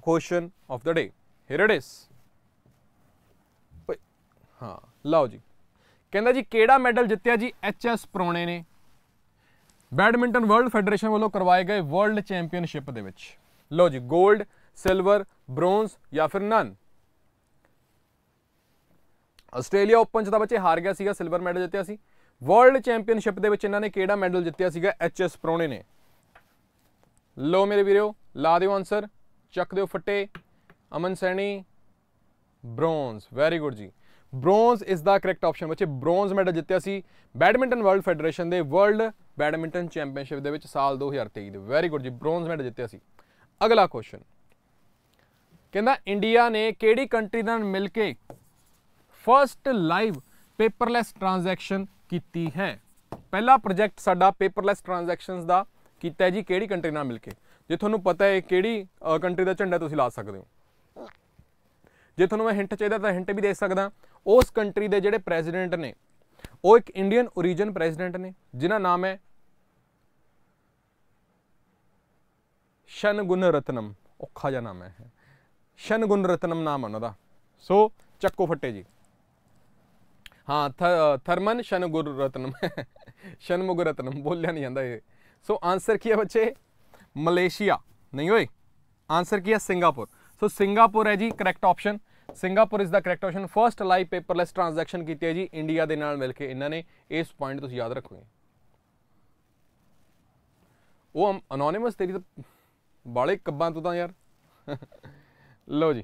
question of the day here it is ਹਾਂ ਲਓ ਜੀ ਕਹਿੰਦਾ ਜੀ ਕਿਹੜਾ ਮੈਡਲ ਜਿੱਤਿਆ ਜੀ ਐਚ ਐਸ ਪ੍ਰੋਣੇ ਨੇ ਬੈਡਮਿੰਟਨ ਵਰਲਡ ਫੈਡਰੇਸ਼ਨ ਵੱਲੋਂ ਕਰਵਾਏ ਗਏ ਵਰਲਡ ਚੈਂਪੀਅਨਸ਼ਿਪ ਦੇ ਵਿੱਚ ਲਓ ਜੀ 골ਡ ਸਿਲਵਰ ਬ੍ਰੌਂਜ਼ ਜਾਂ ਫਿਰ ਨਨ ਆਸਟ੍ਰੇਲੀਆ ਓਪਨ ਚ ਤਾਂ ਬੱਚੇ ਹਾਰ ਗਿਆ ਸੀਗਾ ਸਿਲਵਰ ਮੈਡਲ ਜਿੱਤਿਆ ਸੀ ਵਰਲਡ ਚੈਂਪੀਅਨਸ਼ਿਪ ਦੇ ਵਿੱਚ ਇਹਨਾਂ ਨੇ ਕਿਹੜਾ ਮੈਡਲ ਜਿੱਤਿਆ ਸੀਗਾ ਐਚ ਐਸ ਪ੍ਰੋਣੇ ਨੇ ਲੋ ਮੇਰੇ ਵੀਰੋ ਲਾ ਦਿਓ ਆਨਸਰ ਚੱਕ ਦਿਓ ਫੱਟੇ Aman Saini bronze very good ਜੀ bronze is the correct option ਬੱਚੇ ਬ੍ਰੋਂਜ਼ ਮੈਡਲ ਜਿੱਤਿਆ ਸੀ ਬੈਡਮਿੰਟਨ ਵਰਲਡ ਫੈਡਰੇਸ਼ਨ ਦੇ ਵਰਲਡ ਬੈਡਮਿੰਟਨ ਚੈਂਪੀਅਨਸ਼ਿਪ ਦੇ ਵਿੱਚ ਸਾਲ 2023 ਦੇ ਵੈਰੀ ਗੁੱਡ ਜੀ ਬ੍ਰੋਂਜ਼ ਮੈਡਲ ਜਿੱਤਿਆ ਸੀ ਅਗਲਾ ਕੁਐਸਚਨ ਕਹਿੰਦਾ ਇੰਡੀਆ ਨੇ ਕਿਹੜੀ ਕੰਟਰੀ ਨਾਲ ਮਿਲ ਕੇ ਫਰਸਟ ਲਾਈਵ ਪੇਪਰਲੈਸ ਟ੍ਰਾਂਜੈਕਸ਼ਨ ਕੀਤੀ ਹੈ ਪਹਿਲਾ ਪ੍ਰੋਜੈਕਟ ਸਾਡਾ ਪੇਪਰਲੈਸ ਟ੍ਰਾਂਜੈਕਸ਼ਨਸ ਦਾ ਕੀਤਾ ਹੈ ਜੀ ਕਿਹੜੀ ਕੰਟਰੀ ਨਾਲ ਮਿਲ ਕੇ ਜੇ ਤੁਹਾਨੂੰ ਪਤਾ ਹੈ ਕਿਹੜੀ ਕੰਟਰੀ ਦਾ ਝੰਡਾ ਤੁਸੀਂ ਲਾ ਸਕਦੇ ਹੋ ਜੇ ਤੁਹਾਨੂੰ ਮੈਂ ਹਿੰਟ ਚਾਹੀਦਾ ਤਾਂ ਹਿੰਟ ਵੀ ਦੇ ਸਕਦਾ ਉਸ ਕੰਟਰੀ ਦੇ ਜਿਹੜੇ ਪ੍ਰੈਜ਼ੀਡੈਂਟ ਨੇ ਉਹ ਇੱਕ ਇੰਡੀਅਨ origin ਪ੍ਰੈਜ਼ੀਡੈਂਟ ਨੇ ਜਿਨ੍ਹਾਂ ਨਾਮ ਹੈ ਸ਼ਨਗੁਨ ਰਤਨਮ ਔਖਾ ਜਿਹਾ ਨਾਮ ਹੈ ਸ਼ਨਗੁਨ ਰਤਨਮ ਨਾਮ ਉਹਨਾਂ ਦਾ ਸੋ ਚੱਕੋ ਫੱਟੇ ਜੀ ਹਾਂ ਥਰਮਨ ਸ਼ਨਗੁਰ ਰਤਨਮ [LAUGHS] ਸ਼ਨਮੁਗ ਰਤਨਮ ਬੋਲਿਆ ਨਹੀਂ ਜਾਂਦਾ ਇਹ ਸੋ ਆਨਸਰ ਕੀ ਹੈ ਬੱਚੇ ਮਲੇਸ਼ੀਆ ਨਹੀਂ ਓਏ ਆਨਸਰ ਕੀ ਹੈ ਸਿੰਗਾਪੁਰ ਸੋ ਸਿੰਗਾਪੁਰ ਹੈ ਜੀ correct option Singapore is the correct option first live paperless transaction ਕੀਤੀ ਹੈ ਜੀ ਇੰਡੀਆ ਦੇ ਨਾਲ ਮਿਲ ਕੇ ਇਹਨਾਂ ਨੇ ਇਸ ਪੁਆਇੰਟ ਤੁਸੀਂ ਯਾਦ ਰੱਖੋਗੇ ਉਹ ਅਨੋਨਿਮਸ ਤੇਰੀ ਤਾਂ ਬਾਲੇ ਕੱਬਾਂ ਤੂੰ ਤਾਂ ਯਾਰ [LAUGHS] ਲਓ ਜੀ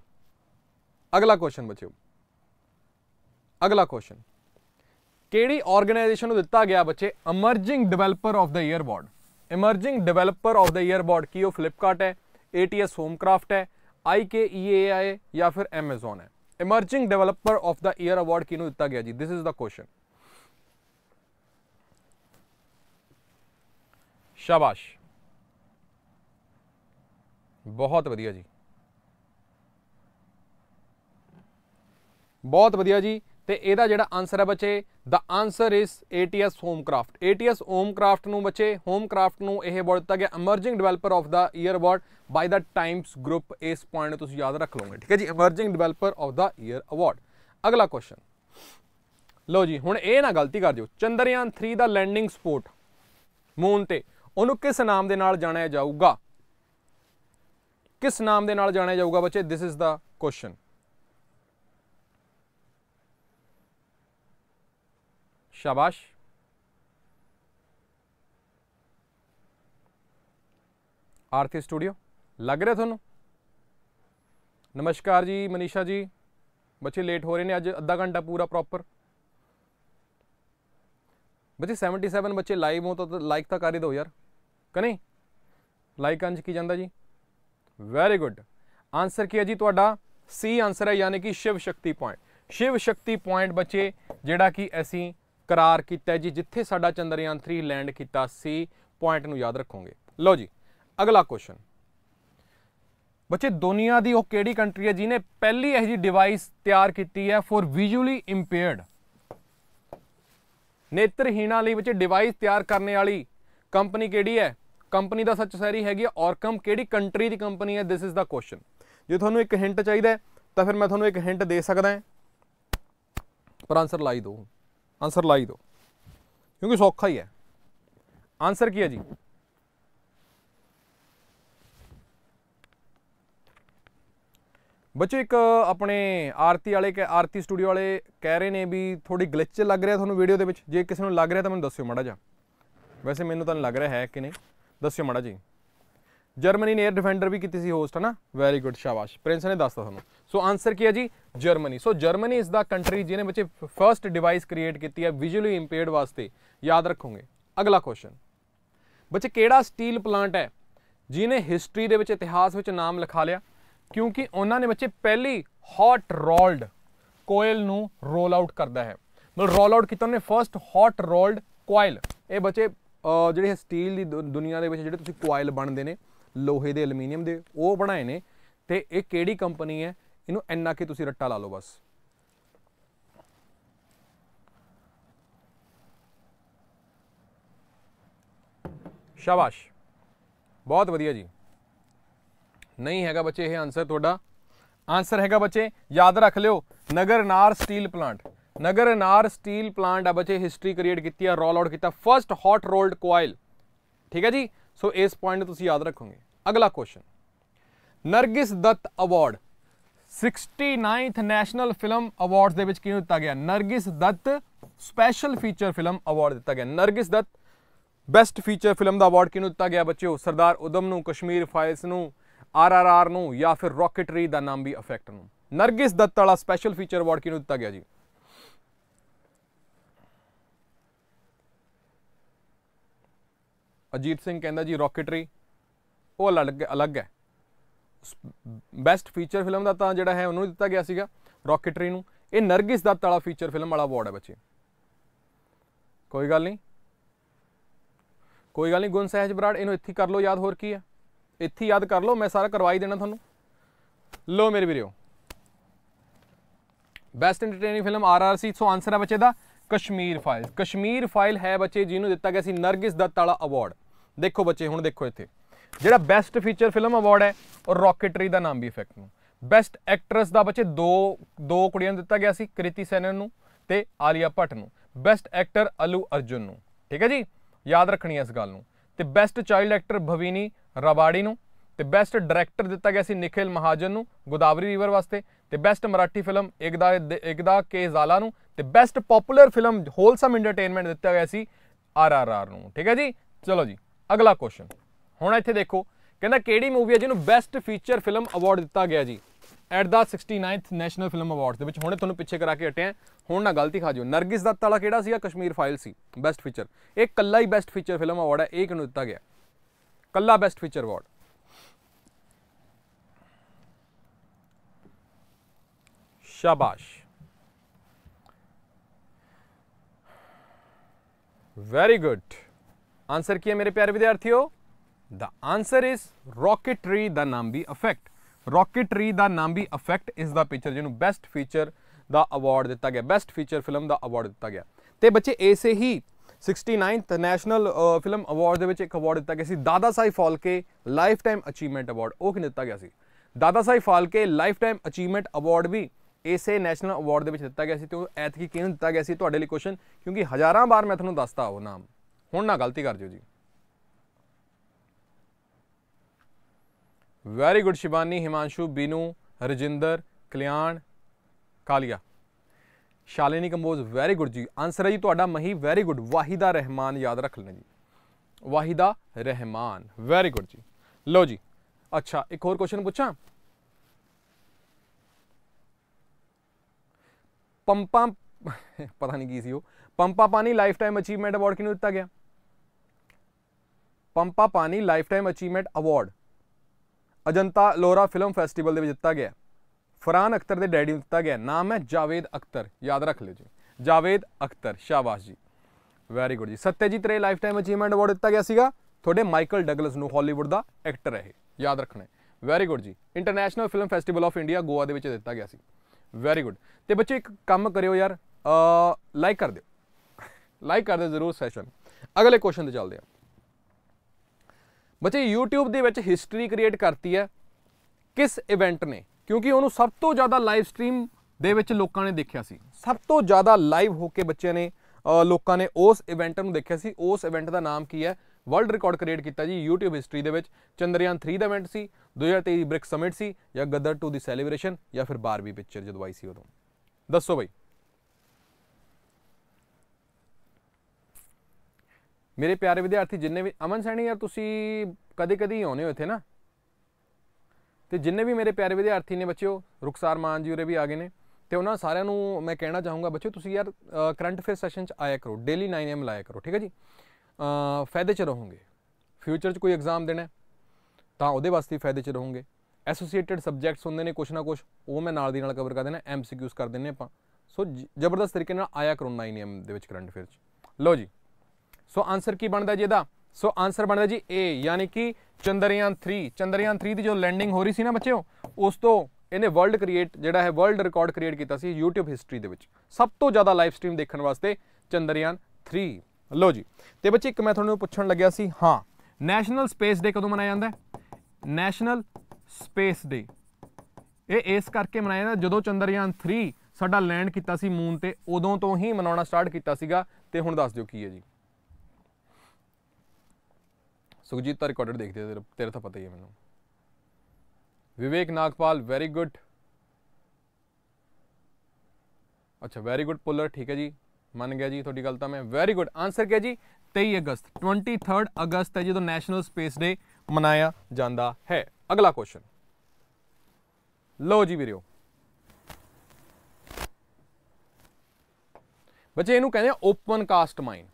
ਅਗਲਾ ਕੁਐਸਚਨ ਬੱਚਿਓ ਅਗਲਾ ਕੁਐਸਚਨ किगनाइजेशन दिता गया बच्चे emerging developer of the year award emerging developer of the year award की फ्लिपकार्ट है ए टी एस होमक्राफ्ट है आई के ई ए आई या फिर एमेजॉन है emerging developer of the year award किनू दिता गया जी दिस इज द क्वेश्चन शाबाश बहुत वधिया जी बहुत वधिया जी ਤੇ ਇਹਦਾ ਜਿਹੜਾ ਆਨਸਰ ਹੈ ਬੱਚੇ ਦਾ answer is ATS HomeKraft ATS HomeKraft ਨੂੰ ਬੱਚੇ ਹੋਮਕ੍ਰਾਫਟ ਨੂੰ ਇਹ ਅਵਾਰਡ ਦਿੱਤਾ ਗਿਆ emerging developer of the year award by the Times group ਇਸ ਪੁਆਇੰਟ ਨੂੰ ਤੁਸੀਂ ਯਾਦ ਰੱਖ ਲਓਗੇ ਠੀਕ ਹੈ ਜੀ emerging developer of the year award ਅਗਲਾ ਕੁਐਸਚਨ ਲਓ ਜੀ ਹੁਣ ਇਹ ਨਾ ਗਲਤੀ ਕਰ ਦਿਓ ਚੰਦਰਯਾਨ 3 ਦਾ ਲੈਂਡਿੰਗ ਸਪੋਰਟ ਮੂਨ ਤੇ ਉਹਨੂੰ ਕਿਸ ਨਾਮ ਦੇ ਨਾਲ ਜਾਣਿਆ ਜਾਊਗਾ ਕਿਸ ਨਾਮ ਦੇ ਨਾਲ ਜਾਣਿਆ ਜਾਊਗਾ ਬੱਚੇ ਥਿਸ ਇਜ਼ ਦਾ ਕੁਐਸਚਨ ਸ਼ਾਬਾਸ਼ ਆਰਥੀ ਸਟੂਡੀਓ ਲੱਗ ਰਿਹਾ ਤੁਹਾਨੂੰ ਨਮਸਕਾਰ ਜੀ ਮਨੀਸ਼ਾ ਜੀ ਬੱਚੇ ਲੇਟ ਹੋ ਰਹੇ ਨੇ ਅੱਜ ਅੱਧਾ ਘੰਟਾ ਪੂਰਾ ਪ੍ਰੋਪਰ ਬੱਚੇ 77 ਬੱਚੇ ਲਾਈਵ ਹੋ ਤਾਂ ਲਾਈਕ ਤਾਂ ਕਰ ਹੀ ਦਿਓ ਯਾਰ ਕਿ ਲਾਈਕ ਅੰਜ ਕੀ ਜਾਂਦਾ ਜੀ ਵੈਰੀ ਗੁੱਡ ਆਨਸਰ ਕੀ ਹੈ ਜੀ ਤੁਹਾਡਾ ਸੀ ਆਨਸਰ ਹੈ ਯਾਨੀ ਕਿ ਸ਼ਿਵ ਸ਼ਕਤੀ ਪੁਆਇੰਟ ਸ਼ਿਵ ਸ਼ਕਤੀ ਪੁਆਇੰਟ ਬੱਚੇ ਜਿਹੜਾ ਕਿ ਅਸੀਂ ਕਰਾਰ ਕੀਤਾ ਜੀ ਜਿੱਥੇ ਸਾਡਾ ਚੰਦਰਯਾਨ 3 ਲੈਂਡ ਕੀਤਾ ਸੀ ਪੁਆਇੰਟ ਨੂੰ ਯਾਦ ਰੱਖੋਗੇ ਲਓ ਜੀ ਅਗਲਾ ਕੁਐਸਚਨ ਬੱਚੇ ਦੁਨੀਆ ਦੀ ਉਹ ਕਿਹੜੀ ਕੰਟਰੀ ਹੈ ਜਿਨੇ ਪਹਿਲੀ ਇਹ ਜੀ ਡਿਵਾਈਸ ਤਿਆਰ ਕੀਤੀ ਹੈ ਫॉर ਵਿਜ਼ੂਅਲੀ ਇੰਪੇਅਰਡ ਨੇਤਰਹੀਣਾਂ ਲਈ ਬੱਚੇ ਡਿਵਾਈਸ ਤਿਆਰ ਕਰਨ ਵਾਲੀ ਕੰਪਨੀ ਕਿਹੜੀ ਹੈ ਕੰਪਨੀ ਦਾ ਸੱਚ ਸਹਿਰੀ ਹੈਗੀ ਔਰਕਮ ਕਿਹੜੀ ਕੰਟਰੀ ਦੀ ਕੰਪਨੀ ਹੈ ਥਿਸ ਇਜ਼ ਦਾ ਕੁਐਸਚਨ ਜੇ ਤੁਹਾਨੂੰ ਇੱਕ ਹਿੰਟ ਚਾਹੀਦਾ ਤਾਂ ਫਿਰ ਮੈਂ ਤੁਹਾਨੂੰ ਇੱਕ ਹਿੰਟ ਦੇ ਸਕਦਾ ਹਾਂ ਪਰ ਆਨਸਰ ਲਾਈ ਦੋ ਆਨਸਰ ਲਾਈ ਦਿਓ ਕਿਉਂਕਿ ਸੌਖਾ ਹੀ ਹੈ ਆਨਸਰ ਕੀ ਹੈ ਜੀ ਬੱਚੇ ਇੱਕ ਆਪਣੇ ਆਰਤੀ ਵਾਲੇ ਆਰਤੀ ਸਟੂਡੀਓ ਵਾਲੇ ਕਹਿ ਰਹੇ ਨੇ ਵੀ ਥੋੜੀ ਗਲਿਚ ਲੱਗ ਰਿਹਾ ਤੁਹਾਨੂੰ ਵੀਡੀਓ ਦੇ ਵਿੱਚ ਜੇ ਕਿਸੇ ਨੂੰ ਲੱਗ ਰਿਹਾ ਤਾਂ ਮੈਨੂੰ ਦੱਸਿਓ ਮੜਾ ਜਿਹਾ ਵੈਸੇ ਮੈਨੂੰ ਤਾਂ ਲੱਗ ਰਿਹਾ ਹੈ ਕਿ ਨਹੀਂ ਦੱਸਿਓ ਮੜਾ ਜੀ ਜਰਮਨੀ ਨੇ 에ਅਰ ਡਿਫੈਂਡਰ ਵੀ ਕੀਤੀ ਸੀ ਹੋਸਟ ਹਨਾ ਵੈਰੀ ਗੁੱਡ ਸ਼ਾਬਾਸ਼ ਪ੍ਰਿੰਸ ਨੇ ਦੱਸਤਾ ਤੁਹਾਨੂੰ ਸੋ ਆਨਸਰ ਕੀ ਹੈ ਜੀ ਜਰਮਨੀ ਸੋ ਜਰਮਨੀ ਇਸ ਦਾ ਕੰਟਰੀ ਜਿਹਨੇ ਬੱਚੇ ਫਰਸਟ ਡਿਵਾਈਸ ਕ੍ਰੀਏਟ ਕੀਤੀ ਹੈ ਵਿਜ਼ੂਅਲੀ ਇੰਪੇਅਰਡ ਵਾਸਤੇ ਯਾਦ ਰੱਖੋਗੇ ਅਗਲਾ ਕੁਐਸਚਨ ਬੱਚੇ ਕਿਹੜਾ ਸਟੀਲ ਪਲਾਂਟ ਹੈ ਜਿਹਨੇ ਹਿਸਟਰੀ ਦੇ ਵਿੱਚ ਇਤਿਹਾਸ ਵਿੱਚ ਨਾਮ ਲਿਖਾ ਲਿਆ ਕਿਉਂਕਿ ਉਹਨਾਂ ਨੇ ਬੱਚੇ ਪਹਿਲੀ ਹੌਟ ਰੋਲਡ ਕੋਇਲ ਨੂੰ ਰੋਲ ਆਊਟ ਕਰਦਾ ਹੈ ਮਤਲਬ ਰੋਲ ਆਊਟ ਕੀਤਾ ਉਹਨੇ ਫਰਸਟ ਹੌਟ ਰੋਲਡ ਕੋਇਲ ਇਹ ਬੱਚੇ ਜਿਹੜੇ ਸਟੀਲ ਦੀ ਦੁਨੀਆ ਦੇ ਵਿੱਚ ਜਿਹੜੇ ਤੁਸੀਂ ਕੋਇਲ ਬਣਦੇ ਨੇ ਲੋਹੇ ਦੇ ਐਲੂਮੀਨੀਅਮ ਦੇ ਉਹ ਬਣਾਏ ਨੇ ਤੇ ਇਹ ਕਿਹੜੀ ਕੰਪਨੀ ਹੈ ਇਹਨੂੰ ਇੰਨਾ ਕਿ ਤੁਸੀਂ ਰੱਟਾ ਲਾ ਲਓ ਬਸ ਸ਼ਾਬਾਸ਼ ਬਹੁਤ ਵਧੀਆ ਜੀ ਨਹੀਂ ਹੈਗਾ ਬੱਚੇ ਇਹ ਆਨਸਰ ਤੁਹਾਡਾ ਆਨਸਰ ਹੈਗਾ ਬੱਚੇ ਯਾਦ ਰੱਖ ਲਿਓ ਨਗਰ ਨਾਰ ਸਟੀਲ ਪਲਾਂਟ ਨਗਰ ਨਾਰ ਸਟੀਲ ਪਲਾਂਟ ਆ ਬੱਚੇ ਹਿਸਟਰੀ ਕ੍ਰੀਏਟ ਕੀਤੀ ਆ ਰੋਲ ਆਊਟ ਕੀਤਾ ਫਰਸਟ ਹੌਟ ਰੋਲਡ ਕੋਇਲ ਠੀਕ ਹੈ ਜੀ ਸੋ ਇਸ ਪੁਆਇੰਟ ਨੂੰ ਤੁਸੀਂ ਯਾਦ ਰੱਖੋਗੇ ਅਗਲਾ question Nargis Dutt award 69th national film awards ਦੇ ਵਿੱਚ ਕਿਹਨੂੰ ਦਿੱਤਾ ਗਿਆ Nargis Dutt special feature film award ਦਿੱਤਾ ਗਿਆ Nargis Dutt best feature film ਦਾ ਅਵਾਰਡ ਕਿਹਨੂੰ ਦਿੱਤਾ ਗਿਆ ਬੱਚਿਓ ਸਰਦਾਰ ਉਦਮ ਨੂੰ ਕਸ਼ਮੀਰ ਫਾਈਲਸ ਨੂੰ ਆਰਆਰਆਰ ਨੂੰ ਜਾਂ ਫਿਰ ਰਾਕਟਰੀ ਦਾ ਨਾਮ ਵੀ ਅਫੈਕਟ ਨੂੰ ਨਰਗਿਸ ਦੱਤ ਵਾਲਾ ਸਪੈਸ਼ਲ ਫੀਚਰ ਅਵਾਰਡ ਕਿਹਨੂੰ ਦਿੱਤਾ ਗਿਆ ਜੀ ਅਜੀਤ ਸਿੰਘ ਕਹਿੰਦਾ ਜੀ ਰਾਕਟਰੀ ਉਹ ਅਲੱਗ ਅਲੱਗ ਹੈ ਬੈਸਟ ਫੀਚਰ ਫਿਲਮ ਦਾ ਤਾਂ ਜਿਹੜਾ ਹੈ ਉਹਨੂੰ ਦਿੱਤਾ ਗਿਆ ਸੀਗਾ ਰੌਕਟਰੀ ਨੂੰ ਇਹ ਨਰਗਿਸ ਦਾ ਤਾਲਾ ਫੀਚਰ ਫਿਲਮ ਵਾਲਾ ਅਵਾਰਡ ਹੈ ਬੱਚੇ ਕੋਈ ਗੱਲ ਨਹੀਂ ਕੋਈ ਗੱਲ ਨਹੀਂ ਗੁਣ ਸਹਿਜ ਬਰਾੜ ਇਹਨੂੰ ਇੱਥੇ ਕਰ ਲਓ ਯਾਦ ਹੋਰ ਕੀ ਹੈ ਇੱਥੇ ਯਾਦ ਕਰ ਲਓ ਮੈਂ ਸਾਰਾ ਕਰਵਾਈ ਦੇਣਾ ਤੁਹਾਨੂੰ ਲਓ ਮੇਰੇ ਵੀਰੋ best entertaining film R R ਸੀ ਸੋ ਆਨਸਰ ਹੈ ਬੱਚੇ ਦਾ ਕਸ਼ਮੀਰ ਫਾਈਲ ਕਸ਼ਮੀਰ ਫਾਈਲ ਹੈ ਬੱਚੇ ਜਿਹਨੂੰ ਦਿੱਤਾ ਗਿਆ ਸੀ ਨਰਗਿਸ ਦਾ ਤਾਲਾ ਅਵਾਰਡ ਦੇਖੋ ਬੱਚੇ ਹੁਣ ਦੇਖੋ ਇੱਥੇ ਜਿਹੜਾ ਬੈਸਟ ਫੀਚਰ ਫਿਲਮ ਅਵਾਰਡ ਹੈ ਔਰ ਰੌਕੇਟਰੀ ਦਾ ਨਾਮ ਵੀ ਇਫੈਕਟ ਨੂੰ ਬੈਸਟ ਐਕਟਰੈਸ ਦਾ ਬੱਚੇ ਦੋ ਦੋ ਕੁੜੀਆਂ ਨੂੰ ਦਿੱਤਾ ਗਿਆ ਸੀ ਕ੍ਰਿਤੀ ਸੈਨਨ ਨੂੰ ਤੇ ਆਲੀਆ ਭੱਟ ਨੂੰ ਬੈਸਟ ਐਕਟਰ ਅਲੂ ਅਰਜੁਨ ਨੂੰ ਠੀਕ ਹੈ ਜੀ ਯਾਦ ਰੱਖਣੀ ਹੈ ਇਸ ਗੱਲ ਨੂੰ ਤੇ ਬੈਸਟ ਚਾਈਲਡ ਐਕਟਰ ਭਵਿਨੀ ਰਵਾੜੀ ਨੂੰ ਤੇ ਬੈਸਟ ਡਾਇਰੈਕਟਰ ਦਿੱਤਾ ਗਿਆ ਸੀ ਨikhil ਮਹਾਜਨ ਨੂੰ ਗੋਦਾਵਰੀ ਰਿਵਰ ਵਾਸਤੇ ਤੇ ਬੈਸਟ ਮਰਾਠੀ ਫਿਲਮ ਇਕਦਾ ਇਕਦਾ ਕੇ ਜ਼ਾਲਾ ਨੂੰ ਤੇ best popular film wholesome entertainment ਦਿੱਤਾ ਗਿਆ ਸੀ ਆਰ ਆਰ ਆਰ ਨੂੰ ਠੀਕ ਹੈ ਜੀ ਚਲੋ ਜੀ ਅਗਲਾ ਕੁਐਸਚਨ ਹੁਣ ਇੱਥੇ ਦੇਖੋ ਕਹਿੰਦਾ ਕਿਹੜੀ ਮੂਵੀ ਹੈ ਜਿਹਨੂੰ ਬੈਸਟ ਫੀਚਰ ਫਿਲਮ ਅਵਾਰਡ ਦਿੱਤਾ ਗਿਆ ਜੀ at the 69th national film award ਦੇ ਵਿੱਚ ਹੁਣੇ ਤੁਹਾਨੂੰ ਪਿੱਛੇ ਕਰਾ ਕੇ ਹਟਿਆ ਹੁਣ ਨਾ ਗਲਤੀ ਖਾ ਜਿਓ ਨਰਗਿਸ ਦਾ ਤਾਲਾ ਕਿਹੜਾ ਸੀਗਾ ਕਸ਼ਮੀਰ ਫਾਈਲ ਸੀ ਬੈਸਟ ਫੀਚਰ ਇਹ ਕੱਲਾ ਹੀ ਬੈਸਟ ਫੀਚਰ ਫਿਲਮ ਅਵਾਰਡ ਹੈ ਇਹ ਕਿਹਨੂੰ ਦਿੱਤਾ ਗਿਆ ਕੱਲਾ ਬੈਸਟ ਫੀਚਰ ਅਵਾਰਡ ਸ਼ਾਬਾਸ਼ ਵੈਰੀ ਗੁੱਡ ਆਨਸਰ ਕੀ ਹੈ ਮੇਰੇ ਪਿਆਰੇ ਵਿਦਿਆਰਥੀਓ The answer is rocketry, the Nambi effect. Rocketry, the Nambi effect is the picture ਜਿਹਨੂੰ best feature ਦਾ award ਦਿੱਤਾ ਗਿਆ best feature film ਦਾ award ਦਿੱਤਾ ਗਿਆ ਤੇ ਬੱਚੇ ਐਸੇ ਹੀ 69th ਨੈਸ਼ਨਲ ਫਿਲਮ ਅਵਾਰਡ ਦੇ ਵਿੱਚ ਇੱਕ ਅਵਾਰਡ ਦਿੱਤਾ ਗਿਆ ਸੀ Dada Saheb Phalke lifetime achievement award ਉਹ ਕਿਨ ਦਿੱਤਾ ਗਿਆ ਸੀ Dada Saheb Phalke lifetime achievement award ਵੀ ਇਸੇ ਨੈਸ਼ਨਲ ਅਵਾਰਡ ਦੇ ਵਿੱਚ ਦਿੱਤਾ ਗਿਆ ਸੀ ਤੇ ਉਹ ਐਤਕੀ ਕਿਹਨੂੰ ਦਿੱਤਾ ਗਿਆ ਸੀ ਤੁਹਾਡੇ ਲਈ ਕੁਐਸਚਨ ਕਿਉਂਕਿ ਹਜ਼ਾਰਾਂ ਵਾਰ ਮੈਂ ਤੁਹਾਨੂੰ ਦੱਸਤਾ ਉਹ ਨਾਮ ਹੁਣ ਨਾ ਗਲਤੀ ਕਰ ਜਿਓ ਜੀ very good Shivani Himanshu Binu Rajinder Kalyan Kalia Shalini Kamboj very good ਜੀ ਆਨਸਰ ਹੈ ਜੀ ਤੁਹਾਡਾ ਮਹੀ ਵੈਰੀ ਗੁੱਡ ਵਾਹਿਦਾ ਰਹਿਮਾਨ ਯਾਦ ਰੱਖ ਲੈਣਾ ਜੀ ਵਾਹਿਦਾ ਰਹਿਮਾਨ ਵੈਰੀ ਗੁੱਡ ਜੀ ਲਓ ਜੀ ਅੱਛਾ ਇੱਕ ਹੋਰ ਕੁਐਸਚਨ ਪੁੱਛਾਂ ਪੰਪਾਂ ਪਤਾ ਨਹੀਂ ਕੀ ਸੀ ਉਹ ਪੰਪਾ ਪਾਣੀ ਲਾਈਫ ਟਾਈਮ ਅਚੀਵਮੈਂਟ ਅਵਾਰਡ ਕਿਹਨੂੰ ਦਿੱਤਾ ਗਿਆ ਪੰਪਾ ਪਾਣੀ lifetime achievement award Ajanta Ellora film festival ਦੇ ਵਿੱਚ ਦਿੱਤਾ ਗਿਆ ਫਰਾਨ ਅਖਤਰ ਦੇ ਡੈਡੀ ਨੂੰ ਦਿੱਤਾ ਗਿਆ ਨਾਮ ਹੈ ਜਾਵੇਦ ਅਖਤਰ ਯਾਦ ਰੱਖ ਲਿਓ ਜੀ ਜਾਵੇਦ ਅਖਤਰ ਸ਼ਾਬਾਸ਼ ਜੀ ਵੈਰੀ ਗੁੱਡ ਜੀ ਸੱਤਿਆਜੀਤ ਰੇ ਲਾਈਫ ਟਾਈਮ ਅਚੀਵਮੈਂਟ ਅਵਾਰਡ ਦਿੱਤਾ ਗਿਆ ਸੀਗਾ ਤੁਹਾਡੇ ਮਾਈਕਲ ਡਗਲਸ ਨੂੰ ਹਾਲੀਵੁੱਡ ਦਾ ਐਕਟਰ ਹੈ ਯਾਦ ਰੱਖਣਾ ਵੈਰੀ ਗੁੱਡ ਜੀ international film festival of India Goa ਦੇ ਵਿੱਚ ਦਿੱਤਾ ਗਿਆ ਸੀ ਵੈਰੀ ਗੁੱਡ ਤੇ ਬੱਚੇ ਇੱਕ ਕੰਮ ਕਰਿਓ ਯਾਰ ਲਾਈਕ ਕਰ ਦਿਓ ਲਾਈਕ [LAUGHS] ਕਰ ਦਿਓ ਜ਼ਰੂਰ ਸੈਸ਼ਨ ਅਗਲੇ ਕੁਐਸਚਨ ਤੇ ਚੱਲਦੇ ਹਾਂ ਬੱਚੇ YouTube ਦੇ ਵਿੱਚ ਹਿਸਟਰੀ ਕ੍ਰੀਏਟ ਕਰਤੀ ਹੈ ਕਿਸ ਇਵੈਂਟ ਨੇ ਕਿਉਂਕਿ ਉਹਨੂੰ ਸਭ ਤੋਂ ਜ਼ਿਆਦਾ ਲਾਈਵ ਸਟ੍ਰੀਮ ਦੇ ਵਿੱਚ ਲੋਕਾਂ ਨੇ ਦੇਖਿਆ ਸੀ ਸਭ ਤੋਂ ਜ਼ਿਆਦਾ ਲਾਈਵ ਹੋ ਕੇ ਬੱਚਿਆਂ ਨੇ ਲੋਕਾਂ ਨੇ ਉਸ ਇਵੈਂਟ ਨੂੰ ਦੇਖਿਆ ਸੀ ਉਸ ਇਵੈਂਟ ਦਾ ਨਾਮ ਕੀ ਹੈ ਵਰਲਡ ਰਿਕਾਰਡ ਕ੍ਰੀਏਟ ਕੀਤਾ ਜੀ YouTube ਹਿਸਟਰੀ ਦੇ ਵਿੱਚ ਚੰਦਰਯਾਨ 3 ਦਾ ਇਵੈਂਟ ਸੀ 2023 ਬ੍ਰਿਕ ਸਮਿਟ ਸੀ ਜਾਂ ਗਦਰ 2 ਦੀ ਸੈਲੀਬ੍ਰੇਸ਼ਨ ਜਾਂ ਫਿਰ ਬਾਰਬੀ ਪਿਕਚਰ ਜਦੋਂ ਆਈ ਸੀ ਉਦੋਂ ਦੱਸੋ ਬਈ ਮੇਰੇ ਪਿਆਰੇ ਵਿਦਿਆਰਥੀ ਜਿੰਨੇ ਵੀ ਅਮਨ ਸੈਣੀ ਯਾਰ ਤੁਸੀਂ ਕਦੇ-ਕਦੇ ਹੀ ਆਉਨੇ ਹੋ ਇੱਥੇ ਨਾ ਤੇ ਜਿੰਨੇ ਵੀ ਮੇਰੇ ਪਿਆਰੇ ਵਿਦਿਆਰਥੀ ਨੇ ਬੱਚਿਓ ਰੁਖਸਾਰ ਮਾਨ ਜੀ ਉਰੇ ਵੀ ਆ ਗਏ ਨੇ ਤੇ ਉਹਨਾਂ ਸਾਰਿਆਂ ਨੂੰ ਮੈਂ ਕਹਿਣਾ ਚਾਹੂੰਗਾ ਬੱਚਿਓ ਤੁਸੀਂ ਯਾਰ ਕਰੰਟ ਅਫੇਅਰ ਸੈਸ਼ਨ ਚ ਆਇਆ ਕਰੋ ਡੇਲੀ 9 ਐਮ ਲਾਇਆ ਕਰੋ ਠੀਕ ਹੈ ਜੀ ਫਾਇਦੇ ਚ ਰਹੋਗੇ ਫਿਊਚਰ ਚ ਕੋਈ ਐਗਜ਼ਾਮ ਦੇਣਾ ਤਾਂ ਉਹਦੇ ਵਾਸਤੇ ਫਾਇਦੇ ਚ ਰਹੋਗੇ ਐਸੋਸੀਏਟਿਡ ਸਬਜੈਕਟਸ ਹੁੰਦੇ ਨੇ ਕੁਛ ਨਾ ਕੁਛ ਉਹ ਮੈਂ ਨਾਲ ਦੀ ਨਾਲ ਕਵਰ ਕਰ ਦੇਣਾ ਐਮਸੀਕਿਊਸ ਕਰ ਦਿੰਨੇ ਆਪਾਂ ਸੋ ਜ਼ਬਰਦਸਤ ਤਰੀਕੇ ਨਾਲ ਆਇਆ ਕਰੋ 9 ਐਮ ਦੇ ਵਿੱਚ ਕਰੰਟ ਅਫੇਅਰ ਚ ਲਓ ਜੀ ਸੋ ਆਨਸਰ ਕੀ ਬਣਦਾ ਜੀ ਇਹਦਾ ਸੋ ਆਨਸਰ ਬਣਦਾ ਜੀ A ਯਾਨੀ ਕਿ ਚੰਦਰਯਾਨ 3 ਚੰਦਰਯਾਨ 3 ਦੀ ਜੋ ਲੈਂਡਿੰਗ ਹੋ ਰਹੀ ਸੀ ਨਾ ਬੱਚਿਓ ਉਸ ਤੋਂ ਇਹਨੇ ਵਰਲਡ ਕ੍ਰੀਏਟ ਜਿਹੜਾ ਹੈ ਵਰਲਡ ਰਿਕਾਰਡ ਕ੍ਰੀਏਟ ਕੀਤਾ ਸੀ YouTube ਹਿਸਟਰੀ ਦੇ ਵਿੱਚ ਸਭ ਤੋਂ ਜ਼ਿਆਦਾ ਲਾਈਵ ਸਟ੍ਰੀਮ ਦੇਖਣ ਵਾਸਤੇ ਚੰਦਰਯਾਨ 3 ਲੋ ਜੀ ਤੇ ਬੱਚੇ ਇੱਕ ਮੈਂ ਤੁਹਾਨੂੰ ਪੁੱਛਣ ਲੱਗਿਆ ਸੀ ਹਾਂ ਨੈਸ਼ਨਲ ਸਪੇਸ ਡੇ ਕਦੋਂ ਮਨਾਇਆ ਜਾਂਦਾ ਹੈ ਨੈਸ਼ਨਲ ਸਪੇਸ ਡੇ ਇਹ ਇਸ ਕਰਕੇ ਮਨਾਇਆ ਜਾਂਦਾ ਜਦੋਂ ਚੰਦਰਯਾਨ 3 ਸਾਡਾ ਲੈਂਡ ਕੀਤਾ ਸੀ ਮੂਨ ਤੇ ਉਦੋਂ ਤੋਂ ਹੀ ਮਨਾਉਣਾ ਸਟਾਰਟ ਕੀਤਾ ਸੀਗਾ ਤੇ ਹੁਣ ਦੱਸ ਦਿਓ ਕੀ ਹੈ ਜੀ ਸੁਖਜੀਤ ਦਾ ਰਿਕਾਰਡਡ ਦੇਖਦੇ ਤੇਰੇ ਤਾਂ ਪਤਾ ਹੀ ਹੈ ਮੈਨੂੰ ਵਿਵੇਕ ਨਾਗਪਾਲ ਵੈਰੀ ਗੁੱਡ ਅੱਛਾ ਵੈਰੀ ਗੁੱਡ ਪੁੱਲਰ ਠੀਕ ਹੈ ਜੀ ਮੰਨ ਗਿਆ ਜੀ ਤੁਹਾਡੀ ਗੱਲ ਤਾਂ ਮੈਂ ਵੈਰੀ ਗੁੱਡ ਆਨਸਰ ਕਿਹਾ ਜੀ 23 ਅਗਸਤ 23 ਅਗਸਤ ਹੈ ਜਦੋਂ ਨੈਸ਼ਨਲ ਸਪੇਸ ਡੇ ਮਨਾਇਆ ਜਾਂਦਾ ਹੈ ਅਗਲਾ ਕੁਐਸਚਨ ਲਓ ਜੀ ਵੀਰੋ ਬੱਚੇ ਇਹਨੂੰ ਕਹਿੰਦੇ ਆ ਓਪਨ ਕਾਸਟ ਮਾਈਂਡ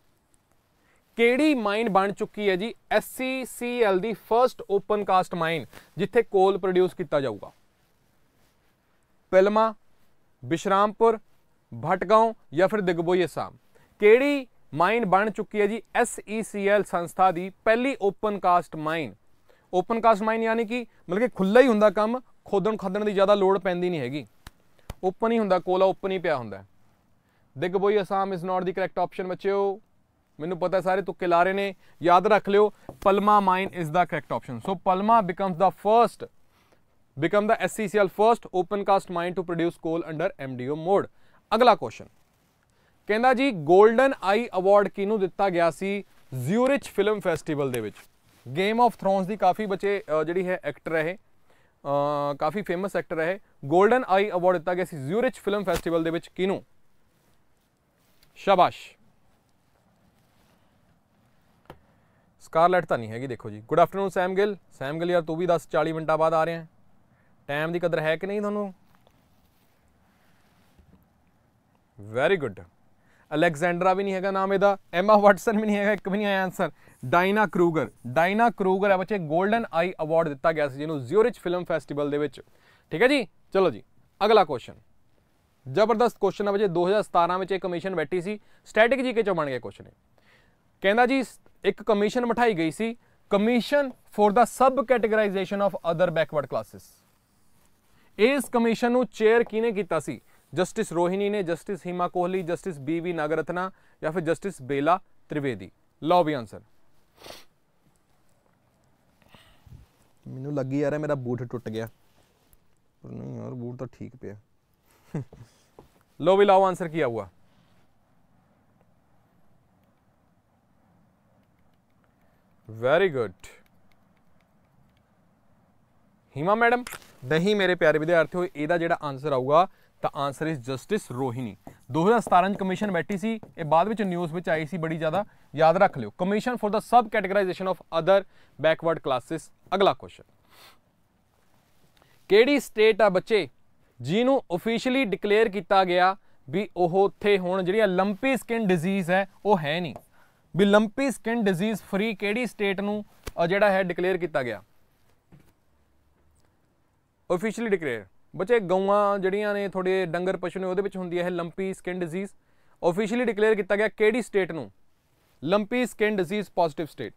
ਕਿਹੜੀ ਮਾਈਨ ਬਣ ਚੁੱਕੀ ਹੈ ਜੀ SCCL ਦੀ ਫਰਸਟ ਓਪਨ ਕਾਸਟ ਮਾਈਨ ਜਿੱਥੇ ਕੋਲ ਪ੍ਰੋਡਿਊਸ ਕੀਤਾ ਜਾਊਗਾ ਪਿਲਮਾ ਬਿਸ਼ਰਾਮਪੁਰ ਭਟਗਾਉਂ ਜਾਂ ਫਿਰ ਦਿਗਬੋਈ ਅਸਾਮ ਕਿਹੜੀ ਮਾਈਨ ਬਣ ਚੁੱਕੀ ਹੈ ਜੀ SECL ਸੰਸਥਾ ਦੀ ਪਹਿਲੀ open cast mine open cast mine ਯਾਨੀ ਕਿ ਮਤਲਬ ਕਿ ਖੁੱਲਾ ਹੀ ਹੁੰਦਾ ਕੰਮ ਖੋਦਣ ਖੱਦਣ ਦੀ ਜ਼ਿਆਦਾ ਲੋੜ ਪੈਂਦੀ ਨਹੀਂ ਹੈਗੀ ਓਪਨ ਹੀ ਹੁੰਦਾ ਕੋਲਾ ਓਪਨ ਹੀ ਪਿਆ ਹੁੰਦਾ Digboi Assam is not the correct option ਬੱਚਿਓ ਮੈਨੂੰ ਪਤਾ ਸਾਰੇ ਤੁੱਕੇ ਲਾ ਰਹੇ ਨੇ ਯਾਦ ਰੱਖ ਲਿਓ Palma mine is the correct option so Palma becomes the first become the SCCL first open cast mine to produce coal under MDO mode ਅਗਲਾ ਕੁਐਸਚਨ ਕਹਿੰਦਾ ਜੀ 골ਡਨ ਆਈ ਅਵਾਰਡ ਕਿਹਨੂੰ ਦਿੱਤਾ ਗਿਆ ਸੀ ਜ਼ਿਊਰਿਚ ਫਿਲਮ ਫੈਸਟੀਵਲ ਦੇ ਵਿੱਚ ਗੇਮ ਆਫ ਥਰੋਨਸ ਦੀ ਕਾਫੀ ਬੱਚੇ ਜਿਹੜੀ ਹੈ ਐਕਟਰ ਹੈ ਕਾਫੀ ਫੇਮਸ ਐਕਟਰ ਹੈ 골ਡਨ ਆਈ ਅਵਾਰਡ ਦਿੱਤਾ ਗਿਆ ਸੀ ਜ਼ਿਊਰਿਚ ਫਿਲਮ ਫੈਸਟੀਵਲ ਦੇ ਵਿੱਚ ਕਿਹਨੂੰ ਸ਼ਾਬਾਸ਼ ਸਕਾਰਲੈਟ ਤਾਂ ਨਹੀਂ ਹੈਗੀ ਦੇਖੋ ਜੀ good afternoon Sam Gill Sam Gill ਯਾਰ ਤੂੰ ਵੀ ਦੱਸ 40 ਮਿੰਟਾਂ ਬਾਅਦ ਆ ਰਿਹਾ ਟਾਈਮ ਦੀ ਕਦਰ ਹੈ ਕਿ ਨਹੀਂ ਤੁਹਾਨੂੰ ਵੈਰੀ ਗੁੱਡ ਅਲੈਗਜ਼ੈਂਡਰਾ ਵੀ ਨਹੀਂ ਹੈਗਾ ਨਾਮ ਇਹਦਾ ਐਮਾ ਵਾਟਸਨ ਵੀ ਨਹੀਂ ਹੈਗਾ ਇੱਕ ਵੀ ਨਹੀਂ ਆਇਆ answer Diana Kruger Diana Kruger ਹੈ ਬੱਚੇ 골ਡਨ ਆਈ ਅਵਾਰਡ ਦਿੱਤਾ ਗਿਆ ਸੀ ਜਿਹਨੂੰ ਜ਼ਿਊਰਿਚ ਫਿਲਮ ਫੈਸਟੀਵਲ ਦੇ ਵਿੱਚ ਠੀਕ ਹੈ ਜੀ ਚਲੋ ਜੀ ਅਗਲਾ ਕੁਐਸਚਨ ਜ਼ਬਰਦਸਤ ਕੁਐਸਚਨ ਹੈ ਬੱਚੇ 2017 ਵਿੱਚ ਇਹ ਕਮਿਸ਼ਨ ਬੈਠੀ ਸੀ ਸਟੈਟਿਕ ਜੀਕੇ ਚੋਂ ਬਣ ਗਿਆ ਕੁਐਸਚਨ ਕਹਿੰਦਾ ਜੀ ਇੱਕ ਕਮਿਸ਼ਨ ਮਠਾਈ ਗਈ ਸੀ commission for the sub categorisation of other backward classes ਇਸ ਕਮਿਸ਼ਨ ਨੂੰ ਚੇਅਰ ਕਿਨੇ ਕੀਤਾ ਸੀ ਜਸਟਿਸ ਰੋਹਿਣੀ ਨੇ ਜਸਟਿਸ ਹੀਮਾ ਕੋਹਲੀ ਜਸਟਿਸ ਬੀਵੀ ਨਗਰਤਨਾ ਜਾਂ ਫਿਰ ਜਸਟਿਸ ਬੇਲਾ ਤ੍ਰਿਵੇਦੀ ਲਓ ਵੀ ਆਨਸਰ ਮੈਨੂੰ ਲੱਗੀ ਯਾਰ ਮੇਰਾ ਬੂਟ ਟੁੱਟ ਗਿਆ ਪਰ ਨਹੀਂ ਯਾਰ ਬੂਟ ਤਾਂ ਠੀਕ ਪਿਆ ਲਓ ਵੀ ਲਾਓ ਆਨਸਰ ਕੀ ਆਊਗਾ ਵੈਰੀ ਗੁੱਡ ਹਿਮਾ ਮੈਡਮ ਨਹੀਂ ਮੇਰੇ ਪਿਆਰੇ ਵਿਦਿਆਰਥੀਓ ਇਹਦਾ ਜਿਹੜਾ ਆਨਸਰ ਆਊਗਾ ਤਾਂ ਆਨਸਰ ਇਜ਼ ਜਸਟਿਸ ਰੋਹਿਣੀ 2017 ਚ ਕਮਿਸ਼ਨ ਬੈਠੀ ਸੀ ਇਹ ਬਾਅਦ ਵਿੱਚ ਨਿਊਜ਼ ਵਿੱਚ ਆਈ ਸੀ ਬੜੀ ਜ਼ਿਆਦਾ ਯਾਦ ਰੱਖ ਲਿਓ commission for the sub categorisation of other backward classes ਅਗਲਾ ਕੁਐਸਚਨ ਕਿਹੜੀ ਸਟੇਟ ਆ ਬੱਚੇ ਜਿਹਨੂੰ ਆਫੀਸ਼ੀਅਲੀ ਡਿਕਲੇਅਰ ਕੀਤਾ ਗਿਆ ਵੀ ਉਹ ਉੱਥੇ ਹੁਣ ਜਿਹੜੀ ਲੰਪੀ ਸਕਿਨ ਡਿਜ਼ੀਜ਼ ਹੈ ਉਹ ਹੈ ਨਹੀਂ ਵੀ ਲੰਪੀ ਸਕਿਨ ਡਿਜ਼ੀਜ਼ ਫ੍ਰੀ ਕਿਹੜੀ ਸਟੇਟ ਨੂੰ ਜਿਹੜਾ ਹੈ ਡਿਕਲੇਅਰ ਕੀਤਾ ਗਿਆ ਆਫੀਸ਼ੀਅਲੀ ਡਿਕਲੇਅਰ ਬੱਚੇ ਗਊਆਂ ਜਿਹੜੀਆਂ ਨੇ ਤੁਹਾਡੇ ਡੰਗਰ ਪਸ਼ੂ ਨੇ ਉਹਦੇ ਵਿੱਚ ਹੁੰਦੀ ਹੈ ਇਹ lumpy skin disease officially declare ਕੀਤਾ ਗਿਆ ਕਿਹੜੀ ਸਟੇਟ ਨੂੰ lumpy skin disease positive state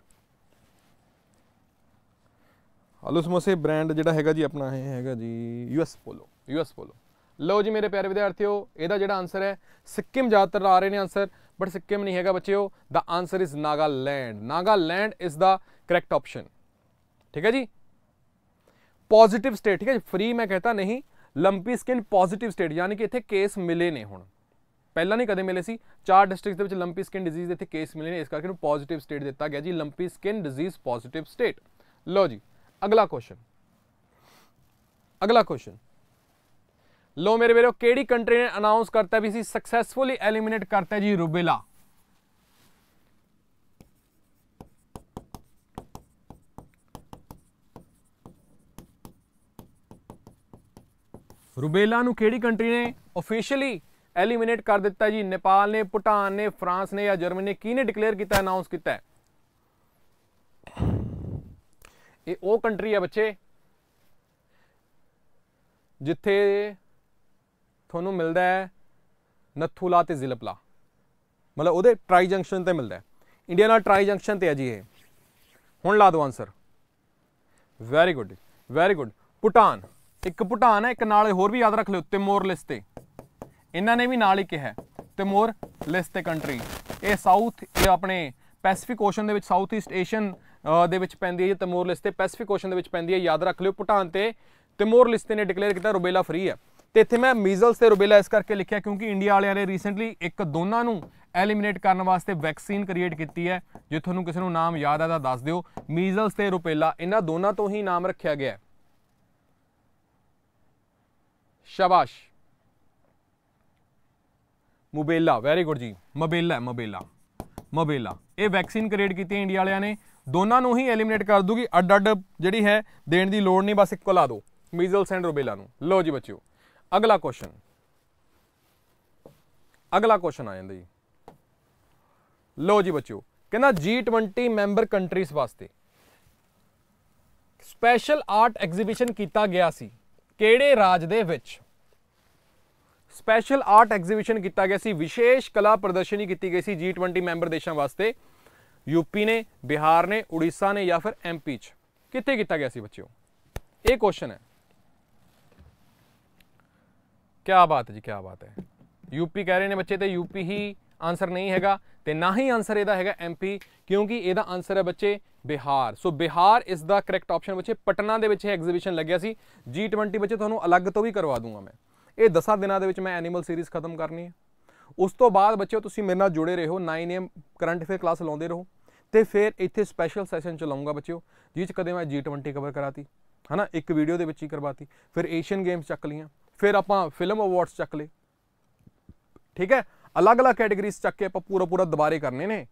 hello ਸਮੋਸੇ ਬ੍ਰਾਂਡ ਜਿਹੜਾ ਹੈਗਾ ਜੀ ਆਪਣਾ ਇਹ ਹੈਗਾ ਜੀ ਯੂਐਸ ਪੋਲੋ ਯੂਐਸ ਪੋਲੋ ਲਓ ਜੀ ਮੇਰੇ ਪਿਆਰੇ ਵਿਦਿਆਰਥੀਓ ਇਹਦਾ ਜਿਹੜਾ ਆਨਸਰ ਹੈ ਸਿੱਕਮ ਜ਼ਿਆਦਾਤਰ ਆ ਰਹੇ ਨੇ ਆਨਸਰ बट सिक्किम नहीं है बचे the answer is Nagaland Nagaland is the correct option ठीक है जी पॉजिटिव स्टेट ठीक है जी फ्री मैं कहता नहीं लंपी स्किन पॉजिटिव स्टेट यानी कि इतने केस मिले ने हूँ पहला नहीं कद मिले से चार डिस्ट्रिक्ट लंपी स्किन डिजीज इतने केस मिले ने इस करके पॉजिटिव स्टेट दिता गया जी lumpy skin disease positive state लो जी अगला क्वेश्चन अगला क्वेश्चन ਲੋ ਮੇਰੇ मेरे ਕਿਹੜੀ ਕੰਟਰੀ ਨੇ ਅਨਾਉਂਸ ਕਰਤਾ ਵੀ ਸੀ ਸਕਸੈਸਫੁਲੀ ਐਲੀਮੀਨੇਟ ਕਰਤਾ ਜੀ ਰੂਬੇਲਾ ਰੂਬੇਲਾ ਨੂੰ ਕਿਹੜੀ ਕੰਟਰੀ ਨੇ ਆਫੀਸ਼ੀਅਲੀ ਐਲੀਮੀਨੇਟ ਕਰ ਦਿੱਤਾ ਜੀ ਨੇਪਾਲ ਨੇ ਭੂਟਾਨ ਨੇ ਫਰਾਂਸ ਨੇ ਜਾਂ ਜਰਮਨੀ ਨੇ ਕਿਹਨੇ ਡਿਕਲੇਅਰ ਕੀਤਾ ਅਨਾਉਂਸ ਕੀਤਾ ਇਹ ਉਹ ਕੰਟਰੀ ਆ ਬੱਚੇ ਜਿੱਥੇ ਤੁਹਾਨੂੰ ਮਿਲਦਾ ਹੈ ਨਥੂਲਾ ਤੇ ਜ਼ਿਲਪਲਾ ਮਤਲਬ ਉਹਦੇ ਟ੍ਰਾਈ ਜੰਕਸ਼ਨ ਤੇ ਮਿਲਦਾ ਹੈ ਇੰਡੀਆ ਨਾਲ ਟ੍ਰਾਈ ਜੰਕਸ਼ਨ ਤੇ ਹੈ ਜੀ ਇਹ ਹੁਣ ਲਾ ਦਿਓ answer very good very good Bhutan ਇੱਕ ਪੁਟਾਨ ਹੈ ਇੱਕ ਨਾਲ ਹੋਰ ਵੀ ਯਾਦ ਰੱਖ ਲਿਓ ਤਿਮੋਰ ਲਿਸਟ ਤੇ ਇਹਨਾਂ ਨੇ ਵੀ ਨਾਲ ਹੀ ਕਿਹਾ ਤਿਮੋਰ ਲਿਸਟ ਤੇ ਕੰਟਰੀ ਇਹ ਸਾਊਥ ਇਹ ਆਪਣੇ ਪੈਸੀਫਿਕ ਓਸ਼ਨ ਦੇ ਵਿੱਚ ਸਾਊਥ ਈਸਟ ਏਸ਼ੀਅਨ ਦੇ ਵਿੱਚ ਪੈਂਦੀ ਹੈ ਜੇ ਤਿਮੋਰ ਲਿਸਟ ਤੇ ਪੈਸੀਫਿਕ ਓਸ਼ਨ ਦੇ ਵਿੱਚ ਪੈਂਦੀ ਹੈ ਯਾਦ ਰੱਖ ਲਿਓ ਪੁਟਾਨ ਤੇ ਤਿਮੋਰ ਲਿਸਟ ਨੇ ਡਿਕਲੇਅਰ ਕੀਤਾ ਰੁਬੇਲਾ ਫ੍ਰੀ ਹੈ ਤੇ ਇੱਥੇ ਮੈਂ ਮੀਜ਼ਲਸ ਤੇ ਰੁਬੇਲਾ ਇਸ ਕਰਕੇ ਲਿਖਿਆ ਕਿਉਂਕਿ ਇੰਡੀਆ ਵਾਲਿਆਂ ਨੇ ਰੀਸੈਂਟਲੀ ਇੱਕ ਦੋਨਾਂ ਨੂੰ ਐਲੀਮੀਨੇਟ ਕਰਨ ਵਾਸਤੇ ਵੈਕਸੀਨ ਕ੍ਰੀਏਟ ਕੀਤੀ ਹੈ ਜੇ ਤੁਹਾਨੂੰ ਕਿਸੇ ਨੂੰ ਨਾਮ ਯਾਦ ਆਦਾ ਦੱਸ ਦਿਓ ਮੀਜ਼ਲਸ ਤੇ ਰੁਬੇਲਾ ਇਹਨਾਂ ਦੋਨਾਂ ਤੋਂ ਹੀ ਨਾਮ ਰੱਖਿਆ ਗਿਆ ਹੈ ਸ਼ਾਬਾਸ਼ ਮੋਬੇਲਾ ਵੈਰੀ ਗੁੱਡ ਜੀ ਮਬੇਲਾ ਮਬੇਲਾ ਮਬੇਲਾ ਇਹ ਵੈਕਸੀਨ ਕ੍ਰੀਏਟ ਕੀਤੀ ਇੰਡੀਆ ਵਾਲਿਆਂ ਨੇ ਦੋਨਾਂ ਨੂੰ ਹੀ ਐਲੀਮੀਨੇਟ ਕਰ ਦੂਗੀ ਅੱਡ ਅੱਡ ਜਿਹੜੀ ਹੈ ਦੇਣ ਦੀ ਲੋੜ ਨਹੀਂ ਬਸ ਇੱਕੋ ਲਾ ਦਿਓ ਮੀਜ਼ਲਸ ਐਂਡ ਰੂਬੇਲਾ ਨੂੰ ਲਓ ਜੀ ਬੱਚਿਓ ਅਗਲਾ ਕੁਐਸਚਨ ਅਗਲਾ ਕੁਐਸਚਨ ਆ ਜਾਂਦਾ ਜੀ ਲੋ ਜੀ ਬੱਚਿਓ ਕਹਿੰਦਾ G20 ਮੈਂਬਰ ਕੰਟਰੀਜ਼ ਵਾਸਤੇ ਸਪੈਸ਼ਲ ਆਰਟ ਐਗਜ਼ੀਬਿਸ਼ਨ ਕੀਤਾ ਗਿਆ ਸੀ ਕਿਹੜੇ ਰਾਜ ਦੇ ਵਿੱਚ ਸਪੈਸ਼ਲ ਆਰਟ ਐਗਜ਼ੀਬਿਸ਼ਨ ਕੀਤਾ ਗਿਆ ਸੀ ਵਿਸ਼ੇਸ਼ ਕਲਾ ਪ੍ਰਦਰਸ਼ਨੀ ਕੀਤੀ ਗਈ ਸੀ G20 ਮੈਂਬਰ ਦੇਸ਼ਾਂ ਵਾਸਤੇ ਯੂਪੀ ਨੇ ਬਿਹਾਰ ਨੇ ਉੜੀਸਾ ਨੇ ਜਾਂ ਫਿਰ ਐਮਪੀ ਚ ਕਿੱਥੇ ਕੀਤਾ ਗਿਆ ਸੀ ਬੱਚਿਓ ਇਹ ਕੁਐਸਚਨ ਹੈ ਕਿਆ ਬਾਤ ਹੈ ਜੀ ਕਿਆ ਬਾਤ ਹੈ ਯੂਪੀ ਕਹਿ ਰਹੇ ਨੇ ਬੱਚੇ ਤੇ ਯੂਪੀ ਹੀ ਆਨਸਰ ਨਹੀਂ ਹੈਗਾ ਤੇ ਨਾ ਹੀ ਆਨਸਰ ਇਹਦਾ ਹੈਗਾ ਐਮਪੀ ਕਿਉਂਕਿ ਇਹਦਾ ਆਨਸਰ ਹੈ ਬੱਚੇ ਬਿਹਾਰ ਸੋ ਬਿਹਾਰ ਇਸ ਦਾ ਕਰੈਕਟ ਆਪਸ਼ਨ ਬੱਚੇ ਪਟਨਾ ਦੇ ਵਿੱਚ ਇਹ ਐਗਜ਼ੀਬਿਸ਼ਨ ਲੱਗਿਆ ਸੀ G20 ਬੱਚੇ ਤੁਹਾਨੂੰ ਅਲੱਗ ਤੋਂ ਵੀ ਕਰਵਾ ਦੂੰਗਾ ਮੈਂ ਇਹ 10 ਦਿਨਾਂ ਦੇ ਵਿੱਚ ਮੈਂ ਐਨੀਮਲ ਸੀਰੀਜ਼ ਖਤਮ ਕਰਨੀ ਹੈ ਉਸ ਤੋਂ ਬਾਅਦ ਬੱਚਿਓ ਤੁਸੀਂ ਮੇਰੇ ਨਾਲ ਜੁੜੇ ਰਹੋ 9am ਕਰੰਟ ਅਫੇਅਰ ਕਲਾਸ ਲਾਉਂਦੇ ਰਹੋ ਤੇ ਫਿਰ ਇੱਥੇ ਸਪੈਸ਼ਲ ਸੈਸ਼ਨ ਚਲਾਉਂਗਾ ਬੱਚਿਓ ਜਿਸ ਕਦੇ ਮੈਂ G20 ਕਵਰ ਕਰਾਤੀ ਹਨਾ ਇੱਕ ਵੀਡੀਓ ਦੇ ਵਿੱਚ ਹੀ ਕਰਵਾਤੀ ਫਿਰ ਏਸ਼ੀਅਨ ਗੇਮਸ ਚੱਕ ਲੀਆਂ ਫਿਰ ਆਪਾਂ ਫਿਲਮ ਅਵਾਰਡਸ ਚੱਕ ਲੇ ਠੀਕ ਹੈ ਅਲੱਗ-ਅਲੱਗ ਕੈਟਾਗਰੀਜ਼ ਚੱਕ ਕੇ ਆਪਾਂ ਪੂਰਾ ਪੂਰਾ ਦੁਬਾਰੇ ਕਰਨੇ ਨੇ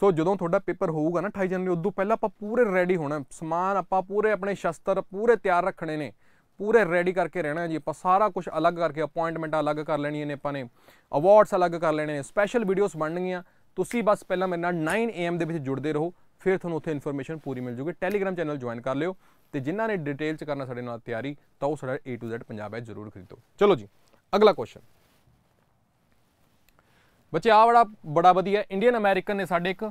ਸੋ ਜਦੋਂ ਤੁਹਾਡਾ ਪੇਪਰ ਹੋਊਗਾ ਨਾ 28 ਜਨਵਰੀ ਉਦੋਂ ਪਹਿਲਾਂ ਆਪਾਂ ਪੂਰੇ ਰੈਡੀ ਹੋਣਾ ਸਮਾਨ ਆਪਾਂ ਪੂਰੇ ਆਪਣੇ ਸ਼ਸਤਰ ਪੂਰੇ ਤਿਆਰ ਰੱਖਣੇ ਨੇ ਪੂਰੇ ਰੈਡੀ ਕਰਕੇ ਰਹਿਣਾ ਜੀ ਆਪਾਂ ਸਾਰਾ ਕੁਝ ਅਲੱਗ ਕਰਕੇ ਅਪਾਇੰਟਮੈਂਟਾਂ ਅਲੱਗ ਕਰ ਲੈਣੀਆਂ ਨੇ ਆਪਾਂ ਨੇ ਅਵਾਰਡਸ ਅਲੱਗ ਕਰ ਲੈਣੇ ਨੇ ਸਪੈਸ਼ਲ ਵੀਡੀਓਜ਼ ਬਣਨਗੀਆਂ ਤੁਸੀਂ ਬਸ ਪਹਿਲਾਂ ਮੇਰੇ ਨਾਲ 9 AM ਦੇ ਵਿੱਚ ਜੁੜਦੇ ਰਹੋ ਫਿਰ ਤੁਹਾਨੂੰ ਉੱਥੇ ਇਨਫੋਰਮੇਸ਼ਨ ਪੂਰੀ ਮਿਲ ਜੂਗੀ ਟੈਲੀਗ੍ਰam ਚੈਨਲ ਜੁਆਇਨ ਕਰ ਲਿਓ ਤੇ ਜਿਨ੍ਹਾਂ ਨੇ ਡਿਟੇਲ ਚ ਕਰਨਾ ਸਾਡੇ ਨਾਲ ਤਿਆਰੀ ਤਾਂ ਉਹ ਸਾਡਾ A to Z ਪੰਜਾਬ ਹੈ ਜਰੂਰ ਖਰੀਦੋ ਚਲੋ ਜੀ ਅਗਲਾ ਕੁਐਸਚਨ ਬੱਚੇ ਆ ਬੜਾ ਬੜਾ ਵਧੀਆ ਇੰਡੀਅਨ ਅਮਰੀਕਨ ਨੇ ਸਾਡੇ ਇੱਕ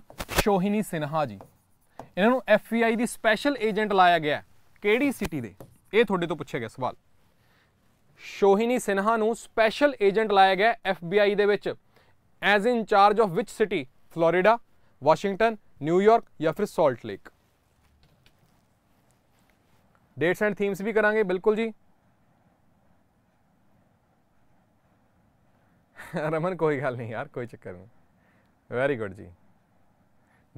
ਸ਼ੋਹਿਨੀ ਸਿਨਹਾ ਜੀ ਇਹਨਾਂ ਨੂੰ FBI ਦੀ ਸਪੈਸ਼ਲ ਏਜੰਟ ਲਾਇਆ ਗਿਆ ਕਿਹੜੀ ਸਿਟੀ ਦੇ ਇਹ ਤੁਹਾਡੇ ਤੋਂ ਪੁੱਛਿਆ ਗਿਆ ਸਵਾਲ ਸ਼ੋਹਿਨੀ ਸਿਨਹਾ ਨੂੰ ਸਪੈਸ਼ਲ ਏਜੰਟ ਲਾਇਆ ਗਿਆ FBI ਦੇ ਵਿੱਚ as in charge of which city Florida Washington New York ਜਾਂ ਫਿਰ Salt Lake dates and themes ਵੀ ਕਰਾਂਗੇ ਬਿਲਕੁਲ ਜੀ ਰਮਨ ਕੋਈ ਗੱਲ ਨਹੀਂ ਯਾਰ ਕੋਈ ਚੱਕਰ ਨਹੀਂ ਵੈਰੀ ਗੁੱਡ ਜੀ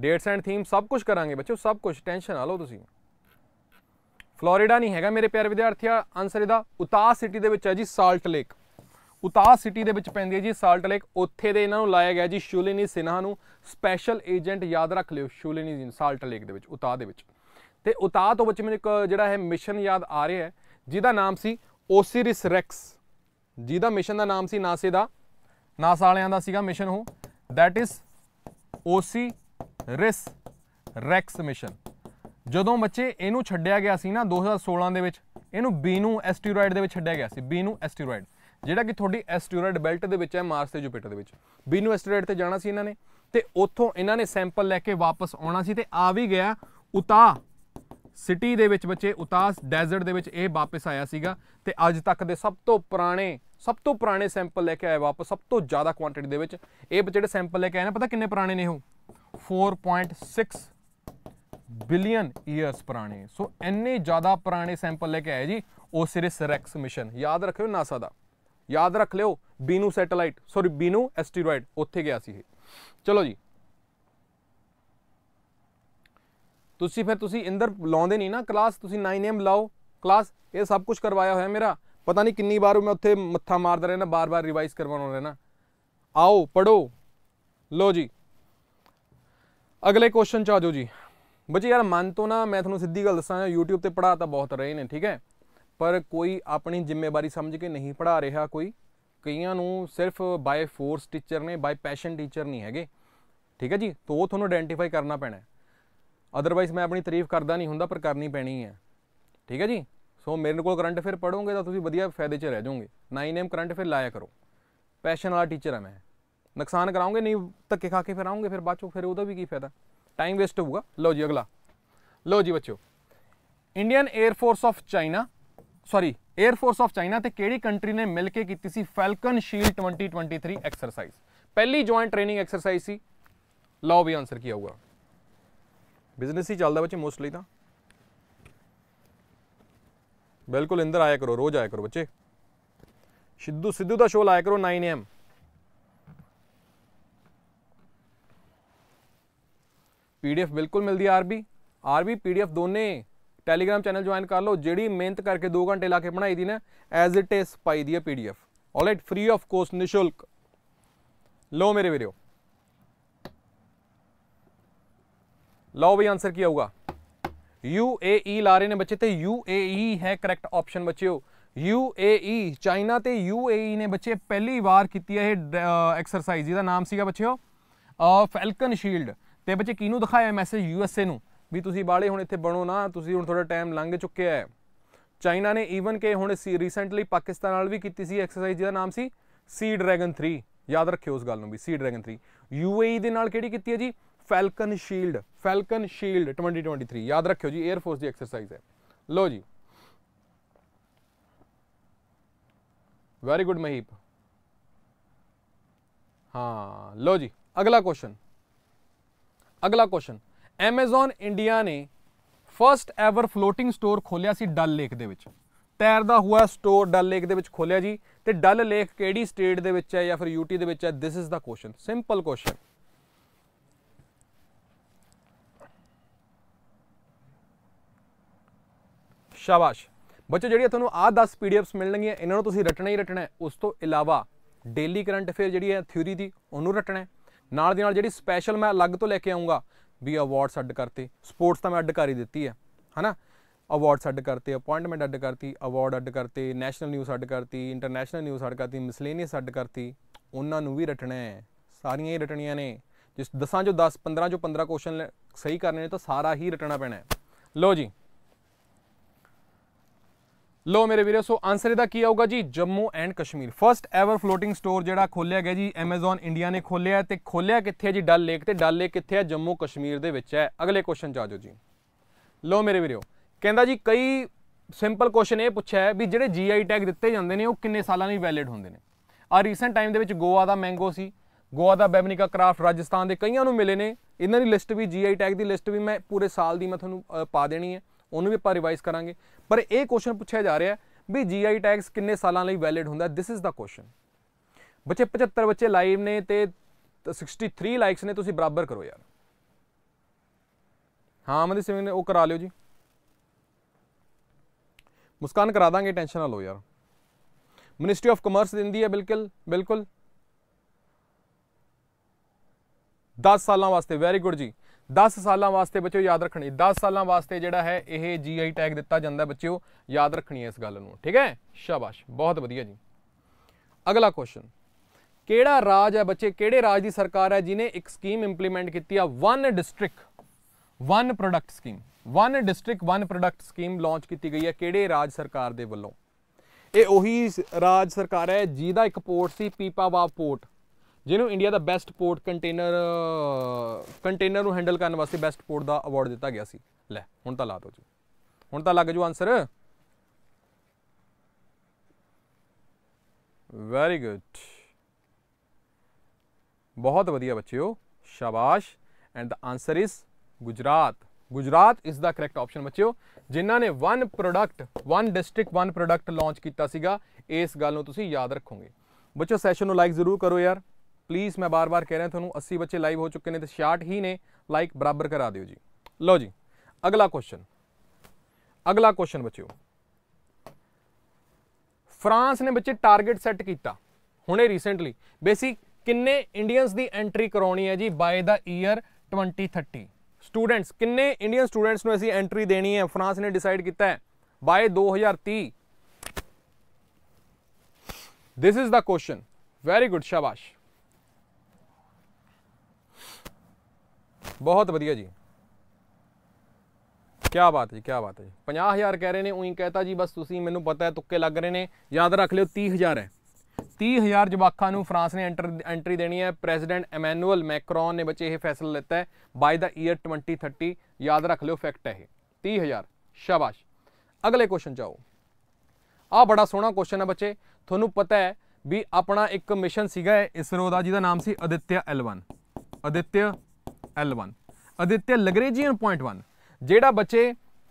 ਡੇਟਸ ਐਂਡ ਥੀਮ ਸਭ ਕੁਝ ਕਰਾਂਗੇ ਬੱਚੋ ਸਭ ਕੁਝ ਟੈਨਸ਼ਨ ਨਾ ਲਓ ਤੁਸੀਂ ਫਲੋਰੀਡਾ ਨਹੀਂ ਹੈਗਾ ਮੇਰੇ ਪਿਆਰੇ ਵਿਦਿਆਰਥੀਆ ਆਨਸਰ ਇਹਦਾ ਉਤਾਹ ਸਿਟੀ ਦੇ ਵਿੱਚ ਹੈ ਜੀ ਸਾਲਟ ਲੇਕ ਉਤਾਹ ਸਿਟੀ ਦੇ ਵਿੱਚ ਪੈਂਦੀ ਹੈ ਜੀ ਸਾਲਟ ਲੇਕ ਉੱਥੇ ਦੇ ਇਹਨਾਂ ਨੂੰ ਲਾਇਆ ਗਿਆ ਜੀ ਸ਼ੂਲਿਨੀ ਸਿਨਹਾ ਨੂੰ ਸਪੈਸ਼ਲ ਏਜੰਟ ਯਾਦ ਰੱਖ ਲਿਓ ਸ਼ੂਲਿਨੀ ਸਾਲਟ ਲੇਕ ਦੇ ਵਿੱਚ ਉਤਾਹ ਦੇ ਵਿੱਚ ਤੇ ਉਤਾਹ ਤੋਂ ਵਿੱਚ ਮੈਨੂੰ ਇੱਕ ਜਿਹੜਾ ਹੈ ਮਿਸ਼ਨ ਯਾਦ ਆ ਰਿਹਾ ਹੈ ਜਿਹਦਾ ਨਾਮ ਸੀ ਓਸਿਰਿਸ ਰੈਕਸ ਜਿਹਦਾ ਮਿਸ਼ਨ ਦਾ ਨਾਮ ਸੀ ਨਾਸੇ ਦਾ ਨਾਸਾ ਵਾਲਿਆਂ ਦਾ ਸੀਗਾ ਮਿਸ਼ਨ ਉਹ ਥੈਟ ਇਜ਼ ਰਿਸ ਰੈਕਸ ਮਿਸ਼ਨ ਜਦੋਂ ਬੱਚੇ ਇਹਨੂੰ ਛੱਡਿਆ ਗਿਆ ਸੀ ਨਾ 2016 ਦੇ ਵਿੱਚ ਇਹਨੂੰ ਬੀਨੂ ਐਸਟੀਰੋਇਡ ਦੇ ਵਿੱਚ ਛੱਡਿਆ ਗਿਆ ਸੀ ਬੀਨੂ ਐਸਟੀਰੋਇਡ ਜਿਹੜਾ ਕਿ ਤੁਹਾਡੀ ਐਸਟੀਰੋਇਡ ਬੈਲਟ ਦੇ ਵਿੱਚ ਹੈ ਮਾਰਸ ਤੇ ਜੁਪੀਟਰ ਦੇ ਵਿੱਚ ਬੀਨੂ ਐਸਟੀਰੋਇਡ ਤੇ ਜਾਣਾ ਸੀ ਇਹਨਾਂ ਨੇ ਤੇ ਉੱਥੋਂ ਇਹਨਾਂ ਨੇ ਸੈਂਪਲ ਲੈ ਕੇ ਵਾਪਸ ਆਉਣਾ ਸੀ ਤੇ ਆ ਵੀ ਗਿਆ ਉਤਾ ਸਿਟੀ ਦੇ ਵਿੱਚ ਬੱਚੇ ਉਤਾਸ ਡੈਜ਼ਰਟ ਦੇ ਵਿੱਚ ਇਹ ਵਾਪਸ ਆਇਆ ਸੀਗਾ ਤੇ ਅੱਜ ਤੱਕ ਦੇ ਸਭ ਤੋਂ ਪੁਰਾਣੇ ਸਭ ਤੋਂ ਪੁਰਾਣੇ ਸੈਂਪਲ ਲੈ ਕੇ ਆਇਆ ਵਾਪਸ ਸਭ ਤੋਂ ਜ਼ਿਆਦਾ ਕੁਆਂਟੀਟੀ ਦੇ ਵਿੱਚ ਇਹ ਜਿਹੜੇ ਸੈਂਪਲ ਲੈ ਕੇ ਆਏ ਨੇ ਪਤਾ ਕਿੰਨੇ ਪੁਰਾਣੇ ਨੇ ਉਹ 4.6 ਬਿਲੀਅਨ ਇਅਰਸ ਪੁਰਾਣੇ ਸੋ ਇੰਨੇ ਜ਼ਿਆਦਾ ਪੁਰਾਣੇ ਸੈਂਪਲ ਲੈ ਕੇ ਆਏ ਜੀ ਓਸਿਰਿਸ ਰੈਕਸ ਮਿਸ਼ਨ ਯਾਦ ਰੱਖਿਓ ਨਾਸਾ ਦਾ ਯਾਦ ਰੱਖ ਲਿਓ ਬੀਨੂ ਸੈਟੇਲਾਈਟ ਸੌਰੀ ਬੀਨੂ ਐਸਟੀਰੋਇਡ ਉੱਥੇ ਗਿਆ ਸੀ ਇਹ ਚਲੋ ਜੀ ਤੁਸੀਂ ਫਿਰ ਤੁਸੀਂ ਇੰਦਰ ਲਾਉਂਦੇ ਨਹੀਂ ਨਾ ਕਲਾਸ ਤੁਸੀਂ 9am ਲਾਓ ਕਲਾਸ ਇਹ ਸਭ ਕੁਝ ਕਰਵਾਇਆ ਹੋਇਆ ਮੇਰਾ ਪਤਾ ਨਹੀਂ ਕਿੰਨੀ ਵਾਰ ਮੈਂ ਉੱਥੇ ਮੱਥਾ ਮਾਰਦਾ ਰਹਿਣਾ ਬਾਰ-ਬਾਰ ਰਿਵਾਈਜ਼ ਕਰਵਾਉਣਾ ਰਹਿਣਾ ਆਓ ਪੜੋ ਲੋ ਜੀ ਅਗਲੇ ਕੁਐਸਚਨ ਚ ਆ ਜਾਓ ਜੀ ਬੱਚੇ ਯਾਰ ਮਨ ਤੋਂ ਨਾ ਮੈਂ ਤੁਹਾਨੂੰ ਸਿੱਧੀ ਗੱਲ ਦੱਸਾਂ YouTube ਤੇ ਪੜਾਤਾ ਬਹੁਤ ਰਹੇ ਨੇ ਠੀਕ ਹੈ ਪਰ ਕੋਈ ਆਪਣੀ ਜ਼ਿੰਮੇਵਾਰੀ ਸਮਝ ਕੇ ਨਹੀਂ ਪੜਾ ਰਿਹਾ ਕੋਈ ਕਈਆਂ ਨੂੰ ਸਿਰਫ ਬਾਈ ਫੋਰਸ ਟੀਚਰ ਨੇ ਬਾਈ ਪੈਸ਼ਨ ਟੀਚਰ ਨਹੀਂ ਹੈਗੇ ਠੀਕ ਹੈ ਜੀ ਤੋਂ ਉਹ ਤੁਹਾਨੂੰ ਆਇਡੈਂਟੀਫਾਈ ਕਰਨਾ ਪੈਣਾ ਅਦਰਵਾਈਜ਼ ਮੈਂ ਆਪਣੀ ਤਾਰੀਫ ਕਰਦਾ ਨਹੀਂ ਹੁੰਦਾ ਪਰ ਕਰਨੀ ਪੈਣੀ ਹੈ ਠੀਕ ਹੈ ਜੀ ਸੋ ਮੇਰੇ ਕੋਲ ਕਰੰਟ ਅਫੇਅਰ ਪੜੋਗੇ ਤਾਂ ਤੁਸੀਂ ਵਧੀਆ ਫਾਇਦੇ 'ਚ ਰਹਿ ਜਾਓਗੇ 9M ਕਰੰਟ ਅਫੇਅਰ ਲਾਇਆ ਕਰੋ ਪੈਸ਼ਨ ਵਾਲਾ ਟੀਚਰ ਹਾਂ ਮੈਂ ਨੁਕਸਾਨ ਕਰਾਉਂਗੇ ਨਹੀਂ ਧੱਕੇ ਖਾ ਕੇ ਫਿਰ ਆਉਂਗੇ ਫਿਰ ਬਾਅਦ ਚੋਂ ਫਿਰ ਉਹਦਾ ਵੀ ਕੀ ਫਾਇਦਾ ਟਾਈਮ ਵੇਸਟ ਹੋਊਗਾ ਲਓ ਜੀ ਅਗਲਾ ਲਓ ਜੀ ਬੱਚੋ Indian air force of China sorry air force of China ਤੇ ਕਿਹੜੀ ਕੰਟਰੀ ਨੇ ਮਿਲ ਕੇ ਕੀਤੀ ਸੀ ਫੈਲਕਨ ਸ਼ੀਲਡ 2023 ਐਕਸਰਸਾਈਜ਼ ਪਹਿਲੀ ਜੁਆਇੰਟ ਟ੍ਰੇਨਿੰਗ ਐਕਸਰਸਾਈਜ਼ ਸੀ ਲਓ ਵੀ ਆਨਸਰ ਕੀ ਆਊਗਾ ਬਿਜ਼ਨਸ ਹੀ ਚੱਲਦਾ ਬੱਚੇ ਮੋਸਟਲੀ ਤਾਂ ਬਿਲਕੁਲ ਇੰਦਰ ਆਇਆ ਕਰੋ ਰੋਜ਼ ਆਇਆ ਕਰੋ ਬੱਚੇ ਸਿੱਧੂ ਸਿੱਧੂ ਦਾ ਸ਼ੋਅ ਲਾਇਆ ਕਰੋ 9 ਐਮ ਪੀਡੀਐਫ ਬਿਲਕੁਲ ਮਿਲਦੀ ਆਰਬੀ ਆਰਬੀ ਪੀਡੀਐਫ ਦੋਨੇ ਟੈਲੀਗ੍ਰam ਚੈਨਲ ਜੁਆਇਨ ਕਰ ਲਓ ਜਿਹੜੀ ਮਿਹਨਤ ਕਰਕੇ 2 ਘੰਟੇ ਲਾ ਕੇ ਬਣਾਈ ਦੀ ਨਾ ਐਜ਼ ਇਟ ਇਜ਼ ਪਾਈ ਦੀ ਹੈ PDF alright free of cost ਨਿਸ਼ੁਲਕ ਲਓ ਮੇਰੇ ਵੀਰੋ ਲਓ ਵੀ ਆਨਸਰ ਕੀ ਆਊਗਾ ਯੂ e ਲਾ ਰਹੇ ਨੇ ਬੱਚੇ ਤੇ ਯੂ e ਹੈ ਕਰੈਕਟ ਆਪਸ਼ਨ ਬੱਚਿਓ ਯੂ ਚਾਈਨਾ e, ਤੇ ਯੂ ਨੇ ਬੱਚੇ ਪਹਿਲੀ ਵਾਰ ਕੀਤੀ ਹੈ ਇਹ ਐਕਸਰਸਾਈਜ਼ ਜਿਹਦਾ ਨਾਮ ਸੀਗਾ ਬੱਚਿਓ ਫੈਲਕਨ ਸ਼ੀਲਡ ਤੇ ਬੱਚੇ ਕਿਹਨੂੰ ਦਿਖਾਇਆ ਮੈਸੇਜ ਯੂ ਨੂੰ ਵੀ ਤੁਸੀਂ ਬਾਲੇ ਹੁਣ ਇੱਥੇ ਬਣੋ ਨਾ ਤੁਸੀਂ ਹੁਣ ਥੋੜਾ ਟਾਈਮ ਲੰਘ ਚੁੱਕਿਆ ਹੈ ਚਾਈਨਾ ਨੇ ਈਵਨ ਕਿ ਹੁਣ ਰੀਸੈਂਟਲੀ ਪਾਕਿਸਤਾਨ ਨਾਲ ਵੀ ਕੀਤੀ ਸੀ ਐਕਸਰਸਾਈਜ਼ ਜਿਹਦਾ ਨਾਮ ਸੀ ਸੀ ਡ੍ਰੈਗਨ 3 ਯਾਦ ਰੱਖਿਓ ਉਸ ਗੱਲ ਨੂੰ ਵੀ ਸੀ ਡ੍ਰੈਗਨ 3 ਯੂਏਈ ਦੇ ਨਾਲ ਕਿਹੜੀ ਕੀਤੀ ਹੈ ਜੀ falcon shield falcon shield twenty twenty three याद रखियो जी एयरफोर्स की एक्सरसाइज है लो जी वेरी गुड महीप हाँ लो जी अगला क्वेश्चन अगला क्वेश्चन एमेजॉन इंडिया ने फर्स्ट एवर फ्लोटिंग स्टोर खोलिया डल लेक के तैरता हुआ स्टोर डल लेक के खोलिया जी तो डल लेक कि स्टेट के या फिर यूटी के this is the question simple question ਸ਼ਾਬਾਸ਼ ਬੱਚੋ ਜਿਹੜੀ ਤੁਹਾਨੂੰ ਆਹ 10 ਪੀਡੀਐਫਸ ਮਿਲਣਗੀਆਂ ਇਹਨਾਂ ਨੂੰ ਤੁਸੀਂ ਰਟਣਾ ਹੀ ਰਟਣਾ ਹੈ ਉਸ ਤੋਂ ਇਲਾਵਾ ਡੇਲੀ ਕਰੰਟ ਅਫੇਅਰ ਜਿਹੜੀ ਹੈ ਥਿਊਰੀ ਦੀ ਉਹਨੂੰ ਰਟਣਾ ਹੈ ਨਾਲ ਦੀ ਨਾਲ ਜਿਹੜੀ ਸਪੈਸ਼ਲ ਮੈਂ ਅਲੱਗ ਤੋਂ ਲੈ ਕੇ ਆਉਂਗਾ ਵੀ ਅਵਾਰਡਸ ਅੱਡ ਕਰਤੇ ਸਪੋਰਟਸ ਤਾਂ ਮੈਂ ਅੱਡ ਕਰ ਹੀ ਦਿੱਤੀ ਹੈ ਹਨਾ ਅਵਾਰਡਸ ਅੱਡ ਕਰਤੇ ਅਪਾਇੰਟਮੈਂਟ ਅੱਡ ਕਰਤੀ ਅਵਾਰਡ ਅੱਡ ਕਰਤੇ ਨੈਸ਼ਨਲ ਨਿਊਜ਼ ਅੱਡ ਕਰਤੀ ਇੰਟਰਨੈਸ਼ਨਲ ਨਿਊਜ਼ ਅੱਡ ਕਰਤੀ ਮਿਸਲੇਨੀਅਸ ਅੱਡ ਕਰਤੀ ਉਹਨਾਂ ਨੂੰ ਵੀ ਰਟਣਾ ਹੈ ਸਾਰੀਆਂ ਹੀ ਰਟਣੀਆਂ ਨੇ ਜਿਸ ਦਸਾਂ ਚੋਂ 10 15 ਚੋਂ 15 ਕੁਐਸਚਨ ਸਹੀ ਕਰਨੇ ਨੇ ਤਾਂ ਸਾਰਾ ਹੀ ਰਟਣਾ ਪੈਣਾ ਹੈ ਲੋ ਜੀ ਲੋ ਮੇਰੇ ਵੀਰੋ ਸੋ ਆਨਸਰ ਇਹਦਾ ਕੀ ਆਊਗਾ ਜੀ Jammu and Kashmir first ever floating store ਜਿਹੜਾ ਖੋਲਿਆ ਗਿਆ ਜੀ Amazon ਇੰਡੀਆ ਨੇ ਖੋਲਿਆ ਤੇ ਖੋਲਿਆ ਕਿੱਥੇ ਜੀ ਡਲ ਲੇਕ ਤੇ ਡਲ ਲੇਕ ਕਿੱਥੇ ਹੈ ਜੰਮੂ ਕਸ਼ਮੀਰ ਦੇ ਵਿੱਚ ਹੈ ਅਗਲੇ ਕੁਐਸਚਨ ਜਾਜੋ ਜੀ ਲੋ ਮੇਰੇ ਵੀਰੋ ਕਹਿੰਦਾ ਜੀ ਕਈ ਸਿੰਪਲ ਕੁਐਸਚਨ ਇਹ ਪੁੱਛਿਆ ਹੈ ਵੀ ਜਿਹੜੇ ਜੀਆਈ ਟੈਗ ਦਿੱਤੇ ਜਾਂਦੇ ਨੇ ਉਹ ਕਿੰਨੇ ਸਾਲਾਂ ਲਈ ਵੈਲਿਡ ਹੁੰਦੇ ਨੇ ਆ ਰੀਸੈਂਟ ਟਾਈਮ ਦੇ ਵਿੱਚ ਗੋਆ ਦਾ ਮੈਂਗੋ ਸੀ ਗੋਆ ਦਾ ਬੈਬਨਿਕਾ ਕਰਾਫਟ ਰਾਜਸਥਾਨ ਦੇ ਕਈਆਂ ਨੂੰ ਮਿਲੇ ਨੇ ਇਹਨਾਂ ਦੀ ਲਿਸਟ ਵੀ ਜੀਆਈ ਟੈਗ ਦੀ ਲਿਸਟ ਵੀ ਮੈਂ ਪੂਰੇ ਸਾਲ ਦੀ ਮੈਂ ਤੁਹਾਨੂੰ ਪਾ ਦੇਣੀ ਹੈ ਉਹਨੂੰ ਵੀ ਆਪਾਂ ਰਿਵਾਈਜ਼ ਕਰਾਂਗੇ ਪਰ ਇਹ ਕੁਐਸਚਨ ਪੁੱਛਿਆ ਜਾ ਰਿਹਾ ਵੀ ਜੀਆਈ ਟੈਗਸ ਕਿੰਨੇ ਸਾਲਾਂ ਲਈ ਵੈਲਿਡ ਹੁੰਦਾ ਥਿਸ ਇਜ਼ ਦਾ ਕੁਐਸਚਨ ਬੱਚੇ 75 ਬੱਚੇ ਲਾਈਵ ਨੇ ਤੇ 63 ਲਾਈਕਸ ਨੇ ਤੁਸੀਂ ਬਰਾਬਰ ਕਰੋ ਯਾਰ ਹਾਂ ਮਨਦੀਪ ਸਿੰਘ ਨੇ ਉਹ ਕਰਾ ਲਿਓ ਜੀ ਮੁਸਕਾਨ ਕਰਾ ਦਾਂਗੇ ਟੈਨਸ਼ਨ ਨਾ ਲਓ ਯਾਰ ਮਿਨਿਸਟਰੀ ਆਫ ਕਮਰਸ ਦਿੰਦੀ ਹੈ ਬਿਲਕੁਲ ਬਿਲਕੁਲ 10 ਸਾਲਾਂ ਵਾਸਤੇ ਵੈਰੀ ਗੁੱਡ ਜੀ 10 ਸਾਲਾਂ ਵਾਸਤੇ ਬੱਚਿਓ ਯਾਦ ਰੱਖਣੀ 10 ਸਾਲਾਂ ਵਾਸਤੇ ਜਿਹੜਾ ਹੈ ਇਹ ਜੀਆਈ ਟੈਗ ਦਿੱਤਾ ਜਾਂਦਾ ਬੱਚਿਓ ਯਾਦ ਰੱਖਣੀ ਇਸ ਗੱਲ ਨੂੰ ਠੀਕ ਹੈ ਸ਼ਾਬਾਸ਼ ਬਹੁਤ ਵਧੀਆ ਜੀ ਅਗਲਾ ਕੁਐਸਚਨ ਕਿਹੜਾ ਰਾਜ ਹੈ ਬੱਚੇ ਕਿਹੜੇ ਰਾਜ ਦੀ ਸਰਕਾਰ ਹੈ ਜਿਨੇ ਇੱਕ ਸਕੀਮ ਇੰਪਲੀਮੈਂਟ ਕੀਤੀ ਆ one district one product scheme one district one product scheme launch ਕੀਤੀ ਗਈ ਹੈ ਕਿਹੜੇ ਰਾਜ ਸਰਕਾਰ ਦੇ ਵੱਲੋਂ ਇਹ ਉਹੀ ਰਾਜ ਸਰਕਾਰ ਹੈ ਜਿਹਦਾ ਇੱਕ ਪੋਰਟ ਸੀ ਪੀਪਾਵਾਵ ਪੋਰਟ ਜਿਹਨੂੰ ਇੰਡੀਆ ਦਾ ਬੈਸਟ ਪੋਰਟ ਕੰਟੇਨਰ ਕੰਟੇਨਰ ਨੂੰ ਹੈਂਡਲ ਕਰਨ ਵਾਸਤੇ ਬੈਸਟ ਪੋਰਟ ਦਾ ਅਵਾਰਡ ਦਿੱਤਾ ਗਿਆ ਸੀ ਲੈ ਹੁਣ ਤਾਂ ਲਾ ਦੋ ਜੀ ਹੁਣ ਤਾਂ ਲੱਗ ਜੂ ਆਨਸਰ ਵੈਰੀ ਗੁੱਡ ਬਹੁਤ ਵਧੀਆ ਬੱਚਿਓ ਸ਼ਾਬਾਸ਼ and the answer is Gujarat Gujarat is the correct option ਬੱਚਿਓ ਜਿਨ੍ਹਾਂ ਨੇ one product one district one product launch ਕੀਤਾ ਸੀਗਾ ਇਸ ਗੱਲ ਨੂੰ ਤੁਸੀਂ ਯਾਦ ਰੱਖੋਗੇ ਬੱਚਿਓ ਸੈਸ਼ਨ ਨੂੰ ਲਾਈਕ ਜ਼ਰੂਰ ਕਰੋ ਯਾਰ ਪਲੀਜ਼ ਮੈਂ ਬਾਰ-ਬਾਰ ਕਹਿ ਰਿਹਾ ਤੁਹਾਨੂੰ 80 ਬੱਚੇ ਲਾਈਵ ਹੋ ਚੁੱਕੇ ਨੇ ਤੇ ਸ਼ਾਰਟ ਹੀ ਨੇ ਲਾਈਕ ਬਰਾਬਰ ਕਰਾ ਦਿਓ ਜੀ ਲਓ ਜੀ ਅਗਲਾ ਕੁਐਸਚਨ ਅਗਲਾ ਕੁਐਸਚਨ ਬੱਚਿਓ ਫਰਾਂਸ ਨੇ ਬੱਚੇ ਟਾਰਗੇਟ ਸੈੱਟ ਕੀਤਾ ਹੁਣੇ ਰੀਸੈਂਟਲੀ ਬੇਸਿਕ ਕਿੰਨੇ ਇੰਡੀਅਨਸ ਦੀ ਐਂਟਰੀ ਕਰਾਉਣੀ ਹੈ ਜੀ ਬਾਏ ਦਾ ਈਅਰ 2030 ਸਟੂਡੈਂਟਸ ਕਿੰਨੇ ਇੰਡੀਅਨ ਸਟੂਡੈਂਟਸ ਨੂੰ ਅਸੀਂ ਐਂਟਰੀ ਦੇਣੀ ਹੈ ਫਰਾਂਸ ਨੇ ਡਿਸਾਈਡ ਕੀਤਾ ਹੈ by 2030 this is the question very good ਸ਼ਾਬਾਸ਼ ਬਹੁਤ ਵਧੀਆ ਜੀ ਕੀ ਬਾਤ ਹੈ ਜੀ ਕੀ ਬਾਤ ਹੈ ਜੀ 50000 ਕਹਿ ਰਹੇ ਨੇ ਉਹੀ ਕਹਤਾ ਜੀ ਬਸ ਤੁਸੀਂ ਮੈਨੂੰ ਪਤਾ ਹੈ ਤੁੱਕੇ ਲੱਗ ਰਹੇ ਨੇ ਯਾਦ ਰੱਖ ਲਿਓ 30000 ਹੈ 30000 ਜਵਾਕਾਂ ਨੂੰ ਫਰਾਂਸ ਨੇ ਐਂਟਰ ਐਂਟਰੀ ਦੇਣੀ ਹੈ ਪ੍ਰੈਜ਼ੀਡੈਂਟ ਐਮੈਨੂਅਲ ਮੈਕਰੋਨ ਨੇ ਬੱਚੇ ਇਹ ਫੈਸਲਾ ਲਿੱਤਾ ਹੈ ਬਾਈ ਦਾ ਈਅਰ 2030 ਯਾਦ ਰੱਖ ਲਿਓ ਫੈਕਟ ਹੈ ਇਹ 30000 ਸ਼ਾਬਾਸ਼ ਅਗਲੇ ਕੁਐਸਚਨ ਜਾਓ ਆ ਬੜਾ ਸੋਹਣਾ ਕੁਐਸਚਨ ਹੈ ਬੱਚੇ ਤੁਹਾਨੂੰ ਪਤਾ ਹੈ ਵੀ ਆਪਣਾ ਇੱਕ ਮਿਸ਼ਨ ਸੀਗਾ ਇਸਰੋ ਦਾ ਜਿਹਦਾ ਨਾਮ ਸੀ Aditya L1 Aditya L1 Aditya Lagrangian point 1 ਜਿਹੜਾ ਬੱਚੇ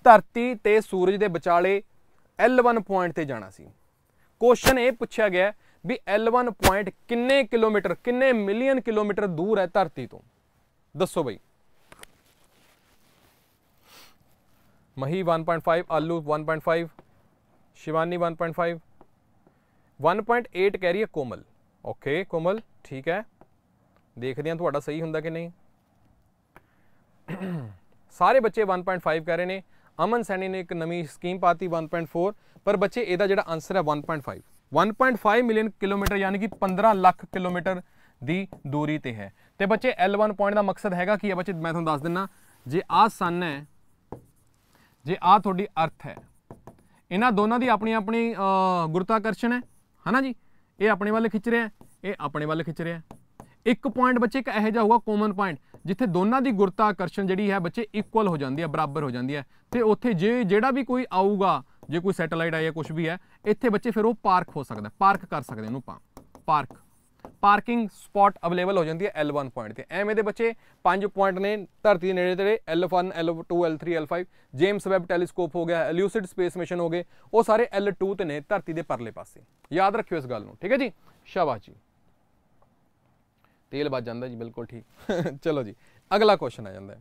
ਧਰਤੀ ਤੇ ਸੂਰਜ ਦੇ ਵਿਚਾਲੇ L1 ਪੁਆਇੰਟ ਤੇ ਜਾਣਾ ਸੀ ਕੁਐਸਚਨ ਇਹ ਪੁੱਛਿਆ ਗਿਆ ਵੀ L1 ਪੁਆਇੰਟ ਕਿੰਨੇ ਕਿਲੋਮੀਟਰ ਕਿੰਨੇ ਮਿਲੀਅਨ ਕਿਲੋਮੀਟਰ ਦੂਰ ਹੈ ਧਰਤੀ ਤੋਂ ਦੱਸੋ ਬਈ ਮਹੀ 1.5 ਆਲੂ 1.5 ਸ਼ਿਵਾਨੀ 1.5 1.8 ਕਹਿ ਰਹੀ ਹੈ ਕੋਮਲ ਓਕੇ ਕੋਮਲ ਠੀਕ ਹੈ ਦੇਖਦੇ ਹਾਂ ਤੁਹਾਡਾ ਸਹੀ ਹੁੰਦਾ ਕਿ ਨਹੀਂ ਸਾਰੇ ਬੱਚੇ 1.5 ਕਹਿ ਰਹੇ ਨੇ ਅਮਨ ਸੈਣੀ ਨੇ ਇੱਕ ਨਵੀਂ ਸਕੀਮ ਪਾਤੀ 1.4 ਪਰ ਬੱਚੇ ਇਹਦਾ ਜਿਹੜਾ ਆਨਸਰ ਹੈ 1.5 1.5 ਮਿਲੀਅਨ ਕਿਲੋਮੀਟਰ ਯਾਨੀ ਕਿ 15 ਲੱਖ ਕਿਲੋਮੀਟਰ ਦੀ ਦੂਰੀ ਤੇ ਹੈ ਤੇ ਬੱਚੇ L1 ਪੁਆਇੰਟ ਦਾ ਮਕਸਦ ਹੈਗਾ ਕੀ ਹੈ ਬੱਚੇ ਮੈਂ ਤੁਹਾਨੂੰ ਦੱਸ ਦਿੰਨਾ ਜੇ ਆ ਸਨ ਹੈ ਜੇ ਆ ਤੁਹਾਡੀ ਅਰਥ ਹੈ ਇਹਨਾਂ ਦੋਨਾਂ ਦੀ ਆਪਣੀ ਆਪਣੀ ਗੁਰਤਾਕਰਸ਼ਣ ਹੈ ਹਨਾ ਜੀ ਇਹ ਆਪਣੇ ਵੱਲ ਖਿੱਚ ਰਿਹਾ ਇਹ ਆਪਣੇ ਵੱਲ ਖਿੱਚ ਰਿਹਾ ਇੱਕ ਪੁਆਇੰਟ ਬੱਚੇ ਇੱਕ ਇਹੋ ਜਿਹਾ ਹੋਊਗਾ ਕਾਮਨ ਪੁਆਇੰਟ ਜਿੱਥੇ ਦੋਨਾਂ ਦੀ ਗੁਰਤਾਕਰਸ਼ਣ ਜਿਹੜੀ ਹੈ ਬੱਚੇ ਇਕੁਅਲ ਹੋ ਜਾਂਦੀ ਹੈ ਬਰਾਬਰ ਹੋ ਜਾਂਦੀ ਹੈ ਤੇ ਉੱਥੇ ਜੇ ਜਿਹੜਾ ਵੀ ਕੋਈ ਆਊਗਾ ਜੇ ਕੋਈ ਸੈਟੇਲਾਈਟ ਆਇਆ ਕੁਝ ਵੀ ਹੈ ਇੱਥੇ ਬੱਚੇ ਫਿਰ ਉਹ ਪਾਰਕ ਹੋ ਸਕਦਾ ਪਾਰਕ ਕਰ ਸਕਦੇ ਉਹਨੂੰ ਪਾ ਪਾਰਕ ਪਾਰਕਿੰਗ ਸਪਾਟ ਅਵੇਲੇਬਲ ਹੋ ਜਾਂਦੀ ਹੈ L1 ਪੁਆਇੰਟ ਤੇ ਐਵੇਂ ਦੇ ਬੱਚੇ ਪੰਜ ਪੁਆਇੰਟ ਨੇ ਧਰਤੀ ਦੇ ਨੇੜੇ ਤੇੜੇ L1 L2 L3 L5 James web telescope ਹੋ ਗਿਆ ਐਲਿਊਸਿਡ ਸਪੇਸ ਮਿਸ਼ਨ ਹੋ ਗਏ ਉਹ ਸਾਰੇ L2 ਤੇ ਨੇ ਧਰਤੀ ਦੇ ਪਰਲੇ ਪਾਸੇ ਯਾਦ ਰੱਖਿਓ ਇਸ ਗੱਲ ਨੂੰ ਠੀਕ ਹੈ ਜੀ ਸ਼ਾਬਾਸ਼ ਜੀ ਤੇਲ ਬਚ ਜਾਂਦਾ ਜੀ ਬਿਲਕੁਲ ਠੀਕ [LAUGHS] ਚਲੋ ਜੀ ਅਗਲਾ ਕੁਐਸਚਨ ਆ ਜਾਂਦਾ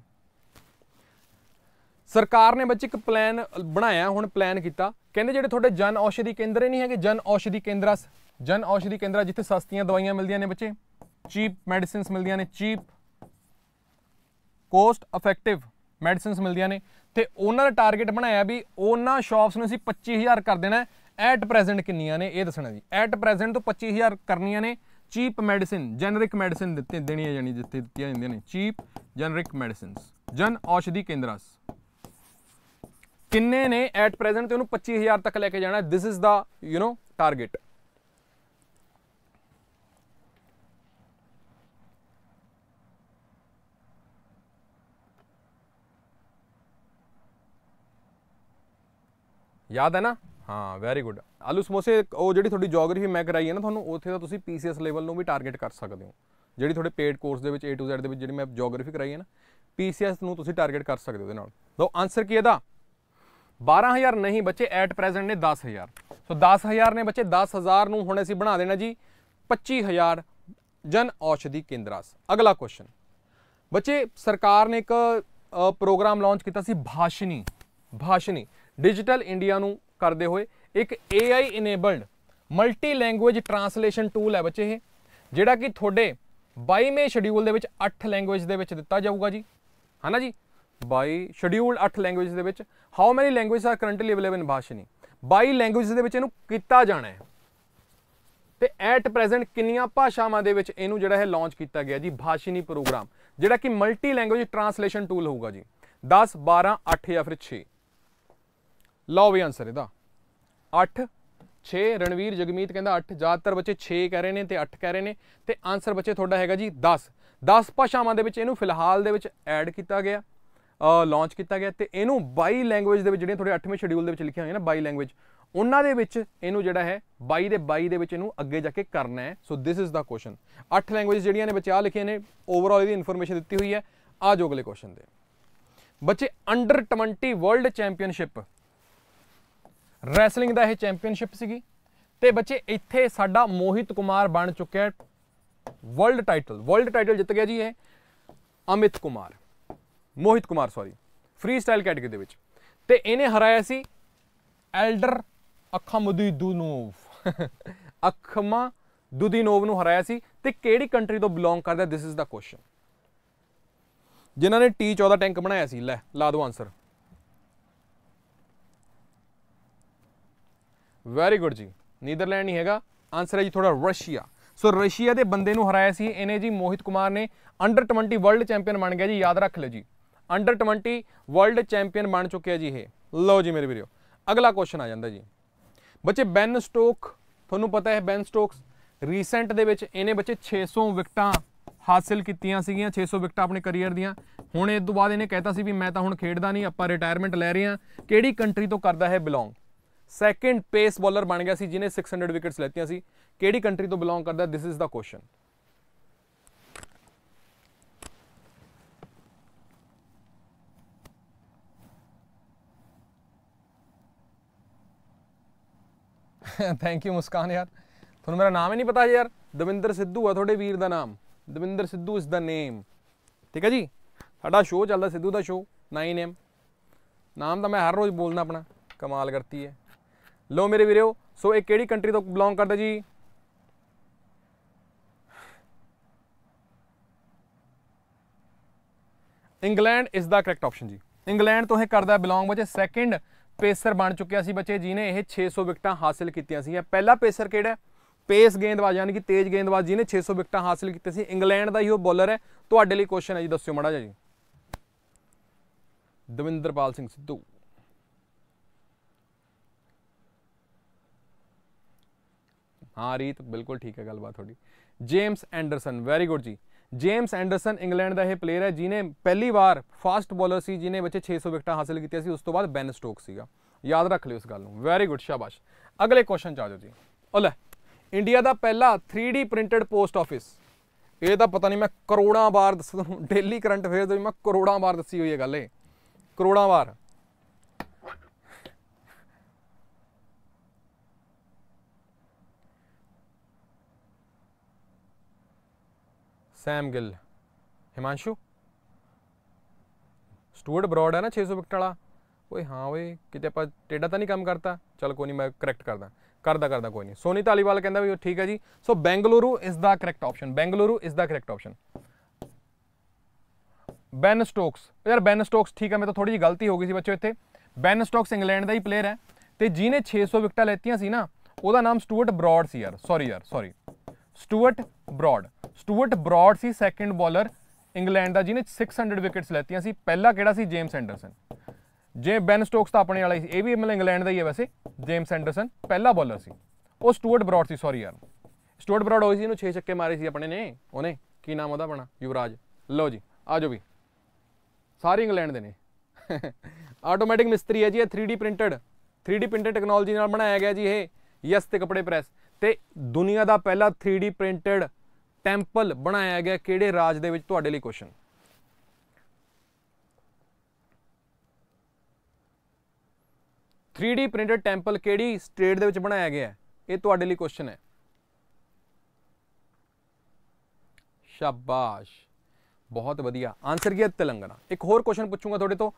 ਸਰਕਾਰ ਨੇ ਬੱਚੇ ਇੱਕ ਪਲਾਨ ਬਣਾਇਆ ਹੁਣ ਪਲਾਨ ਕੀਤਾ ਕਹਿੰਦੇ ਜਿਹੜੇ ਤੁਹਾਡੇ ਜਨ ਔਸ਼ਧੀ ਕੇਂਦਰ ਨਹੀਂ ਹੈਗੇ ਜਨ ਔਸ਼ਧੀ ਕੇਂਦਰਾਂ ਜਨ ਔਸ਼ਧੀ ਕੇਂਦਰਾਂ ਜਿੱਥੇ ਸਸਤੀਆਂ ਦਵਾਈਆਂ ਮਿਲਦੀਆਂ ਨੇ ਬੱਚੇ ਚੀਪ ਮੈਡੀਸਿਨਸ ਮਿਲਦੀਆਂ ਨੇ ਚੀਪ ਕੋਸਟ ਇਫੈਕਟਿਵ ਮੈਡੀਸਿਨਸ ਮਿਲਦੀਆਂ ਨੇ ਤੇ ਉਹਨਾਂ ਦਾ ਟਾਰਗੇਟ ਬਣਾਇਆ ਵੀ ਉਹਨਾਂ ਸ਼ਾਪਸ ਨੂੰ ਅਸੀਂ 25000 ਕਰ ਦੇਣਾ ਐਟ ਪ੍ਰੈਜ਼ੈਂਟ ਕਿੰਨੀਆਂ ਨੇ ਇਹ ਦੱਸਣਾ ਜੀ ਐਟ ਪ੍ਰੈਜ਼ੈਂਟ ਤੋਂ 25000 ਕਰਨੀਆਂ ਨੇ ਚੀਪ ਮੈਡੀਸਿਨ ਜੈਨਰਿਕ ਮੈਡੀਸਿਨ ਦਿੱਤੇ ਦੇਣੀਆਂ ਜਾਣੀ ਜਿੱਤੇ ਦਿੱਤੀਆਂ ਜਾਂਦੀਆਂ ਨੇ ਚੀਪ ਜੈਨਰਿਕ ਮੈਡੀਸਿਨਸ ਜਨ ਔਸ਼ਧੀ ਕੇਂਦਰਸ ਕਿੰਨੇ ਨੇ ਐਟ ਪ੍ਰੈਜ਼ੈਂਟ ਤੇ ਉਹਨੂੰ 25000 ਤੱਕ ਲੈ ਕੇ ਜਾਣਾ this is the you know target ਯਾਦ ਹੈ ਨਾ ਹਾਂ ਵੈਰੀ ਗੁੱਡ ਆਲੂ ਸਮੋਸੇ ਉਹ ਜਿਹੜੀ ਤੁਹਾਡੀ ਜੀਓਗ੍ਰਾਫੀ ਮੈਂ ਕਰਾਈ ਹੈ ਨਾ ਤੁਹਾਨੂੰ ਉੱਥੇ ਦਾ ਤੁਸੀਂ ਪੀਸੀਐਸ ਲੈਵਲ ਨੂੰ ਵੀ ਟਾਰਗੇਟ ਕਰ ਸਕਦੇ ਹੋ ਜਿਹੜੀ ਤੁਹਾਡੇ ਪੇਡ ਕੋਰਸ ਦੇ ਵਿੱਚ A to Z ਦੇ ਵਿੱਚ ਜਿਹੜੀ ਮੈਂ ਜੀਓਗ੍ਰਾਫੀ ਕਰਾਈ ਹੈ ਨਾ ਪੀਸੀਐਸ ਨੂੰ ਤੁਸੀਂ ਟਾਰਗੇਟ ਕਰ ਸਕਦੇ ਹੋ ਦੇ ਨਾਲ ਲਓ ਆਨਸਰ ਕੀ ਇਹਦਾ 12000 ਨਹੀਂ ਬੱਚੇ ਐਟ ਪ੍ਰੈਜ਼ੈਂਟ ਨੇ 10000 ਸੋ 10000 ਨੇ ਬੱਚੇ 10000 ਨੂੰ ਹੁਣ ਅਸੀਂ ਬਣਾ ਦੇਣਾ ਜੀ 25000 ਜਨ ਔਸ਼ਧੀ ਕੇਂਦਰਾਸ ਅਗਲਾ ਕੁਐਸਚਨ ਬੱਚੇ ਸਰਕਾਰ ਨੇ ਇੱਕ ਪ੍ਰੋਗਰਾਮ ਲਾਂਚ ਕੀਤਾ ਸੀ ਭਾਸ਼ਣੀ ਭਾਸ਼ਣੀ ਡਿਜੀਟਲ ਇੰਡੀਆ ਨੂੰ ਕਰਦੇ ਹੋਏ ਇੱਕ AI enabled multi language translation tool ਹੈ ਬੱਚੇ ਇਹ ਜਿਹੜਾ ਕਿ ਤੁਹਾਡੇ 22ਵੇਂ ਸ਼ਡਿਊਲ ਦੇ ਵਿੱਚ 8 ਲੈਂਗੁਏਜ ਦੇ ਵਿੱਚ ਦਿੱਤਾ ਜਾਊਗਾ ਜੀ ਹਨਾ ਜੀ 22 ਸ਼ਡਿਊਲ 8 ਲੈਂਗੁਏਜ ਦੇ ਵਿੱਚ how many language are currently available in Bhashini 22 language ਦੇ ਵਿੱਚ ਇਹਨੂੰ ਕੀਤਾ ਜਾਣਾ ਹੈ ਤੇ ਐਟ ਪ੍ਰੈਜ਼ੈਂਟ ਕਿੰਨੀਆਂ ਭਾਸ਼ਾਵਾਂ ਦੇ ਵਿੱਚ ਇਹਨੂੰ ਜਿਹੜਾ ਹੈ ਲਾਂਚ ਕੀਤਾ ਗਿਆ ਜੀ ਭਾਸ਼ਣੀ ਪ੍ਰੋਗਰਾਮ ਜਿਹੜਾ ਕਿ ਮਲਟੀ ਲੈਂਗੁਏਜ ਟਰਾਂਸਲੇਸ਼ਨ ਟੂਲ ਹੋਊਗਾ ਜੀ 10 12 8 ਜਾਂ ਫਿਰ 6 ਲਓ ਵੀ ਆਨਸਰ ਇਹਦਾ 8 6 ਰਣਵੀਰ ਜਗਮੀਤ ਕਹਿੰਦਾ 8 ਜ਼ਿਆਦਾਤਰ ਬੱਚੇ 6 ਕਹਿ ਰਹੇ ਨੇ ਤੇ 8 ਕਹਿ ਰਹੇ ਨੇ ਤੇ ਆਨਸਰ ਬੱਚੇ ਤੁਹਾਡਾ ਹੈਗਾ ਜੀ 10 10 ਭਾਸ਼ਾਵਾਂ ਦੇ ਵਿੱਚ ਇਹਨੂੰ ਫਿਲਹਾਲ ਦੇ ਵਿੱਚ ਐਡ ਕੀਤਾ ਗਿਆ ਲਾਂਚ ਕੀਤਾ ਗਿਆ ਤੇ ਇਹਨੂੰ 22 ਲੈਂਗੁਏਜ ਦੇ ਵਿੱਚ ਜਿਹੜੀਆਂ ਤੁਹਾਡੇ 8ਵੇਂ ਸ਼ਡਿਊਲ ਦੇ ਵਿੱਚ ਲਿਖੀਆਂ ਹੋਈਆਂ ਨੇ 22 ਲੈਂਗੁਏਜ ਉਹਨਾਂ ਦੇ ਵਿੱਚ ਇਹਨੂੰ ਜਿਹੜਾ ਹੈ 22 ਦੇ 22 ਦੇ ਵਿੱਚ ਇਹਨੂੰ ਅੱਗੇ ਜਾ ਕੇ ਕਰਨਾ ਹੈ so this is the question 8 language ਜਿਹੜੀਆਂ ਨੇ ਬੱਚੇ ਆ ਲਿਖੀਆਂ ਨੇ ਓਵਰਆਲ ਇਹਦੀ ਇਨਫੋਰਮੇਸ਼ਨ ਦਿੱਤੀ ਹੋਈ ਹੈ ਆ ਜੋ ਅਗਲੇ ਕੁਐਸਚਨ ਦੇ ਬੱਚੇ ਅੰਡਰ 20 ਵਰਲਡ ਚੈਂਪੀਅਨਸ਼ਿਪ ਰੈਸਲਿੰਗ ਦਾ ਇਹ ਚੈਂਪੀਅਨਸ਼ਿਪ ਸੀਗੀ ਤੇ ਬੱਚੇ ਇੱਥੇ ਸਾਡਾ ਮੋਹਿਤ ਕੁਮਾਰ ਬਣ ਚੁੱਕਿਆ ਹੈ ਵਰਲਡ ਟਾਈਟਲ ਵਰਲਡ ਟਾਈਟਲ ਜਿੱਤ ਗਿਆ ਜੀ ਇਹ Amit Kumar Mohit Kumar sorry freestyle category ਦੇ ਵਿੱਚ ਤੇ ਇਹਨੇ ਹਰਾਇਆ ਸੀ ਐਲਡਰ ਅਖਮਦੀ ਦੁਨੋਵ ਅਖਮਾ ਦੁਦੀਨੋਵ ਨੂੰ ਹਰਾਇਆ ਸੀ ਤੇ ਕਿਹੜੀ ਕੰਟਰੀ ਤੋਂ ਬਿਲੋਂਗ ਕਰਦਾ ਥਿਸ ਇਜ਼ ਦਾ ਕੁਐਸਚਨ ਜਿਨ੍ਹਾਂ ਨੇ T14 ਟੈਂਕ ਬਣਾਇਆ ਸੀ ਲੈ ਲਾ ਦਿਓ ਆਨਸਰ ਵੈਰੀ ਗੁੱਡ ਜੀ ਨੀਦਰਲੈਂਡ ਨਹੀਂ ਹੈਗਾ ਆਨਸਰ ਹੈ ਜੀ ਥੋੜਾ ਰਸ਼ੀਆ ਸੋ ਰਸ਼ੀਆ ਦੇ ਬੰਦੇ ਨੂੰ ਹਰਾਇਆ ਸੀ ਇਹਨੇ ਜੀ ਮੋਹਿਤ ਕੁਮਾਰ ਨੇ ਅੰਡਰ 20 ਵਰਲਡ ਚੈਂਪੀਅਨ ਬਣ ਗਿਆ ਜੀ ਯਾਦ ਰੱਖ ਲਿਓ ਜੀ ਅੰਡਰ 20 ਵਰਲਡ ਚੈਂਪੀਅਨ ਬਣ ਚੁੱਕਿਆ ਜੀ ਇਹ ਲਓ ਜੀ ਮੇਰੇ ਵੀਰੋ ਅਗਲਾ ਕੁਐਸਚਨ ਆ ਜਾਂਦਾ ਜੀ ਬੱਚੇ ਬੈਨ ਸਟੋਕ ਤੁਹਾਨੂੰ ਪਤਾ ਹੈ ਬੈਨ ਸਟੋਕਸ ਰੀਸੈਂਟ ਦੇ ਵਿੱਚ ਇਹਨੇ ਬੱਚੇ 600 ਵਿਕਟਾਂ ਹਾਸਲ ਕੀਤੀਆਂ ਸੀਗੀਆਂ 600 ਵਿਕਟਾਂ ਆਪਣੇ ਕੈਰੀਅਰ ਦੀਆਂ ਹੁਣ ਇਸ ਤੋਂ ਬਾਅਦ ਇਹਨੇ ਕਹਿਤਾ ਸੀ ਵੀ ਮੈਂ ਤਾਂ ਹੁਣ ਖੇਡਦਾ ਨਹੀਂ ਆਪਾਂ ਰਿਟਾਇਰਮੈਂਟ ਲੈ ਰਹੇ ਹਾਂ ਕਿਹੜੀ ਕੰਟਰੀ ਤੋਂ ਕਰਦਾ ਹੈ ਬਿਲੋਂਗ ਸੈਕੰਡ ਪੇਸ ਬੋਲਰ ਬਣ ਗਿਆ ਸੀ ਜਿਨੇ 600 ਵਿਕਟਸ ਲੈਤੀਆਂ ਸੀ ਕਿਹੜੀ ਕੰਟਰੀ ਤੋਂ ਬਿਲੋਂਗ ਕਰਦਾ this is the question thank you Muskaan ਯਾਰ ਤੁਹਾਨੂੰ ਮੇਰਾ ਨਾਮ ਹੀ ਨਹੀਂ ਪਤਾ ਯਾਰ ਦਵਿੰਦਰ ਸਿੱਧੂ ਆ ਤੁਹਾਡੇ ਵੀਰ ਦਾ ਨਾਮ Davinder Sidhu is the name ਠੀਕ ਹੈ ਜੀ ਸਾਡਾ ਸ਼ੋਅ ਚੱਲਦਾ ਸਿੱਧੂ ਦਾ ਸ਼ੋਅ 9am ਨਾਮ ਤਾਂ ਮੈਂ ਹਰ ਰੋਜ਼ ਬੋਲਣਾ ਆਪਣਾ ਕਮਾਲ ਕਰਤੀ ਹੈ ਲੋ ਮੇਰੇ ਵੀਰੋ ਸੋ ਇਹ ਕਿਹੜੀ ਕੰਟਰੀ ਤੋਂ ਬਿਲੋਂਗ ਕਰਦਾ ਜੀ England is the correct option ਜੀ ਇੰਗਲੈਂਡ ਤੋਂ ਇਹ ਕਰਦਾ ਬਿਲੋਂਗ ਬੱਚੇ ਸੈਕਿੰਡ ਪੇਸਰ ਬਣ ਚੁੱਕਿਆ ਸੀ ਬੱਚੇ ਜਿਨੇ ਇਹ 600 ਵਿਕਟਾਂ ਹਾਸਲ ਕੀਤੀਆਂ ਸੀ ਪਹਿਲਾ ਪੇਸਰ ਕਿਹੜਾ ਪੇਸ ਗੇਂਦਬਾਜ਼ ਯਾਨੀ ਕਿ ਤੇਜ਼ ਗੇਂਦਬਾਜ਼ ਜਿਨੇ 600 ਵਿਕਟਾਂ ਹਾਸਲ ਕੀਤੀਆਂ ਸੀ ਇੰਗਲੈਂਡ ਦਾ ਹੀ ਉਹ ਬੋਲਰ ਹੈ ਤੁਹਾਡੇ ਲਈ ਕੁਐਸਚਨ ਹੈ ਜੀ ਦੱਸਿਓ ਮੜਾ ਜੀ ਦਵਿੰਦਰਪਾਲ ਸਿੰਘ ਸਿੱਧੂ ਹਾਂ ਰੀਤ ਬਿਲਕੁਲ ਠੀਕ ਹੈ ਗੱਲਬਾਤ ਤੁਹਾਡੀ ਜੇਮਸ ਐਂਡਰਸਨ ਵੈਰੀ ਗੁੱਡ ਜੀ ਜੇਮਸ ਐਂਡਰਸਨ ਇੰਗਲੈਂਡ ਦਾ ਇਹ ਪਲੇਅਰ ਹੈ ਜਿਨੇ ਪਹਿਲੀ ਵਾਰ ਫਾਸਟ ਬੋਲਰ ਸੀ ਜਿਨੇ ਬੱਚੇ 600 ਵਿਕਟਾਂ ਹਾਸਲ ਕੀਤੀਆਂ ਸੀ ਉਸ ਤੋਂ ਬਾਅਦ ਬੈਨ ਸਟੋਕ ਸੀਗਾ ਯਾਦ ਰੱਖ ਲਿਓ ਇਸ ਗੱਲ ਨੂੰ ਵੈਰੀ ਗੁੱਡ ਸ਼ਾਬਾਸ਼ ਅਗਲੇ ਕੁਐਸਚਨ ਚ ਆ ਜਾਓ ਜੀ ਓ ਲੈ ਇੰਡੀਆ ਦਾ ਪਹਿਲਾ 3D ਪ੍ਰਿੰਟਡ ਪੋਸਟ ਆਫਿਸ ਇਹ ਤਾਂ ਪਤਾ ਨਹੀਂ ਮੈਂ ਕਰੋੜਾਂ ਵਾਰ ਦੱਸਦਾ ਹਾਂ ਡੇਲੀ ਕਰੰਟ ਅਫੇਅਰ ਦੇ ਮੈਂ ਕਰੋੜਾਂ ਵਾਰ ਦੱਸੀ ਹੋਈ ਹੈ ਗੱਲ ਇਹ ਕਰੋੜਾਂ ਵਾਰ Sam Gill Himanshu Stuart Broad ਹੈ ਨਾ 600 ਵਿਕਟ ਵਾਲਾ ਓਏ ਹਾਂ ਓਏ ਕਿਤੇ ਆਪਾਂ ਟੇਡਾ ਤਾਂ ਨਹੀਂ ਕੰਮ ਕਰਤਾ ਚਲ ਕੋਈ ਨਹੀਂ ਮੈਂ ਕਰੈਕਟ ਕਰਦਾ ਕਰਦਾ ਕਰਦਾ ਕੋਈ ਨਹੀਂ ਸੋਨੀ ਧਾਲੀਵਾਲ ਕਹਿੰਦਾ ਵੀ ਠੀਕ ਹੈ ਜੀ ਸੋ Bengaluru is the correct option Bengaluru is the correct option Ben Stokes ਯਾਰ ਬੈਨ ਸਟੋਕਸ ਠੀਕ ਹੈ ਮੈਂ ਤਾਂ ਥੋੜੀ ਜੀ ਗਲਤੀ ਹੋ ਗਈ ਸੀ ਬੱਚੋ ਇੱਥੇ ਬੈਨ ਸਟੋਕਸ ਇੰਗਲੈਂਡ ਦਾ ਹੀ ਪਲੇਅਰ ਹੈ ਤੇ ਜਿਹਨੇ 600 ਵਿਕਟਾਂ ਲੈਤੀਆਂ ਸੀ ਨਾ ਉਹਦਾ ਨਾਮ ਸਟੂਅਰਟ ਬਰਾਡ ਸੀ ਯਾਰ ਸੌਰੀ ਯਾਰ sorry Stuart Broad Stuart Broad ਸੀ ਸੈਕੰਡ ਬੋਲਰ ਇੰਗਲੈਂਡ ਦਾ ਜਿਹਨੇ 600 ਵਿਕਟਸ ਲੈਤੀਆਂ ਸੀ ਪਹਿਲਾ ਕਿਹੜਾ ਸੀ ਜੇਮਸ ਐਂਡਰਸਨ ਜੇ ਬੈਨ ਸਟੋਕਸ ਤਾਂ ਆਪਣੇ ਵਾਲਾ ਸੀ ਇਹ ਵੀ ਮਤਲਬ ਇੰਗਲੈਂਡ ਦਾ ਹੀ ਹੈ ਵੈਸੇ ਜੇਮਸ ਐਂਡਰਸਨ ਪਹਿਲਾ ਬੋਲਰ ਸੀ ਉਹ ਸਟੂਅਰਟ ਬ੍ਰੌਡ ਸੀ ਸੌਰੀ ਯਾਰ ਸਟੂਅਰਟ ਬ੍ਰੌਡ ਹੋਈ ਸੀ ਇਹਨੂੰ 6 ਛੱਕੇ ਮਾਰੇ ਸੀ ਆਪਣੇ ਨੇ ਉਹਨੇ ਕੀ ਨਾਮ ਉਹਦਾ ਬਣਾ ਯੁਵਰਾਜ ਲਓ ਜੀ ਆਜੋ ਵੀ ਸਾਰੇ ਇੰਗਲੈਂਡ ਦੇ ਨੇ ਆਟੋਮੈਟਿਕ ਮਿਸਤਰੀ ਹੈ ਜੀ ਇਹ 3D printed 3D printed technology ਨਾਲ ਬਣਾਇਆ ਗਿਆ ਜੀ ਇਹ ਯਸ ਤੇ ਕਪੜੇ ਪ੍ਰੈਸ ਤੇ ਦੁਨੀਆ ਦਾ ਪਹਿਲਾ 3D ਪ੍ਰਿੰਟਡ ਟੈਂਪਲ ਬਣਾਇਆ ਗਿਆ ਕਿਹੜੇ ਰਾਜ ਦੇ ਵਿੱਚ ਤੁਹਾਡੇ ਲਈ ਕੁਐਸਚਨ ਥ੍ਰੀ ਪ੍ਰਿੰਟਡ ਟੈਂਪਲ ਕਿਹੜੀ ਸਟੇਟ ਦੇ ਵਿੱਚ ਬਣਾਇਆ ਗਿਆ ਹੈ ਇਹ ਤੁਹਾਡੇ ਲਈ ਕੁਐਸਚਨ ਹੈ ਸ਼ਾਬਾਸ਼ ਬਹੁਤ ਵਧੀਆ ਆਨਸਰ ਹੈ ਤੇਲੰਗਾਨਾ ਇੱਕ ਹੋਰ ਕੁਐਸਚਨ ਪੁੱਛੂਗਾ ਤੁਹਾਡੇ ਤੋਂ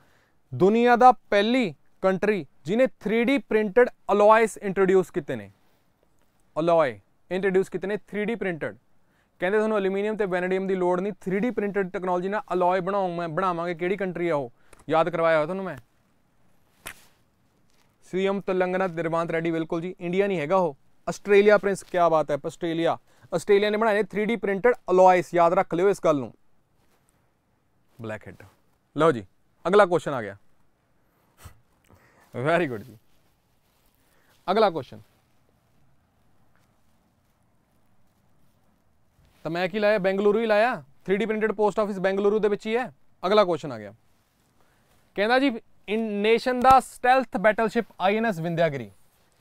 ਦੁਨੀਆ ਦਾ ਪਹਿਲੀ ਕੰਟਰੀ ਜਿਨੇ 3D ਪ੍ਰਿੰਟਡ ਅਲੋਇਸ ਇੰਟਰੋਡਿਊਸ ਕੀਤੇ ਨੇ ਅਲੋਏ ਇੰਟਰੋਡਿਊਸ ਕਿਤਨੇ 3D ਪ੍ਰਿੰਟਡ ਕਹਿੰਦੇ ਤੁਹਾਨੂੰ ਐਲੂਮੀਨੀਅਮ ਤੇ ਵੈਨੇਡੀਅਮ ਦੀ ਲੋੜ ਨਹੀਂ 3D ਪ੍ਰਿੰਟਡ ਟੈਕਨੋਲੋਜੀ ਨਾਲ ਅਲੋਏ ਬਣਾਉਂ ਮੈਂ ਬਣਾਵਾਂਗੇ ਕਿਹੜੀ ਕੰਟਰੀ ਆ ਉਹ ਯਾਦ ਕਰਵਾਇਆ ਤੁਹਾਨੂੰ ਮੈਂ ਸੀਐਮ ਤਲੰਗਨਾ ਦਿਰਵਾਂਤ ਰੈਡੀ ਬਿਲਕੁਲ ਜੀ ਇੰਡੀਆ ਨਹੀਂ ਹੈਗਾ ਉਹ ਆਸਟ੍ਰੇਲੀਆ ਪ੍ਰਿੰਸ ਕੀ ਬਾਤ ਹੈ ਆਸਟ੍ਰੇਲੀਆ ਆਸਟ੍ਰੇਲੀਆ ਨੇ ਬਣਾਏ ਨੇ 3D ਪ੍ਰਿੰਟਡ ਅਲੋਇਸ ਯਾਦ ਰੱਖ ਲਿਓ ਇਸ ਗੱਲ ਨੂੰ ਬਲੈਕ ਹੈਡ ਲਓ ਜੀ ਅਗਲਾ ਕੁਐਸਚਨ ਆ ਗਿਆ ਵੈਰੀ ਗੁੱਡ ਜੀ ਅਗਲਾ ਕੁਐਸਚਨ ਤਾਂ ਮੈਂ ਕੀ ਲਾਇਆ ਬੈਂਗਲੁਰੂ ਹੀ ਲਾਇਆ 3D printed post office Bengaluru ਦੇ ਵਿੱਚ ਹੀ ਹੈ ਅਗਲਾ ਕੁਐਸਚਨ ਆ ਗਿਆ ਕਹਿੰਦਾ ਜੀ ਇਨ ਨੇਸ਼ਨ ਦਾ ਸਟੈਲਥ ਬੈਟਲਸ਼ਿਪ ਆਈਐਨਐਸ ਵਿੰਧਿਆਗਰੀ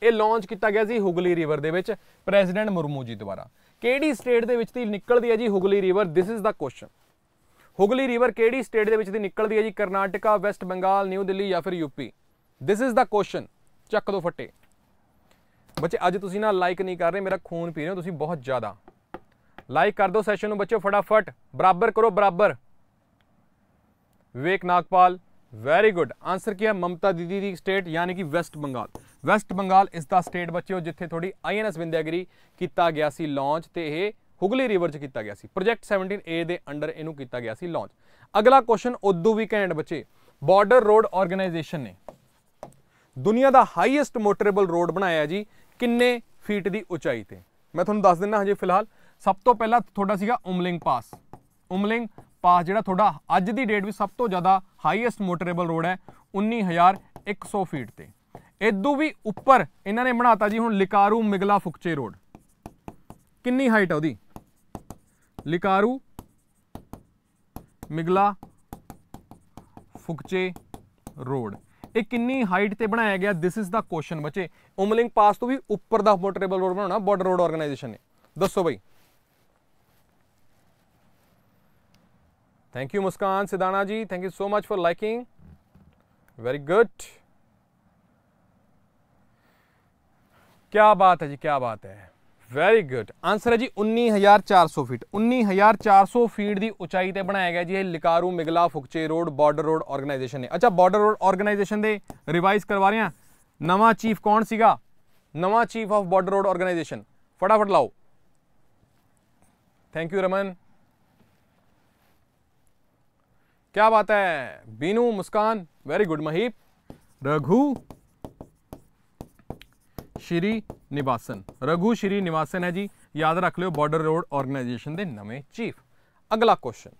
ਇਹ ਲਾਂਚ ਕੀਤਾ ਗਿਆ ਸੀ ਹੁਗਲੀ ਰਿਵਰ ਦੇ ਵਿੱਚ ਪ੍ਰੈਜ਼ੀਡੈਂਟ ਮੁਰਮੂ ਜੀ ਦੁਆਰਾ ਕਿਹੜੀ ਸਟੇਟ ਦੇ ਵਿੱਚ ਦੀ ਨਿਕਲਦੀ ਹੈ ਜੀ Hooghly river this is the question Hooghly river ਕਿਹੜੀ ਸਟੇਟ ਦੇ ਵਿੱਚ ਦੀ ਨਿਕਲਦੀ ਹੈ ਜੀ ਕਰਨਾਟਕਾ ਵੈਸਟ ਬੰਗਾਲ ਨਿਊ ਦਿੱਲੀ ਜਾਂ ਫਿਰ UP this is the question ਚੱਕ ਦੋ ਫੱਟੇ ਬੱਚੇ ਅੱਜ ਤੁਸੀਂ ਨਾ ਲਾਈਕ ਨਹੀਂ ਕਰ ਰਹੇ ਮੇਰਾ ਖੂਨ ਪੀ ਰਹੇ ਹੋ ਤੁਸੀਂ ਬਹੁਤ ਜ਼ਿਆਦਾ ਲਾਈਕ ਕਰ ਦਿਓ ਸੈਸ਼ਨ ਨੂੰ ਬੱਚਿਓ ਫਟਾਫਟ ਬਰਾਬਰ ਕਰੋ ਬਰਾਬਰ Vivek Nagpal very good answer ਕੀ ਹੈ ਮਮਤਾ ਦੀਦੀ ਦੀ ਸਟੇਟ ਯਾਨੀ ਕਿ ਵੈਸਟ ਬੰਗਾਲ ਵੈਸਟ ਬੰਗਾਲ ਇਸ ਦਾ ਸਟੇਟ ਬੱਚਿਓ ਜਿੱਥੇ ਥੋੜੀ ਆਈਐਨਐਸ ਵਿੰਦਿਆਗਰੀ ਕੀਤਾ ਗਿਆ ਸੀ ਲਾਂਚ ਤੇ ਇਹ ਹੁਗਲੀ ਰਿਵਰ 'ਚ ਕੀਤਾ ਗਿਆ ਸੀ ਪ੍ਰੋਜੈਕਟ 17A ਦੇ ਅੰਡਰ ਇਹਨੂੰ ਕੀਤਾ ਗਿਆ ਸੀ ਲਾਂਚ ਅਗਲਾ ਕੁਐਸਚਨ ਉਦੋਂ ਵੀ ਘੈਂਟ ਬੱਚੇ ਬਾਰਡਰ ਰੋਡ ਆਰਗੇਨਾਈਜੇਸ਼ਨ ਨੇ ਦੁਨੀਆ ਦਾ ਹਾਈਐਸਟ ਮੋਟਰੇਬਲ ਰੋਡ ਬਣਾਇਆ ਜੀ ਕਿੰਨੇ ਫੀਟ ਦੀ ਉਚਾਈ ਤੇ ਮੈਂ ਤੁਹਾਨੂੰ ਦੱਸ ਦਿੰਦਾ ਹਾਂ ਜੀ ਫਿਲਹਾਲ ਸਭ ਤੋਂ ਪਹਿਲਾਂ ਤੁਹਾਡਾ ਸੀਗਾ ਉਮਲਿੰਗ ਪਾਸ ਉਮਲਿੰਗ ਪਾਸ ਜਿਹੜਾ ਤੁਹਾਡਾ ਅੱਜ ਦੀ ਡੇਟ ਵਿੱਚ ਸਭ ਤੋਂ ਜ਼ਿਆਦਾ ਹਾਈਐਸਟ ਮੋਟਰੇਬਲ ਰੋਡ ਹੈ 19100 ਫੀਟ ਤੇ ਇਦੋਂ ਵੀ ਉੱਪਰ ਇਹਨਾਂ ਨੇ ਬਣਾਤਾ ਜੀ ਹੁਣ ਲਿਕਾਰੂ ਮਿਗਲਾ ਫੁਕਚੇ ਰੋਡ ਕਿੰਨੀ ਹਾਈਟ ਹੈ ਉਹਦੀ ਲਿਕਾਰੂ ਮਿਗਲਾ ਫੁਕਚੇ ਰੋਡ ਇਹ ਕਿੰਨੀ ਹਾਈਟ ਤੇ ਬਣਾਇਆ ਗਿਆ ਥਿਸ ਇਜ਼ ਦਾ ਕੁਐਸਚਨ ਬੱਚੇ ਉਮਲਿੰਗ ਪਾਸ ਤੋਂ ਵੀ ਉੱਪਰ ਦਾ ਮੋਟਰੇਬਲ ਰੋਡ ਬਣਾਉਣਾ ਬਾਰਡਰ ਰੋਡ ਆਰਗੇਨਾਈਜੇਸ਼ਨ ਨੇ ਦੱਸੋ ਬਈ thank you Muskaan Sidana ji thank you so much for liking very good क्या बात है जी क्या बात है वेरी गुड आंसर है जी हज़ार चार सौ फीट उन्नीस हज़ार चार सौ फीट की ऊंचाई पर बनाया गया जी ये Likaru Migla Fukche road border road organisation ने अच्छा बॉर्डर रोड ऑर्गनाइजेशन दे रिवाइज करवा रहे हैं नवा चीफ कौन सगा नवा chief of border road organisation फटाफट लाओ थैंक यू रमन क्या बात है Binu Muskaan very good Mahip Raghu Srinivasan Raghu Srinivasan ਹੈ ਜੀ ਯਾਦ ਰੱਖ ਲਿਓ ਬਾਰਡਰ ਰੋਡ ਆਰਗੇਨਾਈਜੇਸ਼ਨ ਦੇ ਨਵੇਂ ਚੀਫ ਅਗਲਾ ਕੁਐਸਚਨ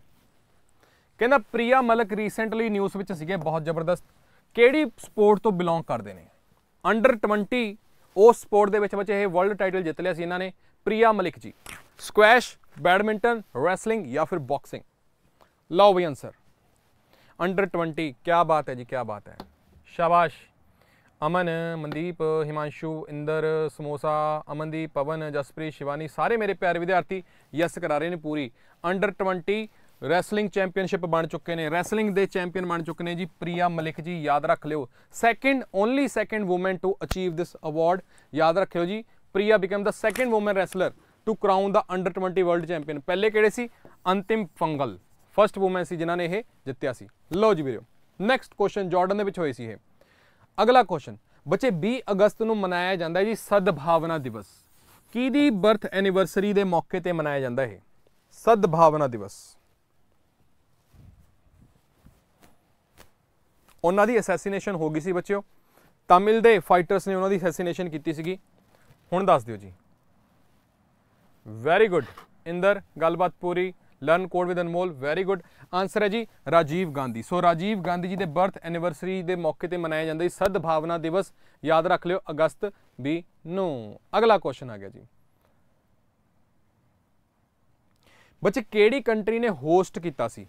ਕਹਿੰਦਾ ਪ੍ਰਿਆ ਮਲਕ ਰੀਸੈਂਟਲੀ ਨਿਊਜ਼ ਵਿੱਚ ਸੀਗੇ ਬਹੁਤ ਜ਼ਬਰਦਸਤ ਕਿਹੜੀ ਸਪੋਰਟ ਤੋਂ ਬਿਲੋਂਗ ਕਰਦੇ ਨੇ ਅੰਡਰ 20 ਉਸ ਸਪੋਰਟ ਦੇ ਵਿੱਚ ਬੱਚੇ ਇਹ ਵਰਲਡ ਟਾਈਟਲ ਜਿੱਤ ਲਿਆ ਸੀ ਇਹਨਾਂ ਨੇ ਪ੍ਰਿਆ ਮਲਿਕ ਜੀ ਸਕੁਐਸ਼ ਬੈਡਮਿੰਟਨ ਰੈਸਲਿੰਗ ਜਾਂ ਫਿਰ ਬਾਕਸਿੰਗ ਲਓ ਵੀ ਆਨਸਰ ਅੰਡਰ 20 ਕੀ ਬਾਤ ਹੈ ਜੀ ਕੀ ਬਾਤ ਹੈ ਸ਼ਾਬਾਸ਼ ਅਮਨ ਮਨਦੀਪ ਹਿਮਾਂਸ਼ੂ ਇੰਦਰ ਸਮੋਸਾ ਅਮਨਦੀਪ ਪਵਨ ਜਸਪ੍ਰੀਤ ਸ਼ਿਵਾਨੀ ਸਾਰੇ ਮੇਰੇ ਪਿਆਰੇ ਵਿਦਿਆਰਥੀ ਯੈਸ ਕਰਾ ਰਹੇ ਨੇ ਪੂਰੀ ਅੰਡਰ 20 ਰੈਸਲਿੰਗ ਚੈਂਪੀਅਨਸ਼ਿਪ ਬਣ ਚੁੱਕੇ ਨੇ ਰੈਸਲਿੰਗ ਦੇ ਚੈਂਪੀਅਨ ਬਣ ਚੁੱਕੇ ਨੇ ਜੀ ਪ੍ਰਿਆ ਮਲਿਕ ਜੀ ਯਾਦ ਰੱਖ ਲਿਓ second only second woman to achieve this award ਯਾਦ ਰੱਖਿਓ ਜੀ Priya become the second woman wrestler to crown the under 20 world champion ਪਹਿਲੇ ਕਿਹੜੇ ਸੀ ਅੰਤਿਮ ਫੰਗਲ ਫਰਸਟ ਔਮਨ ਸੀ ਜਿਨ੍ਹਾਂ ਨੇ ਇਹ ਜਿੱਤਿਆ ਸੀ ਲਓ ਜੀ ਵੀਰੋ ਨੈਕਸਟ ਕੁਐਸਚਨ ਜਾਰਡਨ ਦੇ ਵਿੱਚ ਹੋਈ ਸੀ ਇਹ ਅਗਲਾ ਕੁਐਸਚਨ ਬੱਚੇ 20 ਅਗਸਤ ਨੂੰ ਮਨਾਇਆ ਜਾਂਦਾ ਹੈ ਜੀ ਸਦਭਾਵਨਾ ਦਿਵਸ ਕਿਹਦੀ ਬਰਥ ਐਨੀਵਰਸਰੀ ਦੇ ਮੌਕੇ ਤੇ ਮਨਾਇਆ ਜਾਂਦਾ ਹੈ ਸਦਭਾਵਨਾ ਦਿਵਸ ਉਹਨਾਂ ਦੀ ਅਸੈਸੀਨੇਸ਼ਨ ਹੋ ਗਈ ਸੀ ਬੱਚਿਓ ਤਾਮਿਲ ਦੇ ਫਾਈਟਰਸ ਨੇ ਉਹਨਾਂ ਦੀ ਅਸੈਸੀਨੇਸ਼ਨ ਕੀਤੀ ਸੀਗੀ ਹੁਣ ਦੱਸ ਦਿਓ ਜੀ ਵੈਰੀ ਗੁੱਡ ਇੰਦਰ ਗੱਲਬਾਤ ਪੂਰੀ learn code with Anmol very good answer ਹੈ ਜੀ ਰਾਜੀਵ ਗਾਂਧੀ ਸੋ ਰਾਜੀਵ ਗਾਂਧੀ ਜੀ ਦੇ ਬਰਥ ਐਨੀਵਰਸਰੀ ਦੇ ਮੌਕੇ ਤੇ ਮਨਾਇਆ ਜਾਂਦਾ ਹੈ ਸਦਭਾਵਨਾ ਦਿਵਸ ਯਾਦ ਰੱਖ ਲਿਓ ਅਗਸਤ 20 ਨੂੰ ਅਗਲਾ ਕੁਐਸਚਨ ਆ ਗਿਆ ਜੀ ਬੱਚੇ ਕਿਹੜੀ ਕੰਟਰੀ ਨੇ ਹੋਸਟ ਕੀਤਾ ਸੀ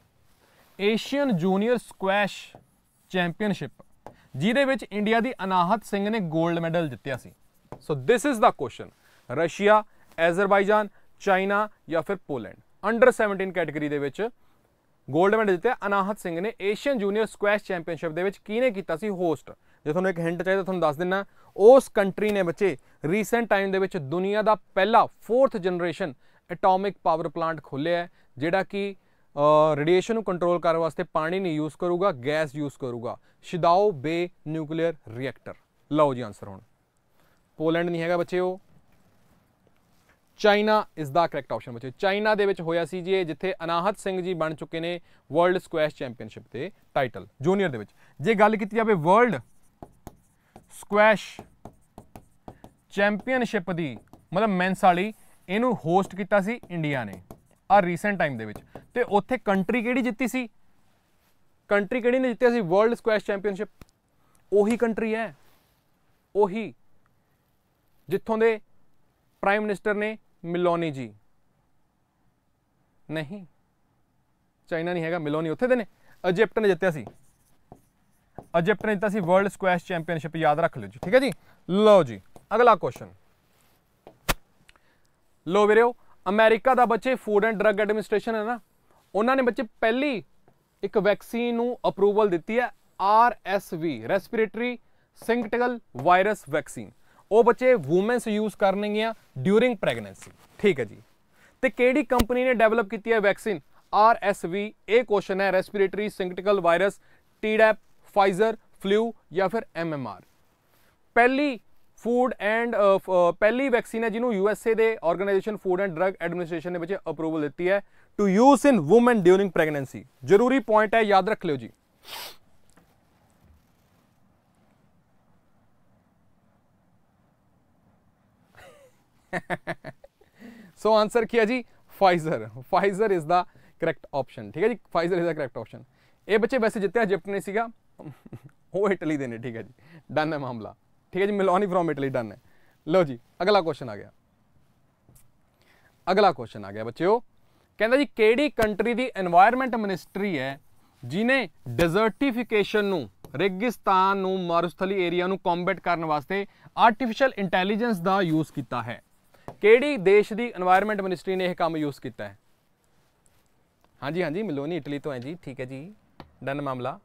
ਏਸ਼ੀਅਨ ਜੂਨੀਅਰ ਸਕੁਐਸ਼ ਚੈਂਪੀਅਨਸ਼ਿਪ ਜਿਹਦੇ ਵਿੱਚ ਇੰਡੀਆ ਦੀ ਅਨਾਹਤ ਸਿੰਘ ਨੇ 골ਡ ਮੈਡਲ ਜਿੱਤਿਆ ਸੀ so this is the question Russia Azerbaijan China ਜਾਂ ਫਿਰ ਪੋਲੈਂਡ ਅੰਡਰ 17 ਕੈਟਾਗਰੀ ਦੇ ਵਿੱਚ 골ਡ ਮੈਡਲ ਜਿੱਤਿਆ ਅਨਾਹਤ ਸਿੰਘ ਨੇ ਏਸ਼ੀਅਨ ਜੂਨੀਅਰ ਸਕੁਐਸ਼ ਚੈਂਪੀਅਨਸ਼ਿਪ ਦੇ ਵਿੱਚ ਕਿਹਨੇ ਕੀਤਾ ਸੀ ਹੋਸਟ ਜੇ ਤੁਹਾਨੂੰ ਇੱਕ ਹਿੰਟ ਚਾਹੀਦਾ ਤੁਹਾਨੂੰ ਦੱਸ ਦਿੰਨਾ ਉਸ ਕੰਟਰੀ ਨੇ ਬੱਚੇ ਰੀਸੈਂਟ ਟਾਈਮ ਦੇ ਵਿੱਚ ਦੁਨੀਆ ਦਾ ਪਹਿਲਾ 4th generation atomic power plant ਖੋਲ੍ਹਿਆ ਜਿਹੜਾ ਕਿ ਰੇਡੀਏਸ਼ਨ ਨੂੰ ਕੰਟਰੋਲ ਕਰਨ ਵਾਸਤੇ ਪਾਣੀ ਨਹੀਂ ਯੂਜ਼ ਕਰੂਗਾ ਗੈਸ ਯੂਜ਼ ਕਰੂਗਾ ਸ਼ਿਦਾਓ ਬੇ ਨਿਊਕਲੀਅਰ ਰਿਐਕਟਰ ਲਓ ਜੀ ਆਨਸਰ ਹੁਣ ਪੋਲੈਂਡ ਨਹੀਂ ਹੈਗਾ ਬੱਚੇ ਉਹ China is the correct option ਬੱਚੇ ਚਾਈਨਾ ਦੇ ਵਿੱਚ ਹੋਇਆ ਸੀ ਜੀ ਇਹ ਜਿੱਥੇ ਅਨਾਹਤ ਸਿੰਘ ਜੀ ਬਣ ਚੁੱਕੇ ਨੇ ਵਰਲਡ ਸਕੁਐਸ਼ ਚੈਂਪੀਅਨਸ਼ਿਪ ਤੇ ਟਾਈਟਲ ਜੂਨੀਅਰ ਦੇ ਵਿੱਚ ਜੇ ਗੱਲ ਕੀਤੀ ਜਾਵੇ ਵਰਲਡ ਸਕੁਐਸ਼ ਚੈਂਪੀਅਨਸ਼ਿਪ ਦੀ ਮਤਲਬ ਮੈਂਸ ਵਾਲੀ ਇਹਨੂੰ ਹੋਸਟ ਕੀਤਾ ਸੀ ਇੰਡੀਆ ਨੇ ਆ ਰੀਸੈਂਟ ਟਾਈਮ ਦੇ ਵਿੱਚ ਤੇ ਉੱਥੇ ਕੰਟਰੀ ਕਿਹੜੀ ਜਿੱਤੀ ਸੀ ਕੰਟਰੀ ਕਿਹੜੀ ਨੇ ਜਿੱਤਿਆ ਸੀ ਵਰਲਡ ਸਕੁਐਸ਼ ਚੈਂਪੀਅਨਸ਼ਿਪ ਉਹੀ ਕੰਟਰੀ ਹੈ ਉਹੀ ਜਿੱਥੋਂ ਦੇ ਪ੍ਰਾਈਮ ਮਿਨਿਸਟਰ ਨੇ ਮਿਲੋਨੀ ਜੀ ਨਹੀਂ ਚਾਈਨਾ ਨਹੀਂ ਹੈਗਾ ਮਿਲੋਨੀ ਉੱਥੇ ਦੇ ਨੇ ਇਜਿਪਟ ਨੇ ਜਿੱਤਿਆ ਸੀ ਇਜਿਪਟ ਨੇ ਜਿੱਤਿਆ ਸੀ ਵਰਲਡ ਸਕੁਐਸ਼ ਚੈਂਪੀਅਨਸ਼ਿਪ ਯਾਦ ਰੱਖ ਲਓ ਜੀ ਠੀਕ ਹੈ ਜੀ ਲਓ ਜੀ ਅਗਲਾ ਕੁਐਸਚਨ ਲੋ ਵੀਰੋ ਅਮਰੀਕਾ ਦਾ ਬੱਚੇ ਫੂਡ ਐਂਡ ਡਰੱਗ ਐਡਮਿਨਿਸਟ੍ਰੇਸ਼ਨ ਹੈ ਨਾ ਉਹਨਾਂ ਨੇ ਬੱਚੇ ਪਹਿਲੀ ਇੱਕ ਵੈਕਸੀਨ ਨੂੰ ਅਪਰੂਵਲ ਦਿੱਤੀ ਹੈ RSV respiratory syncytial virus vaccine ਉਹ ਬੱਚੇ ਔਮਨਸ ਯੂਜ਼ ਕਰਨਗੀਆਂ ਡਿਊਰਿੰਗ ਪ੍ਰੈਗਨੈਂਸੀ ਠੀਕ ਹੈ ਜੀ ਤੇ ਕਿਹੜੀ ਕੰਪਨੀ ਨੇ ਡਿਵੈਲਪ ਕੀਤੀ ਹੈ ਵੈਕਸੀਨ ਆਰਐਸਵੀ ਇਹ ਕੁਐਸਚਨ ਹੈ respiratory syncytial virus Tdap Pfizer flu ਜਾਂ ਫਿਰ ਐਮਐਮਆਰ ਪਹਿਲੀ ਫੂਡ ਐਂਡ ਪਹਿਲੀ ਵੈਕਸੀਨ ਹੈ ਜਿਹਨੂੰ ਯੂਐਸਏ ਦੇ organisation food and drug administration ਨੇ ਬੱਚੇ ਅਪਰੂਵਲ ਦਿੱਤੀ ਹੈ to use in woman during pregnancy ਜ਼ਰੂਰੀ ਪੁਆਇੰਟ ਹੈ ਯਾਦ ਰੱਖ ਲਿਓ ਜੀ ਸੋ ਆਨਸਰ ਕੀ ਹੈ ਜੀ Pfizer Pfizer is the correct option ਠੀਕ ਹੈ ਜੀ Pfizer is the correct option ਇਹ ਬੱਚੇ ਵੈਸੇ ਜਿੱਤਿਆ ਇਜਿਪਟ ਨੇ ਸੀਗਾ ਉਹ ਇਟਲੀ ਦੇ ਨੇ ਠੀਕ ਹੈ ਜੀ ਡਨ ਹੈ ਮਾਮਲਾ ਠੀਕ ਹੈ ਜੀ ਮਿਲੋਨੀ ਫਰੋਮ ਇਟਲੀ ਡਨ ਹੈ ਲੋ ਜੀ ਅਗਲਾ ਕੁਐਸਚਨ ਆ ਗਿਆ ਅਗਲਾ ਕੁਐਸਚਨ ਆ ਗਿਆ ਬੱਚਿਓ ਕਹਿੰਦਾ ਜੀ ਕਿਹੜੀ ਕੰਟਰੀ ਦੀ এনवायरमेंट ਮਿਨਿਸਟਰੀ ਹੈ ਜਿਨੇ ਡੈਜ਼ਰਟੀਫਿਕੇਸ਼ਨ ਨੂੰ ਰੇਗਿਸਤਾਨ ਨੂੰ ਮਾਰੂਸਥਲੀ ਏਰੀਆ ਨੂੰ ਕੰਬੈਟ ਕਰਨ ਵਾਸਤੇ ਆਰਟੀਫੀਸ਼ੀਅਲ ਇੰਟੈਲੀਜੈਂਸ ਦਾ ਯੂਜ਼ ਕੀਤਾ ਹੈ ਕਿਹੜੀ ਦੇਸ਼ ਦੀ এনवायरमेंट ਮਿਨਿਸਟਰੀ ਨੇ ਇਹ ਕੰਮ ਯੂਜ਼ ਕੀਤਾ ਹੈ ਹਾਂਜੀ ਹਾਂਜੀ ਮਿਲੋਨੀ ਇਟਲੀ ਤੋਂ ਹੈ ਜੀ ਠੀਕ ਹੈ ਜੀ ਡਨ ਮਾਮਲਾ